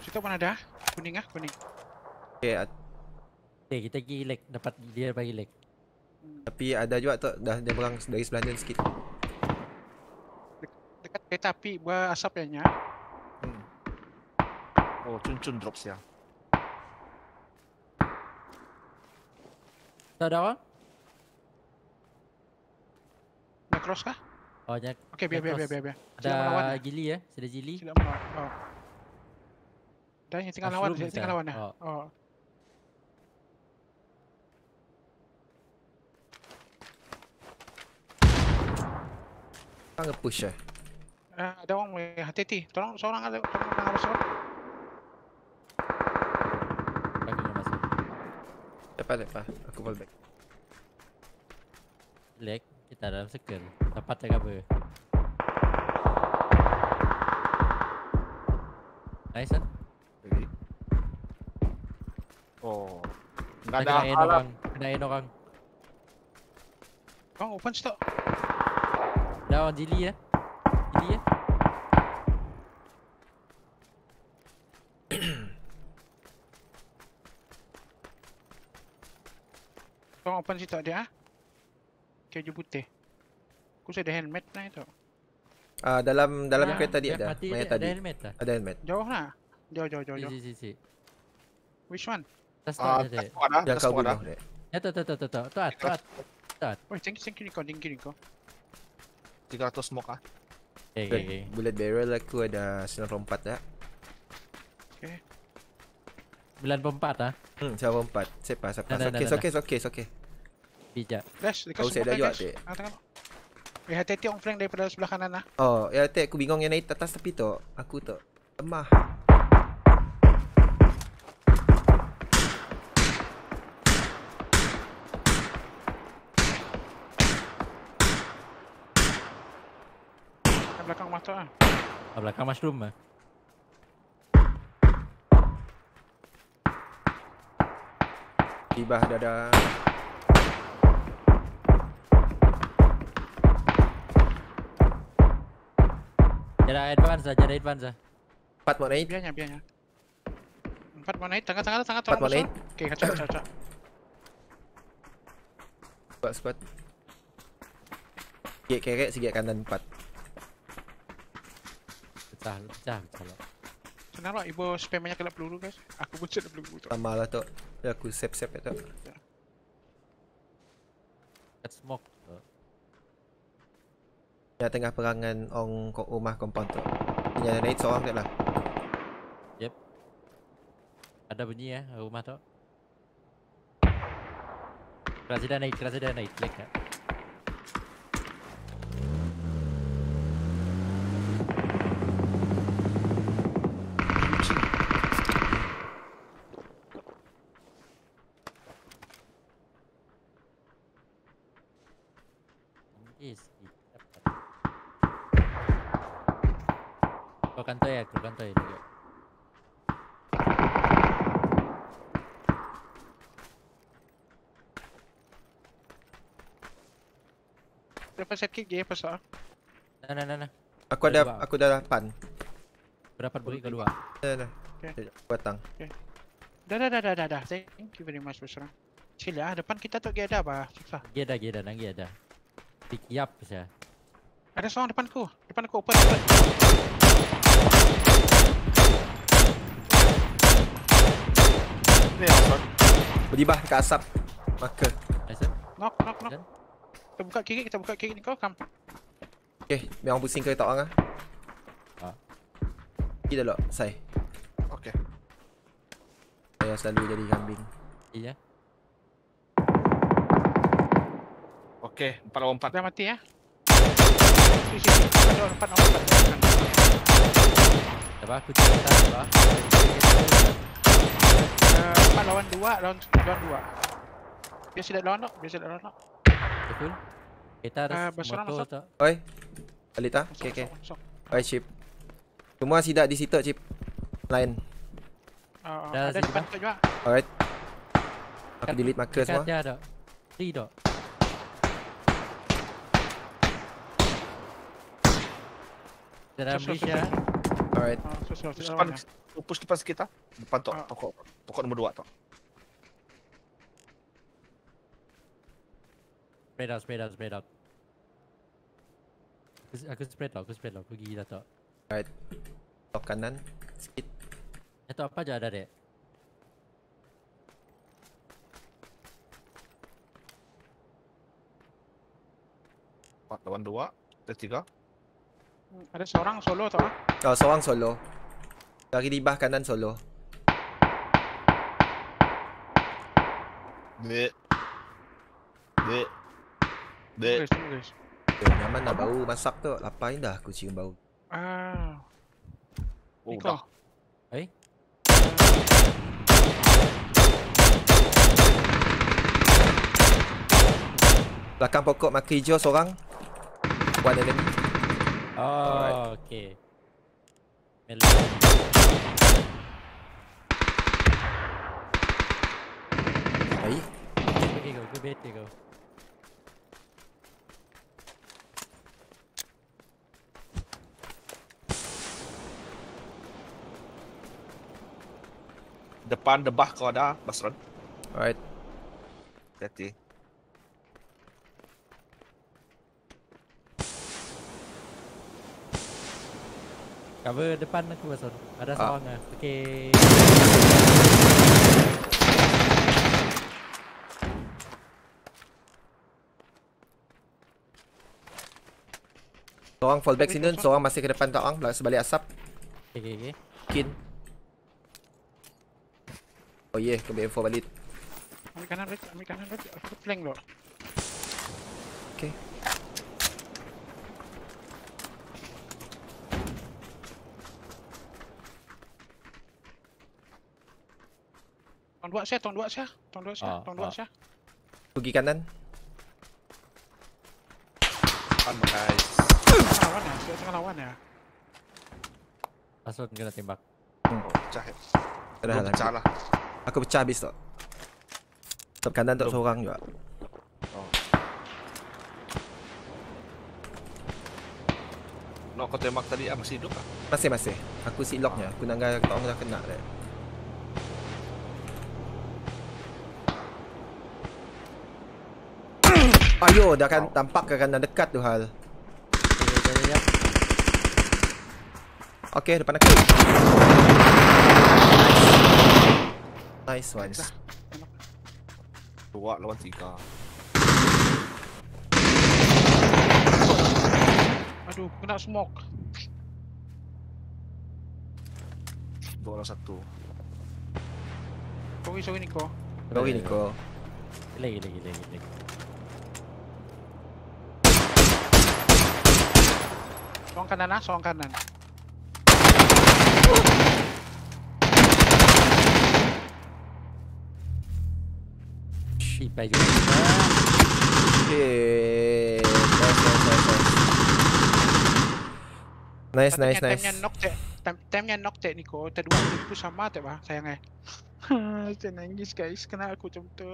Situ mana dah? Eh. Kuning ah, kuning. Okey. Okay, kita pergi leg. Dapat dia bagi leg. Tapi ada juga tu dah dia berang dari sebelah sikit. Dekat kereta api buat asapnya. Oh, cun-cun drops 哦，真真多些。Tak ada apa? Nak cross kah? Oh, nak cross. Okay, biar, biar, biar, biar. Ada gili ya? Sudah gili? Tidak menawar. Dah, tinggal lawan. Tinggal lawan Oh. Tak nge-push ya? Ada orang. Hati-hati. Tolong seorang ada. Tolong ada seorang. lepas lepas aku fall back Lag kita dalam seker dapat tak apa Nice ah. Oh Tak ada lah. orang Kena end orang Bang open stop Dah orang dili eh Long open sih tak ada ah. Keju putih. Aku saya ada helmet lah itu. Ah uh, dalam dalam nah, kereta dia ada. Mana tadi? Ada helmet lah. Ada helmet. Jauh lah. Jauh jauh jauh. Si si si. Which one? Ah, tak ada. Lah, ya, ada kau guna. Lah. Ya tu tu tu tu tu. Tu at tu at. Tat. Oi, thank you thank you recording kiri kau. 300 smoke ah. Okay, okay, okay. Bullet barrel aku ada empat dah. Ya. Okay. empat ah. Hmm, sembilan puluh empat. saya pas. Okay, okay, okay, okay bijak. Flash dekat sebelah dia. Tengah tengok. Eh, hati-hati on flank daripada sebelah kanan lah. Oh, ya hati aku bingung yang naik atas tepi tu. Aku tu. Lemah. Belakang rumah tu lah. Belakang mushroom lah. Tiba dadah. Jarak advance lah, jarak advance lah 4 mod 8 Biarnya, biarnya 4 mod 8, tengah-tengah tengah, tengah, tengah, tengah 4 mod 8 Okay, kacau, kacau, kacau Buat squad Gek kerek, segi kanan 4 Pecah, pecah, pecah lah Senang lah, ibu spam banyak kelap peluru guys Aku pun cek peluru tu Lama lah tu Aku sep-sep ya tu Get ya. smoked yang tengah perangan orang kok rumah kompon tu Yang ada naik seorang lah Yep Ada bunyi ya rumah tu Kerasa dah naik, kerasa dah naik Lekat like, canto de ecco, canto di Berapa set kick dia pasal? Nah, nah, nah, nah. Aku ada, aku dah lapan. Berapa bulik ke dua? Dah, dah. Okay. Batang. Okay. Dah, dah, dah, dah, dah, Thank you very much, Mr. Rang. Chill lah, depan kita tu gada apa? Susah. Gada, gada, nang gada. Pick up saja. Ada seorang depanku. Depanku open, open. Berdibah dekat asap Maka Asap nok, nok. knock Kita buka kiri kita buka kiri ni kau come Okay biar orang pusing ke tak orang lah Ha Pergi dah lho Sai Okay Saya selalu jadi kambing Iya Okay empat lawan empat Dah mati ya Sisi sisi Empat lawan empat Empat lawan Dah bah empat lawan dua, lawan lawan dua. Biasa tak lawan tak? Biasa tak lawan tak? Betul. Kita harus ah, uh, motor tak? Oi. Alita. tak? Okey okey. Oi chip. Semua sidak di situ chip. Lain. Uh, ada di depan juga. Alright. Aku kat, delete marker semua. Ada tak? Tri tak? Dalam Malaysia. Alright. Push depan. Push depan sikit tak? Depan tok. Ah. Pokok. Pokok nombor 2 tok. Spread out, spread out, spread out. Aku spread tau, aku spread tau. Pergi gigi dah tok. Alright. Tok kanan. Sikit. Eh tok apa je ada dek? Empat lawan dua, ada tiga. Ada seorang solo atau ah. Oh, seorang solo. Dari libah kanan solo. Bet. Bet. Bet. Guys, guys. Okay, nyaman lah bau masak tu. Apa ini dah kucing bau. Ah. Uh. Oh, Nikah. Hai. Eh? Belakang pokok maki hijau seorang. One enemy. Oh, right. okay. Melon. Ay. Okay, go. Go bait, go. Depan kau dah, Basron. Alright. Ready. Okay. Cover depan aku Hassan Ada ah. seorang lah Okay Seorang fallback sini tu, Seorang masih ke depan tak orang Sebalik asap Okay okay okay Kin Oh yeah, kembali info balik Ambil kanan, Rich. Ambil kanan, Rich. Aku flank, bro. dua saya, tong dua saya, tong dua saya, ah, tong dua ah. saya. Pergi kanan. Kan makai. Lawan ya, tengah lawan ya. ya. Asal kena tembak. Hmm. Pecah eh. Pecah lah. Aku pecah habis tu. Top kanan tu seorang juga. Oh. Nak no, kau tembak tadi, ah, masih hidup kah? Masih, masih. Aku si locknya. Aku nak tak kena dia. Ayo, ah, dah akan oh. tampak ke kanan dekat tu hal. Okay, depan aku. Nice. Nice one. lawan tiga. Aduh, kena smoke. Dua lawan satu. Kau ini, kau ini, kau. Kau ini, kau. Lagi, lagi, lagi, lagi. Soang kanan lah, soang kanan Sheep, I do Shit Nice, nice, nice, nice Nice, nice, nice Time-nya knock tek Time-nya knock tek ni ko Terdua tu sama tek bah, sayang eh Haa, saya nangis guys Kenapa aku macam tu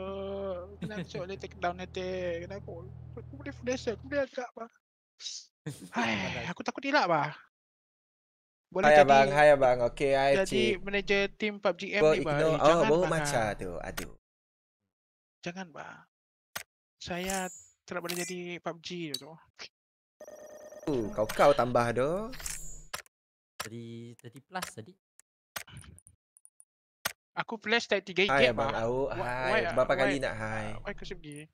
Kenapa aku boleh take down tek Kenapa aku Aku boleh flash aku boleh agak bah Psst aku takut dilap lah. Boleh hai jadi... abang, hai bang, Okay, hai Jadi cik. manager team PUBG M ni bang. Oh, Jangan bang. macam tu. Aduh. Jangan bang. Saya tak boleh jadi PUBG tu. Uh, kau kau tambah tu. Jadi tadi plus tadi. Aku flash tadi 3 gig bang. Hai abang, bang. Hai. Berapa kali nak hai? Why kau sebegini?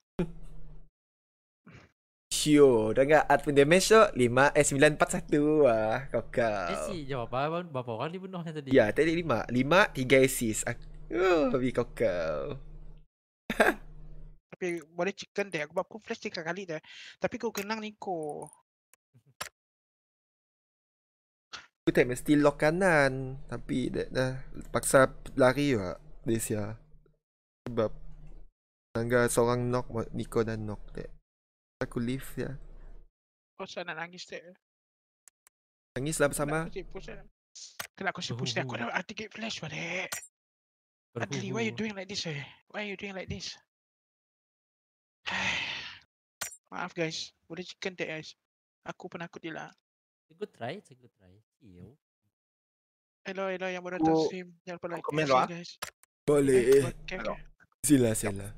Cio Dengar Art pun damage so 5 Eh 9 4 1 Wah kau kau Eh si jawab apa Berapa orang dibunuh yang tadi Ya tadi 5 5 3 assist Tapi ah, uh, kau kau Tapi boleh chicken deh Aku buat pun flash 3 kali deh Tapi kau kenang ni kau Aku tak mesti lock kanan Tapi dah, dah Paksa lari lah Desia Sebab Tangga seorang knock Niko dan knock dek Aku leave ya. Oh, saya nangis lah tak. Nangislah bersama. Kena aku push dia. Aku ada anti gate flash pada. Adli, why you doing like this? Eh? Why you doing like this? Maaf guys, boleh chicken tak guys? Aku penakut dia lah. It's good try, it's good try. Yo. Hello, hello yang baru datang oh. stream. Jangan lupa like. Komen lah. Guys. Boleh. Sila, sila.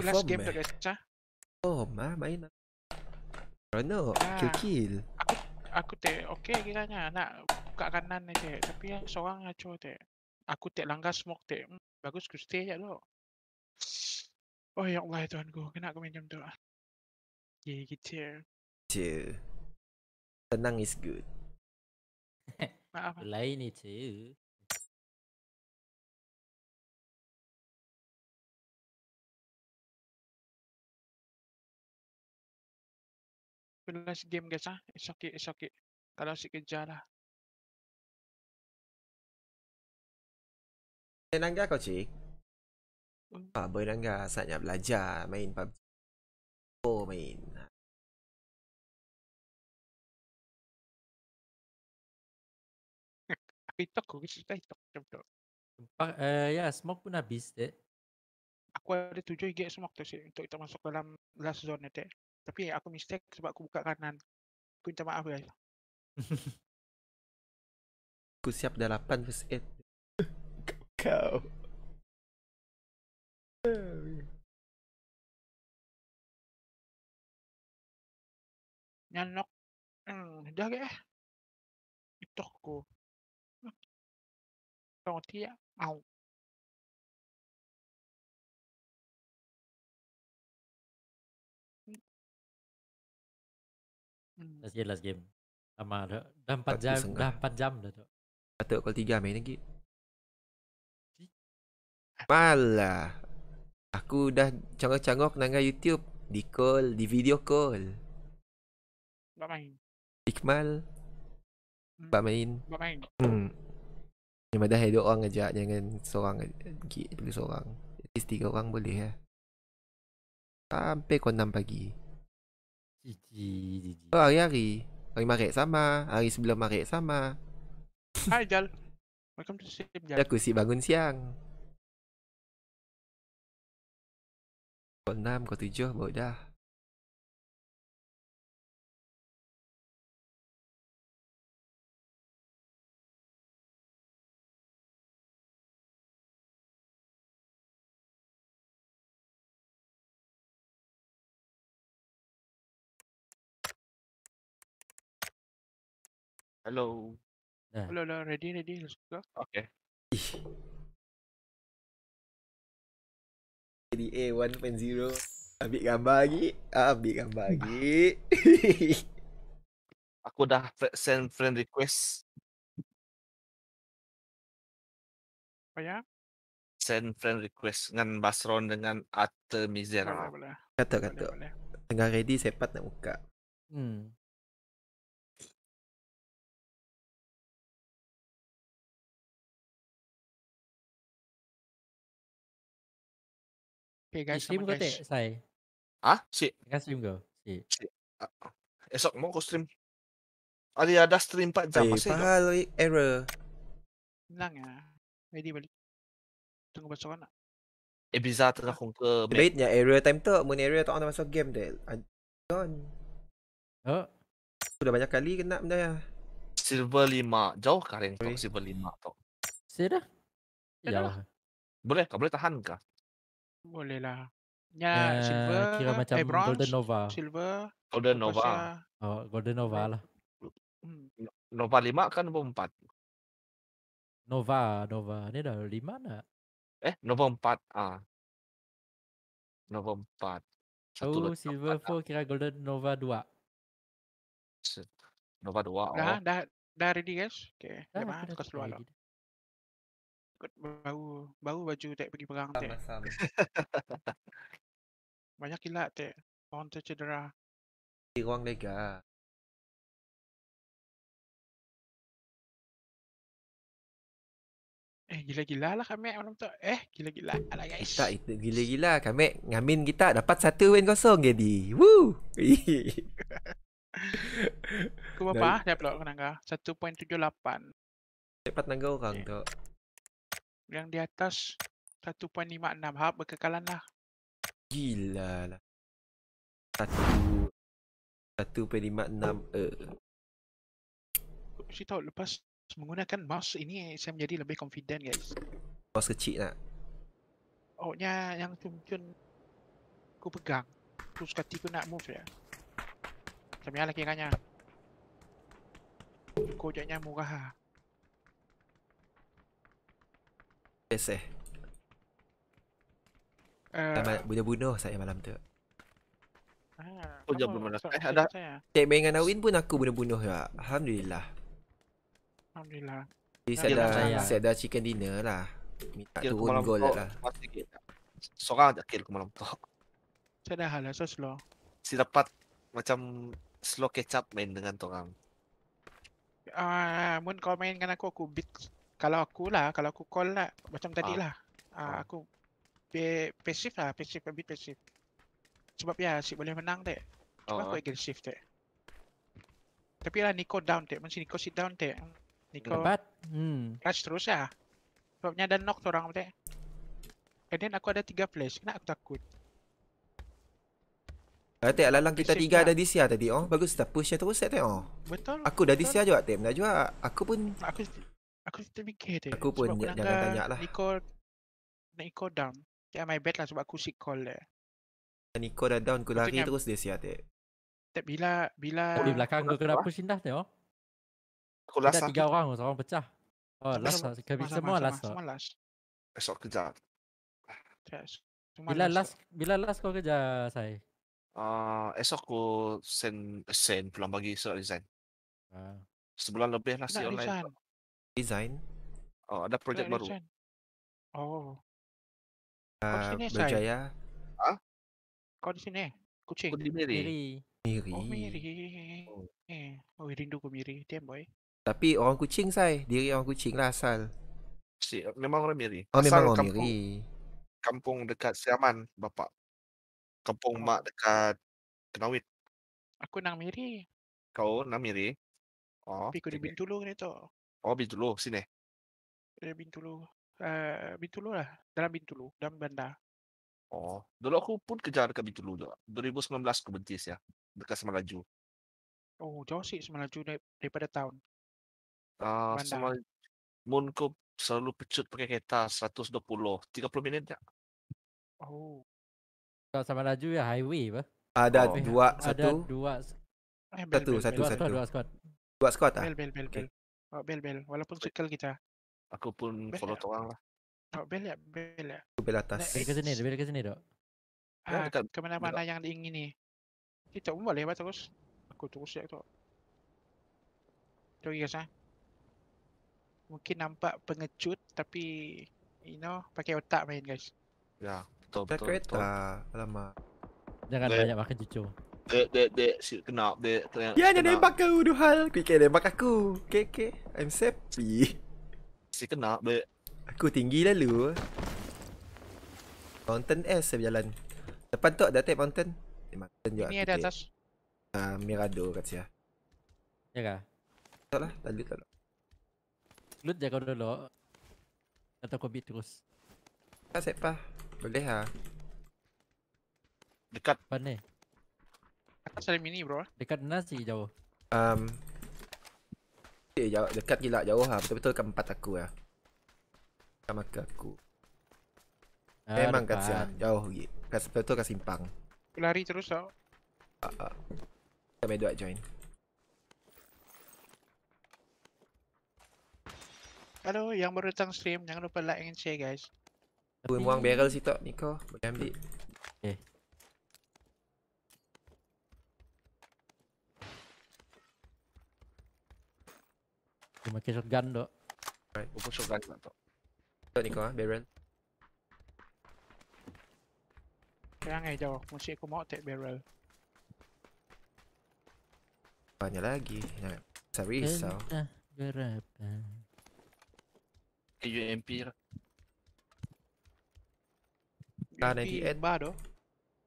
Last game tak eh. guys, cah? Oh, mah main nak. Rono, ah. kill kill. Aku, aku tak okey lah, kiranya nak buka kanan ni aja. Tapi yang seorang ngaco tak. Aku tak langgar smoke tak. Hmm, bagus ku stay aja tu. Oh ya Allah ya Tuhan ku, kena aku minjam tu. Ye kecil. Je. Tenang is good. Maaf. Lain itu. last game guys ah. It's okay, it's okay. Kalau asyik kejar lah. Boleh langgar kau cik? Hmm. Ah, boleh langgar saatnya belajar main PUBG. Oh main. Itu aku kisah kita itu macam Eh ya, smoke pun habis dek. Aku ada tujuh gig smoke tu sih untuk kita masuk dalam last zone ni tapi aku mistek, sebab aku buka kanan. Aku minta maaf guys. aku siap dah 8 vs 8. Kau. Nyanok. Hmm, dah ke? Itu aku. Kau tiap. Ya? Au. Hmm. Last game, last game. Sama dah. Dah 4 jam, dah 4 jam dah tu. Patut kalau 3 main lagi. Malah. Aku dah canggah-canggah kena YouTube. Di call, di video call. Tak main. Ikmal. Hmm. Tak main. Tak main. Hmm. dah ada orang ajak jangan seorang lagi. Perlu seorang. At orang boleh lah. Ya? Sampai kau 6 pagi. Oh, hari-hari. Hari Maret sama. Hari sebelum Maret sama. Hai, Jal. Welcome to Sim, Jal. Aku si bangun siang. Kau enam, kau tujuh, baru dah. Hello. Hello, hello. Ready, ready. Okay. Ih. Jadi a zero. Abi gambar lagi. Ambil gambar lagi. Ah, Aku dah send friend request. Apa ya? Send friend request dengan Basron dengan Arthur Mizer. Kata-kata. Tengah ready, sepat nak buka. Hmm. pegang ah, stream kau tak sai ha si pegang stream kau si esok mau kau stream ada ada stream 4 jam masih pasal error bilang ya ready balik tunggu besok nak eh bisa tengah ah. kongke bait nya error time tu mun error tu ada masuk game dek don oh sudah banyak kali kena benda ya silver 5 jauh kareng tu silver 5 tu sudah ya boleh kau boleh tahan kah boleh lah. Ya, uh, silver. Kira macam eh, bronze, Golden Nova. Silver. Golden Nova. Oh, Golden Nova lah. Hmm. Nova lima kan Nova empat. Nova, Nova. Ni dah lima nak. Eh, Nova empat Ah. Nova empat. Satu oh, Silver 4 lah. kira Golden Nova dua. Nova dua. Oh. Dah, dah, dah ready guys. Okay. Dah, Lepas, kau aku lah bau, bau baju tak pergi perang tak. Banyak gila tak. Orang tercedera. Di ruang lega. Eh gila-gila lah kami orang tu. Eh gila-gila lah guys. Kita itu gila-gila kami ngamin kita dapat satu win kosong jadi. Woo. Kau apa? Ah, Dari... satu point tujuh lapan. Cepat nangga orang yeah. tu yang di atas 1.56 hub berkekalan lah. Gila lah. 1.56 uh. Saya tahu lepas menggunakan mouse ini eh, saya menjadi lebih confident guys. Mouse kecil lah. Oknya oh, yang cun-cun ku pegang. Terus kati ku nak move ya. Sama yang lagi kiranya. Kau jadinya murah lah. Yes eh Uh, eh. bunuh bunuh saya malam tu Ah, oh, jangan bunuh Eh, ada Cik main dengan Awin pun aku bunuh-bunuh juga Alhamdulillah Alhamdulillah Jadi saya dah, saya dah chicken dinner lah Minta kill turun gol lah lah Sorang je kill ke malam tu Saya dah hal so slow Si dapat macam slow kecap main dengan tu orang Ah, uh, mun kau main dengan aku, aku beat kalau aku lah, kalau aku call lah, macam tadi ah, lah. Ah. Ah, aku be pasif lah, pasif, a bit Sebab ya, si boleh menang tak. Cuma ah. aku agresif tak. Tapi lah, Nico down tak. Mesti Nico sit down tak. Nico Lebat. Hmm. rush terus ya. Sebabnya ada knock tu orang tak. And then aku ada tiga flash, Kenapa aku takut? Ah, tak, lalang kita tiga lah. ada DCA tadi. Oh, bagus. Tak push yang terus tak, tak. Oh. Betul. Aku dah DCA juga, tak. Dah juga. Aku pun... Aku... Aku terfikir dia. Aku pun sebab jangan tanya lah. Niko, Niko down. Dia yeah, my bad lah sebab aku sick call dia. Niko dah down, aku lari terus dia siap dia. Tapi bila, bila... di belakang kau kenapa sindah tengok? Aku last tiga orang, kau orang pecah. Oh, last lah. Semua last Semua last. Esok kerja. bila last, bila last kau kerja, saya. Uh, esok aku send, send pulang bagi surat resign. Uh. Ah. Sebulan lebih lah si online design. Oh, ada project baru. Oh. Uh, sini, berjaya. ah, Kau di sini? Kucing. Kau di Miri. Miri. Oh, Miri. Oh. Eh, oh, rindu kau Miri. Damn, boy. Tapi orang kucing, saya, Diri orang kucing lah asal. Si, memang orang Miri. Oh, asal memang orang kampung, Miri. Kampung dekat Siaman, bapa, Kampung oh. mak dekat Kenawit. Aku nak Miri. Kau nak Miri? Oh, Tapi aku dibintu Bintulu ni tu. Oh Bintulu sini. Eh Bintulu. Uh, eh, Bintulu lah. Dalam Bintulu. Dalam bandar. Oh. Dulu aku pun kerja dekat Bintulu juga. 2019 aku bentis ya. Dekat Semalaju. Oh jauh sih Semalaju daripada tahun. Uh, Semalaju. Mun aku selalu pecut pakai kereta 120. 30 minit tak? Oh. Kalau Semalaju ya highway apa? Ada oh. dua, satu. Ada dua. Eh, satu, satu, satu. Dua squad. Dua squad ah? Bel, bel, bel. Oh, bel bel. Walaupun circle kita. Aku pun bel, follow tu orang lah. Oh, bel ya, bel ya. Aku bel atas. Bel ke sini, bel ke sini dok. ah, dekat ke mana mana yang diingini. ni. Kita pun boleh buat terus. Aku terus ya tu. Terus ya. Mungkin nampak pengecut tapi you know, pakai otak main guys. Ya, betul betul. Tak kereta. Lama. Jangan banyak makan cucu dek dek dia si kenap dek tengah dia hanya nembak ke uduhal kui ke nembak aku ke ke i'm happy si kenap dek aku tinggi lalu mountain S saya berjalan depan tu ada tep mountain eh, mountain ni ada atas uh, mirado kat sia ya ka tak lah tadi tak lah loot jaga dulu atau kau beat terus tak sepah boleh ha dekat depan ni Atas ada mini bro eh. Dekat Nas lagi jauh Um, eh, jauh, dekat gila jauh lah Betul-betul kat empat aku ya, lah. Kat maka aku ah, Memang kat siap Jauh lagi yeah. Betul-betul kat simpang Lari terus tau Tak uh, ah. Kita main join Halo yang baru datang stream Jangan lupa like and share guys Aku buang barrel situ Niko Boleh ambil Eh Dia pakai shotgun tu Alright, gue pun shotgun nak tak Tengok ni kau ha, ah, Baron Sekarang eh jauh, mesti aku mau take barrel Banyak lagi, jangan Saya risau Berapa Kayu MP lah Tak ada di bar tu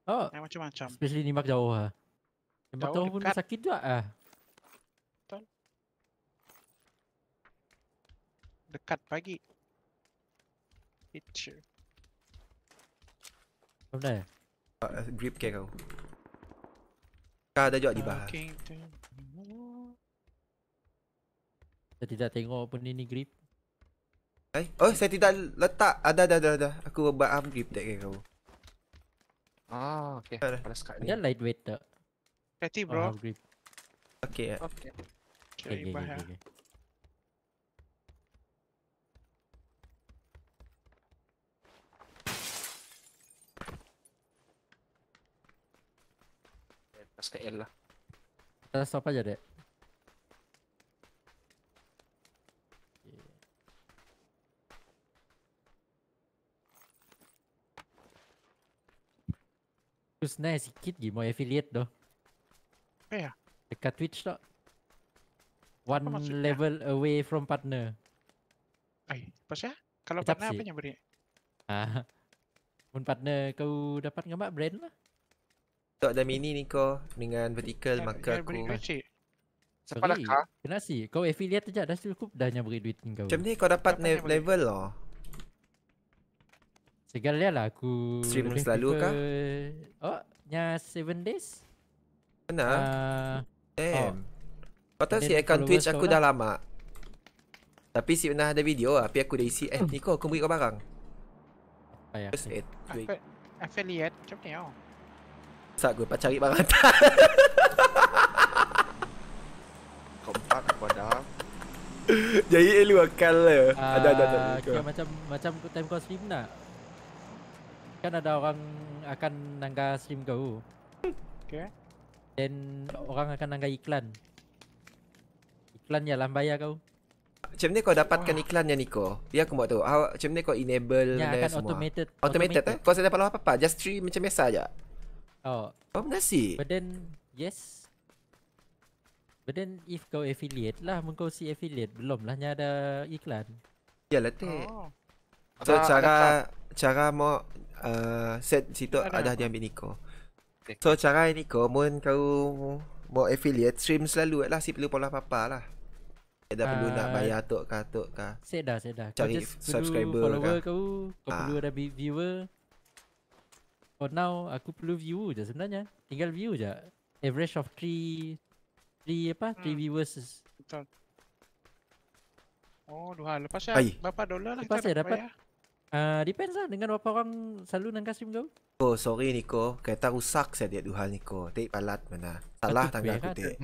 Oh, macam-macam Especially ni mak jauh ha ah. Tempat tu pun sakit juga ah. dekat pagi. Itch. apa Uh, grip ke kau? Kau ada jauh di bawah. Saya tidak tengok pun ini grip. Eh, oh saya tidak letak. Ada ah, ada ada. ada. Aku buat arm grip dekat kau. Ah, oh, okey. Panas Dia lightweight tak? Kati bro. Oh, grip. Okey. Eh. Okey. Okey. Okay, okay, okay, okay, okay. okay. Atas KL lah Atas stop aja dek Terus nice sikit lagi mau affiliate doh. Eh ya? Dekat Twitch tak? One level away from partner Eh, pas ya? Kalau partner apa yang beri? Ah, pun partner kau dapat ngemak brand lah Tok dan Mini ni kau dengan vertical maka aku Sepalah kah? Kena si, kau affiliate sekejap dah cukup dah yang beri duit kau Macam ni kau dapat next level lah Segal dia lah aku Stream selalu ke... kah? Oh, nya 7 days? Mana? Uh, ah, Damn oh. si account Twitch aku dah lama Tapi si pernah ada video lah, tapi aku dah isi Eh, Nico aku beri kau barang Ayah, Affiliate, macam ni tau oh. Sat gue pacari barang atas Kompak pada Jadi elu akal le. Lah. Ah, ada ada ada Macam macam time kau stream nak Kan ada orang akan nangga stream kau Okay Then orang akan nangga iklan Iklan ya lah kau macam ni kau dapatkan iklannya iklan yang kau Biar aku buat tu. How, macam mana kau enable ya, kan semua? Automated. Automated, eh? Kau saya dapat apa-apa? Just stream macam biasa je? Oh. Kau mengasih? But then, yes. But then, if kau affiliate lah, mungkin kau si affiliate. Belum lah, ada iklan. Yalah, tak. Oh. So, cara, cara mau uh, set situ ada dah diambil Niko. So, cara ini kau, mun kau mau affiliate, stream selalu lah, si perlu pola apa lah. Tak ada uh, perlu nak ah. bayar tu kah, tu kah. Saya dah, saya dah. Cari kau subscriber kah. kau, ah. perlu ada viewer for now aku perlu view je sebenarnya. Tinggal view je. Average of 3 3 apa? 3 hmm. viewers. Betul. Oh, dua hal. Lepas ya, berapa dolar lah Lepas kita dapat? Uh, depends lah dengan berapa orang selalu nak stream kau. Oh, sorry niko, Kereta rusak saya dia dua hal Nico. Tak palat mana. Salah tangga aku tak.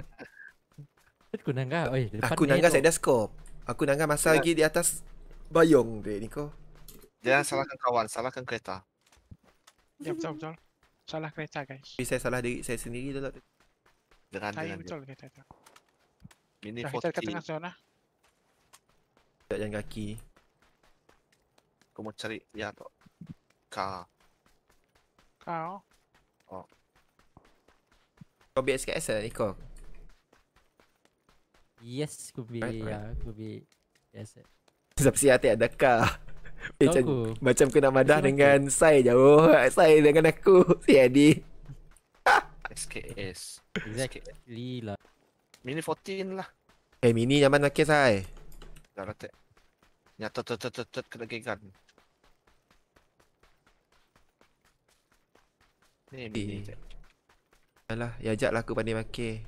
Aku nangga. aku nangga saya dah scope. Aku nangga masa ya. lagi di atas bayong dia niko. Jangan salahkan kawan, salahkan kereta. Ya betul betul. Salah kereta guys. Tapi saya salah diri saya sendiri dulu. Jangan jangan. Saya betul kereta itu. Ini so, Kita ke tengah zona. Tak jangan kaki. Kau mau cari ya tak? Ka. Ka. Oh. Kau biar SKS lah Niko. Yes, kubi ya, kubi. Yes. Sebab siapa ada kah? Eh, macam, macam kena madah dengan saya jauh. Oh, saya dengan aku. Si Adi. SKS. Exactly lah. Mini 14 lah. Eh, mini zaman nak kes hai. Tak rata. Nyata tut tut tut tut kena gegan. Ni mini. Eh. Alah, ya ajak lah aku pandai makan.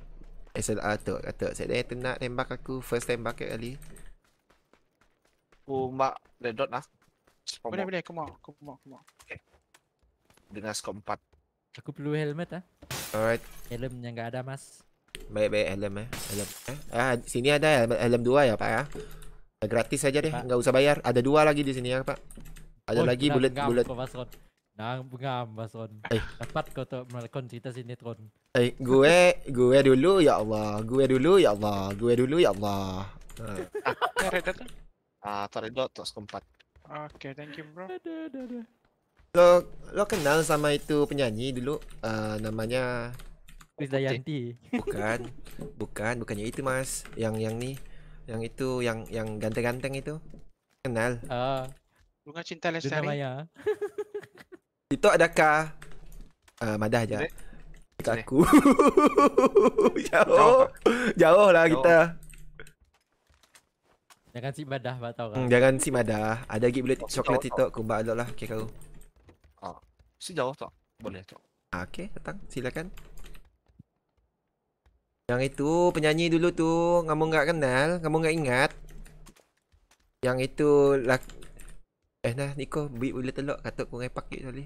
SLR tu kata, saya dah tenak tembak aku first tembak kali. Oh, mak, dah lah. Boleh boleh, boleh. come on, come on, come on. Okay. Dengan skor 4. Aku perlu helmet ah. Alright. Helm yang enggak ada, Mas. Baik baik helm eh. Helm eh. Ah, sini ada helmet helm 2 ya, Pak ya. Ah, gratis saja deh, enggak usah bayar. Ada 2 lagi di sini ya, Pak. Ada oh, lagi bullet ngam, bullet. Mas Ron. Nang ngam, Mas Ron. Eh. Dapat kau tuh melakukan cerita sini, Tron. Eh, gue gue dulu ya Allah. Gue dulu ya Allah. Gue dulu ya Allah. Ah, eh, Ah, Torredo tu skor 4. Okay, thank you bro. Lo, lo kenal sama itu penyanyi dulu eh, namanya Chris Dayanti. Bukan, bukan, bukannya itu mas, yang yang ni, yang itu, yang yang ganteng-ganteng itu, kenal. Ah. bunga cinta lestari. Namanya. itu ada ka? Eh, madah aja? Kaku. jauh, jauh lah kita. Jangan si madah buat tau hmm, lah. Jangan si madah Ada lagi boleh coklat itu aku buat lah Okay kau ah, Sejauh tak? Boleh tak? Ah, okay datang silakan Yang itu penyanyi dulu tu Kamu enggak kenal Kamu enggak ingat Yang itu lak Eh nah Niko Bik boleh telok Katuk aku ngai pakit tadi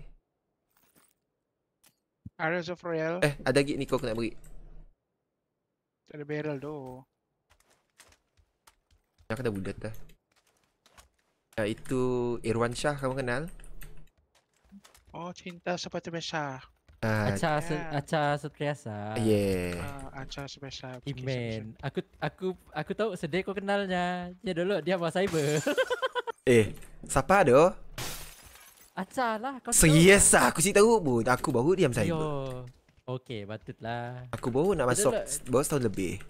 Arrows of Royal Eh ada lagi Niko aku nak beri Ada barrel doh yang kata budak dah Iaitu ya, Irwan Shah kamu kenal? Oh cinta seperti biasa Uh, ah, Acha yeah. Se Setriasa. Yeah. Uh, Acha Iman. Aku aku aku tahu sedek kau kenalnya. Ya dulu dia bawa cyber. eh, siapa do? Acha lah kau. Serius ah, aku sih tahu bu. Aku baru diam cyber. Yo. Okey, patutlah. Aku baru nak masuk baru setahun lebih.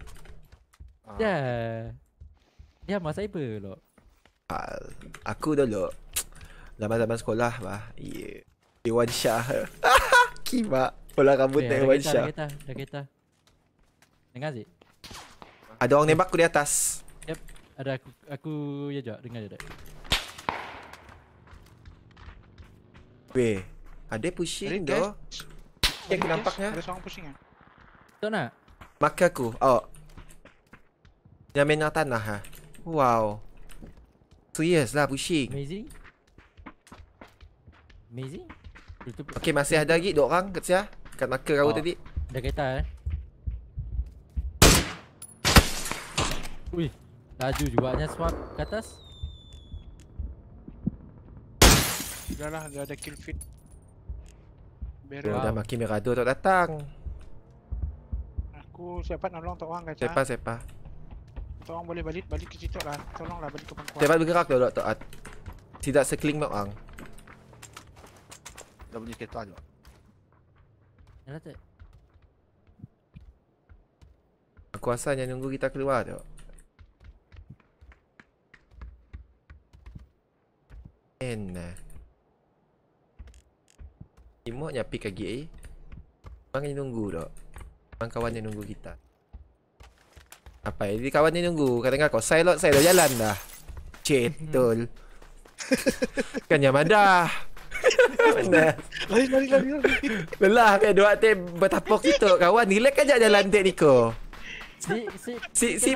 Ya. Yeah. Ya masa cyber lo. Ah, aku dah lo. lama zaman sekolah bah. Ye. Yeah. Dewan Shah. Kima? Pola rambut okay, Dewan Shah. Kita, kita, kita. Dengar sih. Ada orang nembak aku di atas. Yap, ada aku aku ya jo, dengar je dak. ada pusing. doh. Yang nampaknya. Ada seorang pushing ah. Ya? Tu nak. Maka aku. Oh. Dia main tanah ha. Wow. Serius lah pushing. Amazing. Amazing. Okay masih ada lagi dua orang kat sial. Kat marker kau oh. tadi. Ada kereta eh. Ui. Laju juga nya swap ke atas. Dah lah, dah ada kill feed. Merah. Dah makin merah tu tak datang. Aku siapa nak tolong tak orang kat Siapa ah? siapa? Tolong boleh balik balik ke situ lah. Tolonglah balik ke pangkuan. Tepat bergerak dah doktor. Uh, tidak sekling map ang. Dah bunyi kereta aja. Ya tu. Aku rasa hanya nunggu kita keluar tu. En. Imo pick ke GA. Bang ni nunggu dok. Bang kawannya nunggu kita. Apa? Jadi kawan ni nunggu Katakan kau saya lot saya dah jalan dah. Cetul. Hmm. kan yang mana? lari lari lari. Lelah ke kan, dua tim betapa kita kawan. Relax aja kan, jalan tek Nico. Si si si si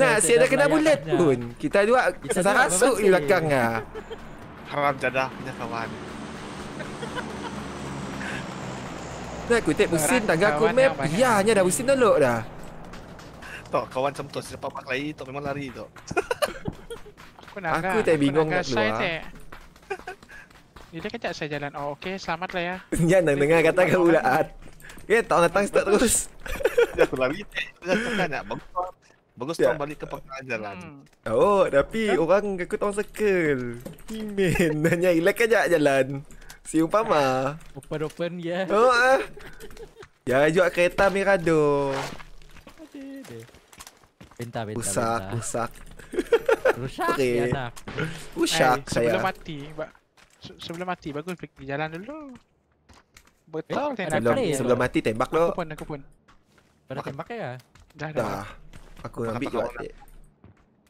Nah, si ada kena bullet pun. Kita dua sasar rasuk di belakang ah. Haram jadah punya kawan. Nah, aku tak pusing tangga aku map. Ya, hanya dah pusing dah dah. Tok, kawan sempat tu, siapa mak lari, memang lari, itu aku nak Aku tak bingung nak keluar. Dia kacak saya jalan. Oh, okey, selamat lah ya. ya, dengar dengar kata kau ulat. Ya, tak datang start terus. aku lari. Dia kan bagus. Bagus tak ya. balik ke pangkalan hmm. Oh, tapi orang aku tahu sekel Imen nanya ilek kacak jalan. Si umpama. Open open oh, eh. ya. Oh. Ya, jual kereta Mirado. Bentar, bentar, Usak, bentar. usak. Rusak okay. ya dah. Usak hey, saya. Sebelum mati, ba sebelum mati bagus pergi jalan dulu. Betul eh, tembak. Sebelum, sebelum mati tembak lo. Aku pun, aku pun. Pada tembak ya? Dah, dah. dah. Aku Maka ambil juga.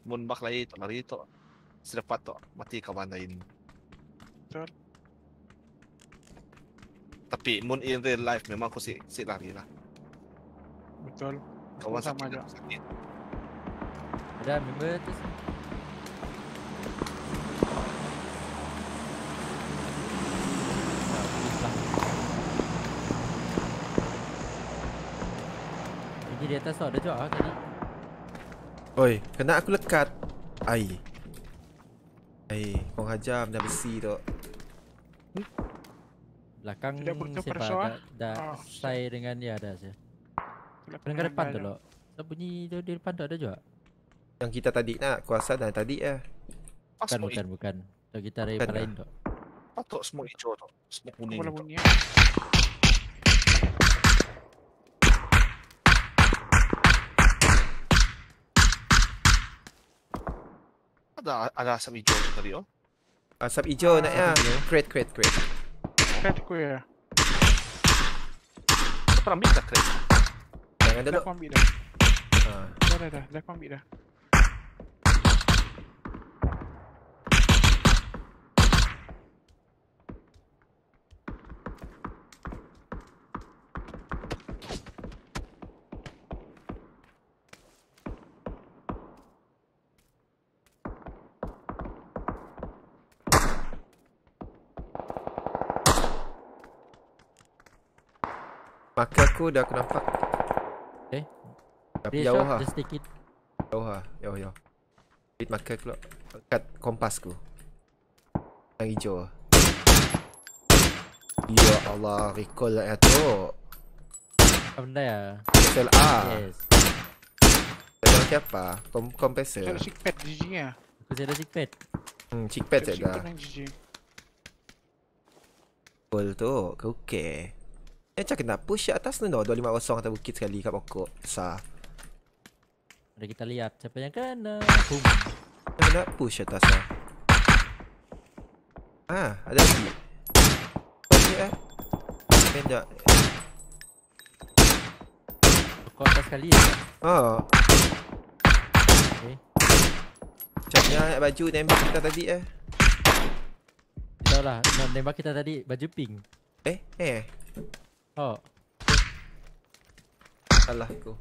Mun bak lagi tak to tu. Sedepat tu mati kawan lain. Betul. Tapi mun in real life memang aku si si lari lah. Betul. Kawan sama sakit, 자 민물 뜻은 Di atas tu ada jauh kan. Oi, kena aku lekat ay, Ai, kau hajam dah besi tu hmm? Belakang siapa dah, dah oh. dengan dia ada saya Dengar depan tu lo. Tak bunyi tu di depan tu ada jauh. Yang kita tadi nak kuasa dan tadi ya. Bukan, bukan, bukan. So, kita lain para indok. Patok semua hijau tu. Semua kuning tu. Ada ada asap hijau tu tadi oh. Asap hijau nak ah, ya. Great, great, great. Great, great. Kita ambil tak, Jangan dulu. Dah, dah, dah. Dah, dah, dah. Pakai aku dah aku nampak Eh Tapi Please jauh lah Jauh lah Jauh jauh Bit makan aku lah. Kat kompas aku Yang hijau lah Ya Allah Recall lah tu Apa benda ya SLA Yes Saya pakai apa? Kom kompresor Saya ada sick pad GG ya Aku saya ada sick pad Hmm sick pad saya ada Sick pad yang GG Recall tu Kau okay Eh macam kena push ke atas tu tau 250 atas bukit sekali kat pokok Besar Mari kita lihat siapa yang kena Boom Kita kena push atas lah Ah, ada lagi Okay eh Pendek Pokok atas sekali eh Oh Okay Macam mana baju tembak kita tadi eh Tahu lah, nak kita tadi baju pink Eh, eh Oh. Salah aku.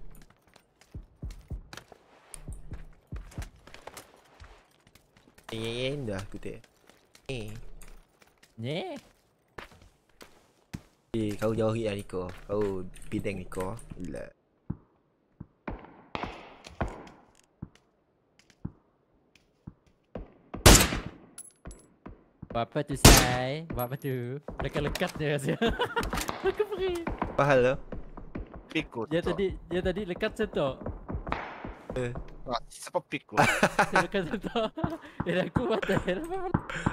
Nyen dah aku teh. Ni. Ni. Eh, kau jauh hit lah Niko. Kau bidang Niko. Gila. Buat apa tu, say. Buat apa tu? Lekat-lekat je rasa. Aku free. Pahal lah. Pikul. Dia tadi dia tadi lekat satu. Eh. Ah, siapa pikul? lekat satu. Eh aku mati.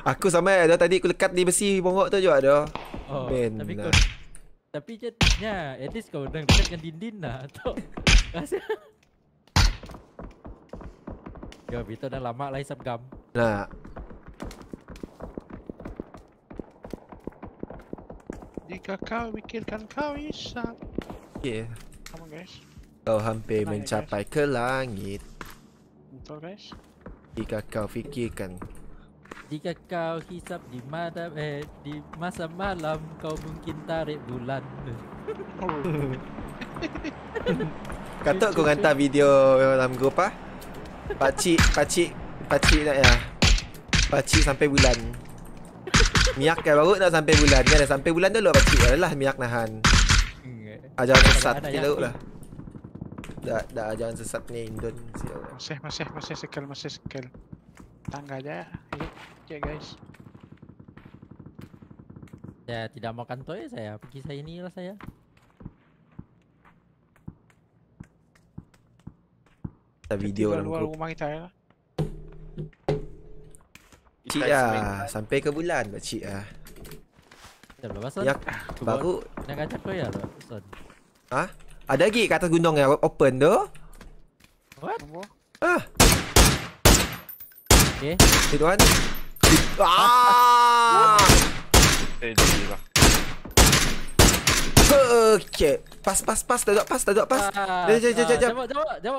aku sama ada tadi aku lekat di besi bongkok tu juga ada. Oh. tapi lah. kau tapi je ya, at least kau dengan dekat dengan dinding lah tu. Rasa. Yo, ya, Vito dah lama lah hisap gam. Nah, kakak kau kan kau isap. Yeah. Come on guys. Kau hampir Lain, mencapai guys. ke langit. Betul guys. Jika kau fikirkan. Jika kau hisap di mata eh di masa malam kau mungkin tarik bulan. Katok kau hantar video dalam grup ah. Pakcik, pakcik, pakcik nak ya. Pakcik sampai bulan. Miak kan baru nak sampai bulan Dah sampai bulan tu luar pakcik adalah lah Miak nahan Ah jangan sesat Kita luk lah Dah dah jangan sesat ni Indon Masih masih masih sekel masih sekel Tangga aja Ya guys Saya tidak mau kantor ya saya Pergi saya ni lah saya Tak video dalam rumah kita ya lah pakcik lah. lah Sampai ke bulan pakcik lah Ya, baru Nak kata kau ya Ha? Ada lagi kat atas gunung yang open tu What? Ah. Okay Hit one Ah! Eh, lah. Okay, pas pas pas, tak dapat pas, tak dapat pas. Jom jom jom jom. Jom jom jom. Jom jom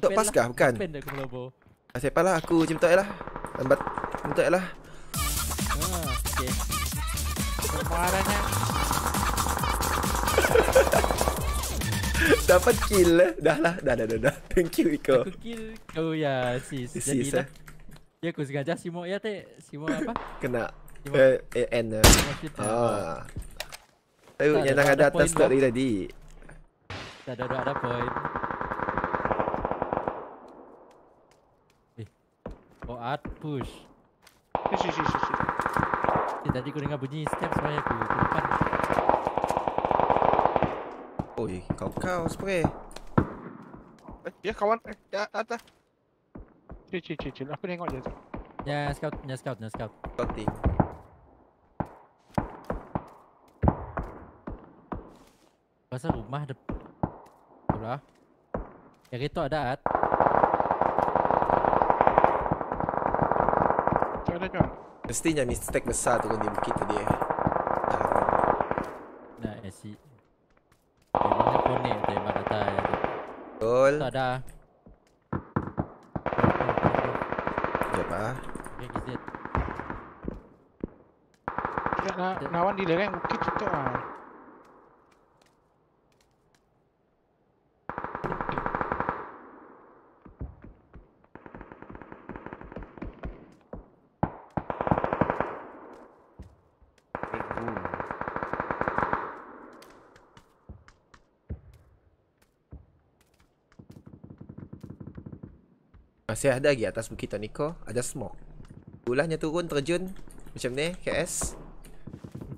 jom. Jom jom jom. Jom Siapa lah aku macam tu lah Lambat Macam tu lah ah, Kemarannya Dapat kill lah Dah lah Dah dah dah dah Thank you Iko Aku kill kau ya sis Jadi sis, dah eh. Ya aku sengaja simok ya teh si Simok apa Kena Eh uh, N lah Oh Tahu yang ada atas tak tadi Tak ada ada poin Oh art push eh, Shit shit shit shit Eh tadi kau dengar bunyi step sebenarnya aku Ke depan Oi kau kau spray Eh dia kawan eh dia atas Cik cik cik cik aku tengok je tu Ya scout ya scout ya scout Scouty Pasal rumah dep Itulah itu ada at cakap. Mestinya Mr. Tech besar tu di bukit eh. Eh, eh, tu dia. Nah, I mana pun ni, yang mana tak ada. Betul. Tak ada. Sekejap ah. kita. Nak, nawan di lereng Bukit tu. lah. Masih ada lagi atas bukit Tanika Ada smoke Ulahnya turun terjun Macam ni KS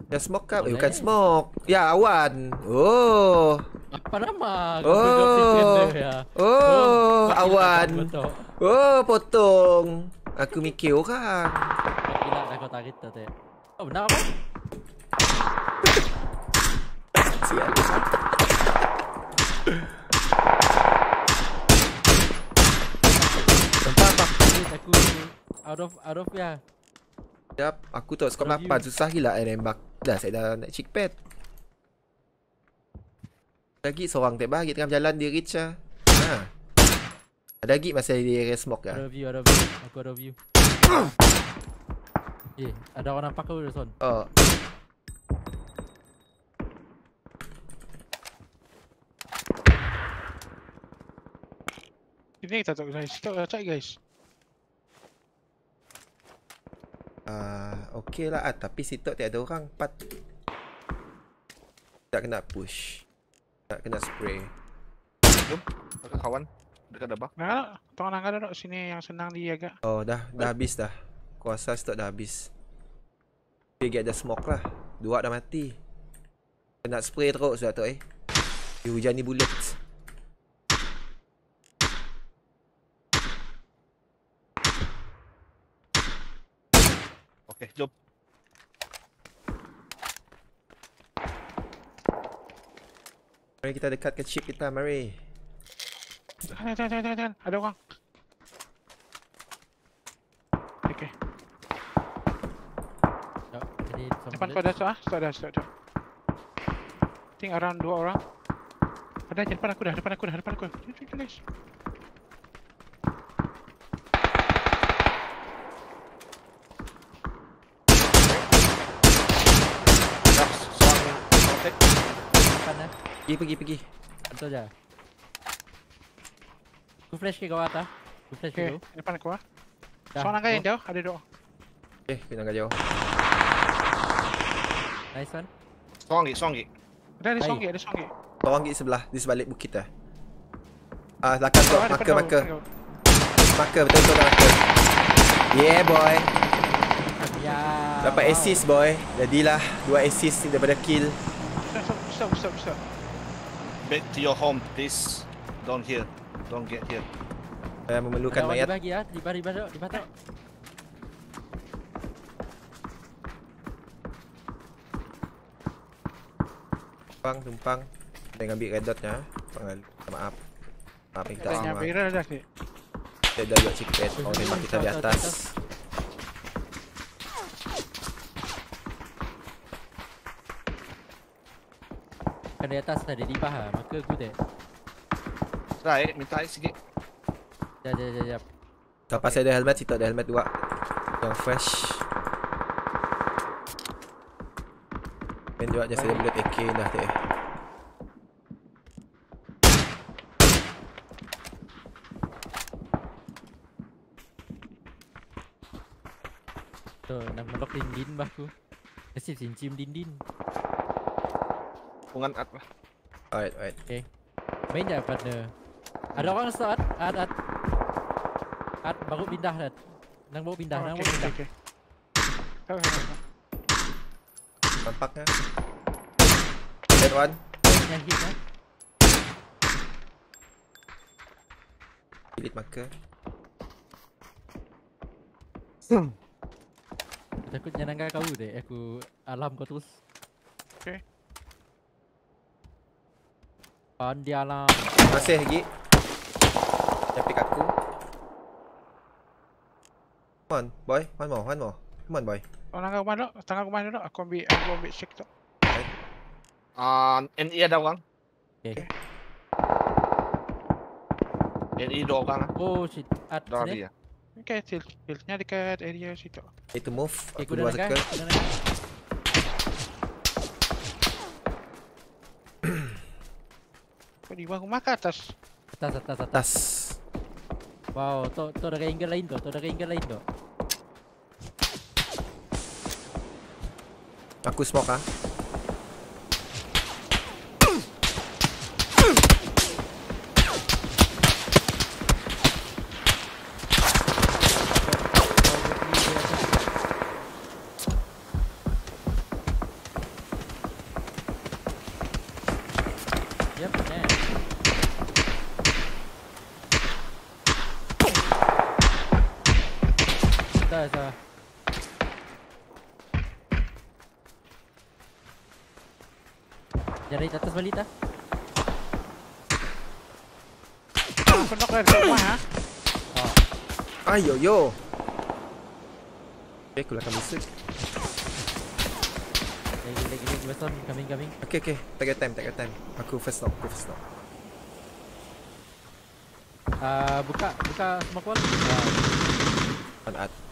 Ya smoke kah? Eh, bukan smoke Ya awan Oh Apa nama? Oh ya. oh, oh, Awan Oh potong Aku mikir orang Oh benar apa? Arof Arof ya. Jap, aku tak skor apa susah gila eh rembak. Dah saya dah nak check pad. Lagi seorang tak bahagia tengah berjalan dia reach ah. Ha. Ada lagi masa di area smoke ah. Review, review. Aku ada view. Eh, yeah, ada orang nampak ke Son? Oh. Ini kita tak guys. Tak guys. uh, ah, Okay lah ah, Tapi situ tak ada orang Pat Tak kena push Tak kena spray Jom Ada kawan Dekat dabak Nak Tengah nak ada sini Yang senang dia agak Oh dah Dah habis dah Kuasa situ dah habis Dia get the smoke lah Dua dah mati Kena spray teruk sudah tu eh Dia hujan ni bullet Mari kita dekat ke ship kita, mari. Jangan, jangan, jangan, jangan. Ada orang. Okay. Ya, depan kau ada shot ah? Shot ada, shot ada. think around dua orang. Ada je depan aku dah, depan aku dah, depan aku. Finish. Pergi pergi pergi. Betul je. Aku flash ke kau atas. Aku flash okay. dulu. Depan aku ah. Seorang kau yang jauh, ada dua. eh, kita angkat jauh. Nice one. Songgi, songgi. Ada di songgi, ada songgi. Songgi sebelah, di sebalik bukit ah, tu. Ah, uh, lakas kau, maka maka. Maka betul betul dah Yeah boy. Ya. Yeah, Dapat assist boy. Jadilah dua assist daripada kill. Stop, stop, stop, stop. back to your home, please. Down here. Don't get here. Saya memerlukan Lawan mayat. Dibagi ya, dibah, dibah, dibah, dibah, Tumpang, tumpang. Saya ngambil red dotnya. Pangal, maaf. Maaf, minta sama. Saya dah buat secret. Oh, nembak kita di atas. Kan di atas ada lah, dibah lah Maka good eh Try eh, minta air sikit Sekejap, sekejap, sekejap Kau okay. pasal ada helmet, kita ada helmet dua Kau fresh Main dua je, saya boleh AK dah tak eh. Tuh, nak melok dinding bah Nasib sincim dinding hubungan art lah Alright, alright Okay Main je partner Ada orang start art, art, art baru pindah dah Nang baru pindah, oh, nang baru pindah Tampaknya. okay. Nampaknya Dead one Yang hit lah Delete marker Takut nyenangkan kau deh, aku alam kau terus Okay Pandia lah. Masih lagi. Tapi aku. Come on, boy. One more, one more. Come on, boy. Oh, nak ke mana dok? Tengah ke mana dok? Aku ambil, aku ambil check tu. Ah, NE ada orang. Okay. Eh. NE dua orang lah. Oh, shit. At dua sini. Okay, tilt. Tiltnya dekat area situ. Need to move. Okay, aku dua circle. ni buah rumah ke atas? Atas, atas, atas. Wow, to, to ada angle lain tu, to ada angle lain tu. Aku smoke ah. Balik atas balik tak? Kenok lah rumah Ayo yo Okay, kula akan bisa Lagi, lagi, lagi, best one, coming, Okay, okay, take your time, take your time Aku first stop, aku first stop Ah, buka, buka semua call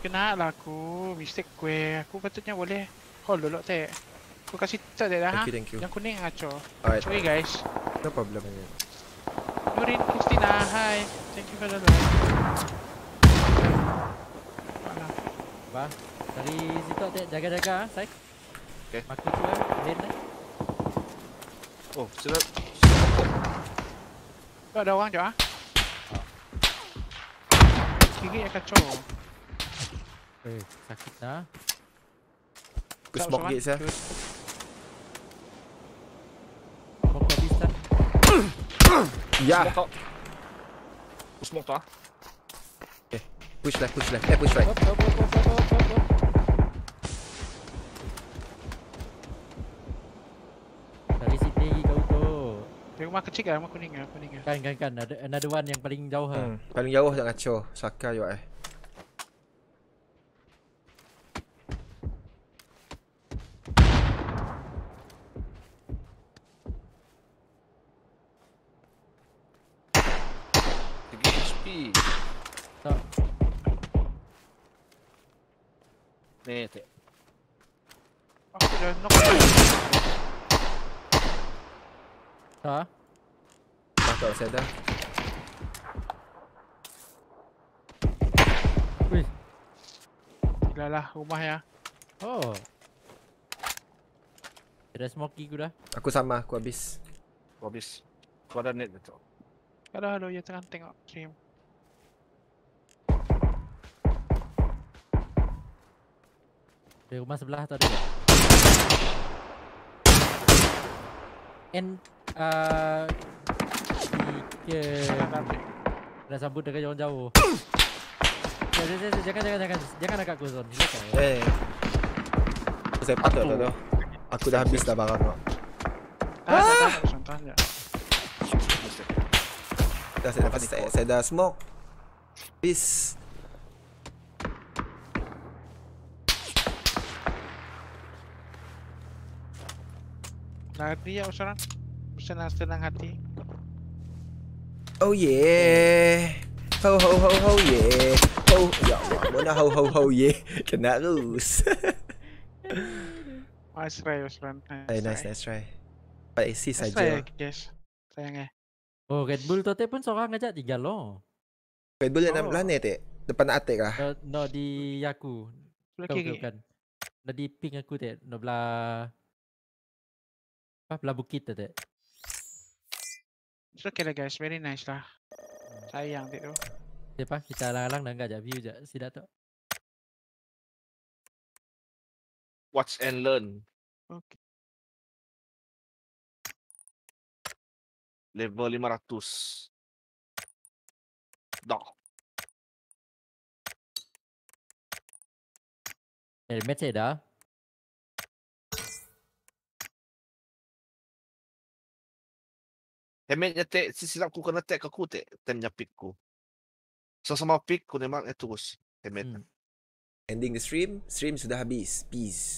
Kenal aku, mistake gue Aku patutnya boleh Call dulu tak kau kasi tak dah Thank ha? you, Yang kuning ah, cho Alright Okay guys No problem man. Yurin, Christina, hi Thank you for the love Mana? Ba, dari situ tak jaga-jaga ah, Sai Okay Maki tu lah, eh, lane lah Oh, sedap Tu ada orang jauh ah Gigit yang kacau Eh, sakit dah. Aku smoke gate sah Ya. Push smoke Okay. Push left, push left. Eh, push right. Up, up, up, up, up, up, up. Dari sini lagi kau tu. Dia mak kecil kan? mak kuning kan? Kan, kan, kan. Ada, ada one yang paling jauh eh. hmm. ha. Paling jauh tak kacau. Saka juga eh. rumah ya. Oh. Ada smoky aku dah. Aku sama, aku habis. Aku habis. Aku ada net betul. Kalau halo, ya tengah tengok stream. Di rumah sebelah tadi. And uh, Okay Ada sambut dekat jauh-jauh jangan jangan jangan jangan jangan jangan nak aku zone. Eh. Saya patut dah tu. Aku dah habis dah barang kau. Ah, dah saya dapat saya, saya dah smoke. Habis. Nak hati ya usaran. Senang-senang hati. Oh yeah ho ho ho ho yeah. Ho ya Allah, mana ho ho ho yeah. Kena rus. nice try, Osman. Nice, eh, nice, nice try. Pak Isi saja. Yes. Eh, Sayang eh. Oh, Red Bull tote pun seorang aja tiga lo. Red Bull yang oh. planet eh. Depan atik lah. No, eh, no, di Yaku. Okay, okay. Bukan. No, di ping aku tak. No, belah... Apa, belah bukit tak tak? It's okay lah guys, very nice lah. Sayang tu. Siapa? Eh, kita alang-alang dan gajah view je. Sidak tu. Watch and learn. Okay. Level 500. Dah. Helmet eh, saya dah. Hemen nya te si sila ku kena tek aku te tem nya pick ku. So sama pick ku memang itu terus. Hemen. Hmm. Ending the stream, stream sudah habis. Peace.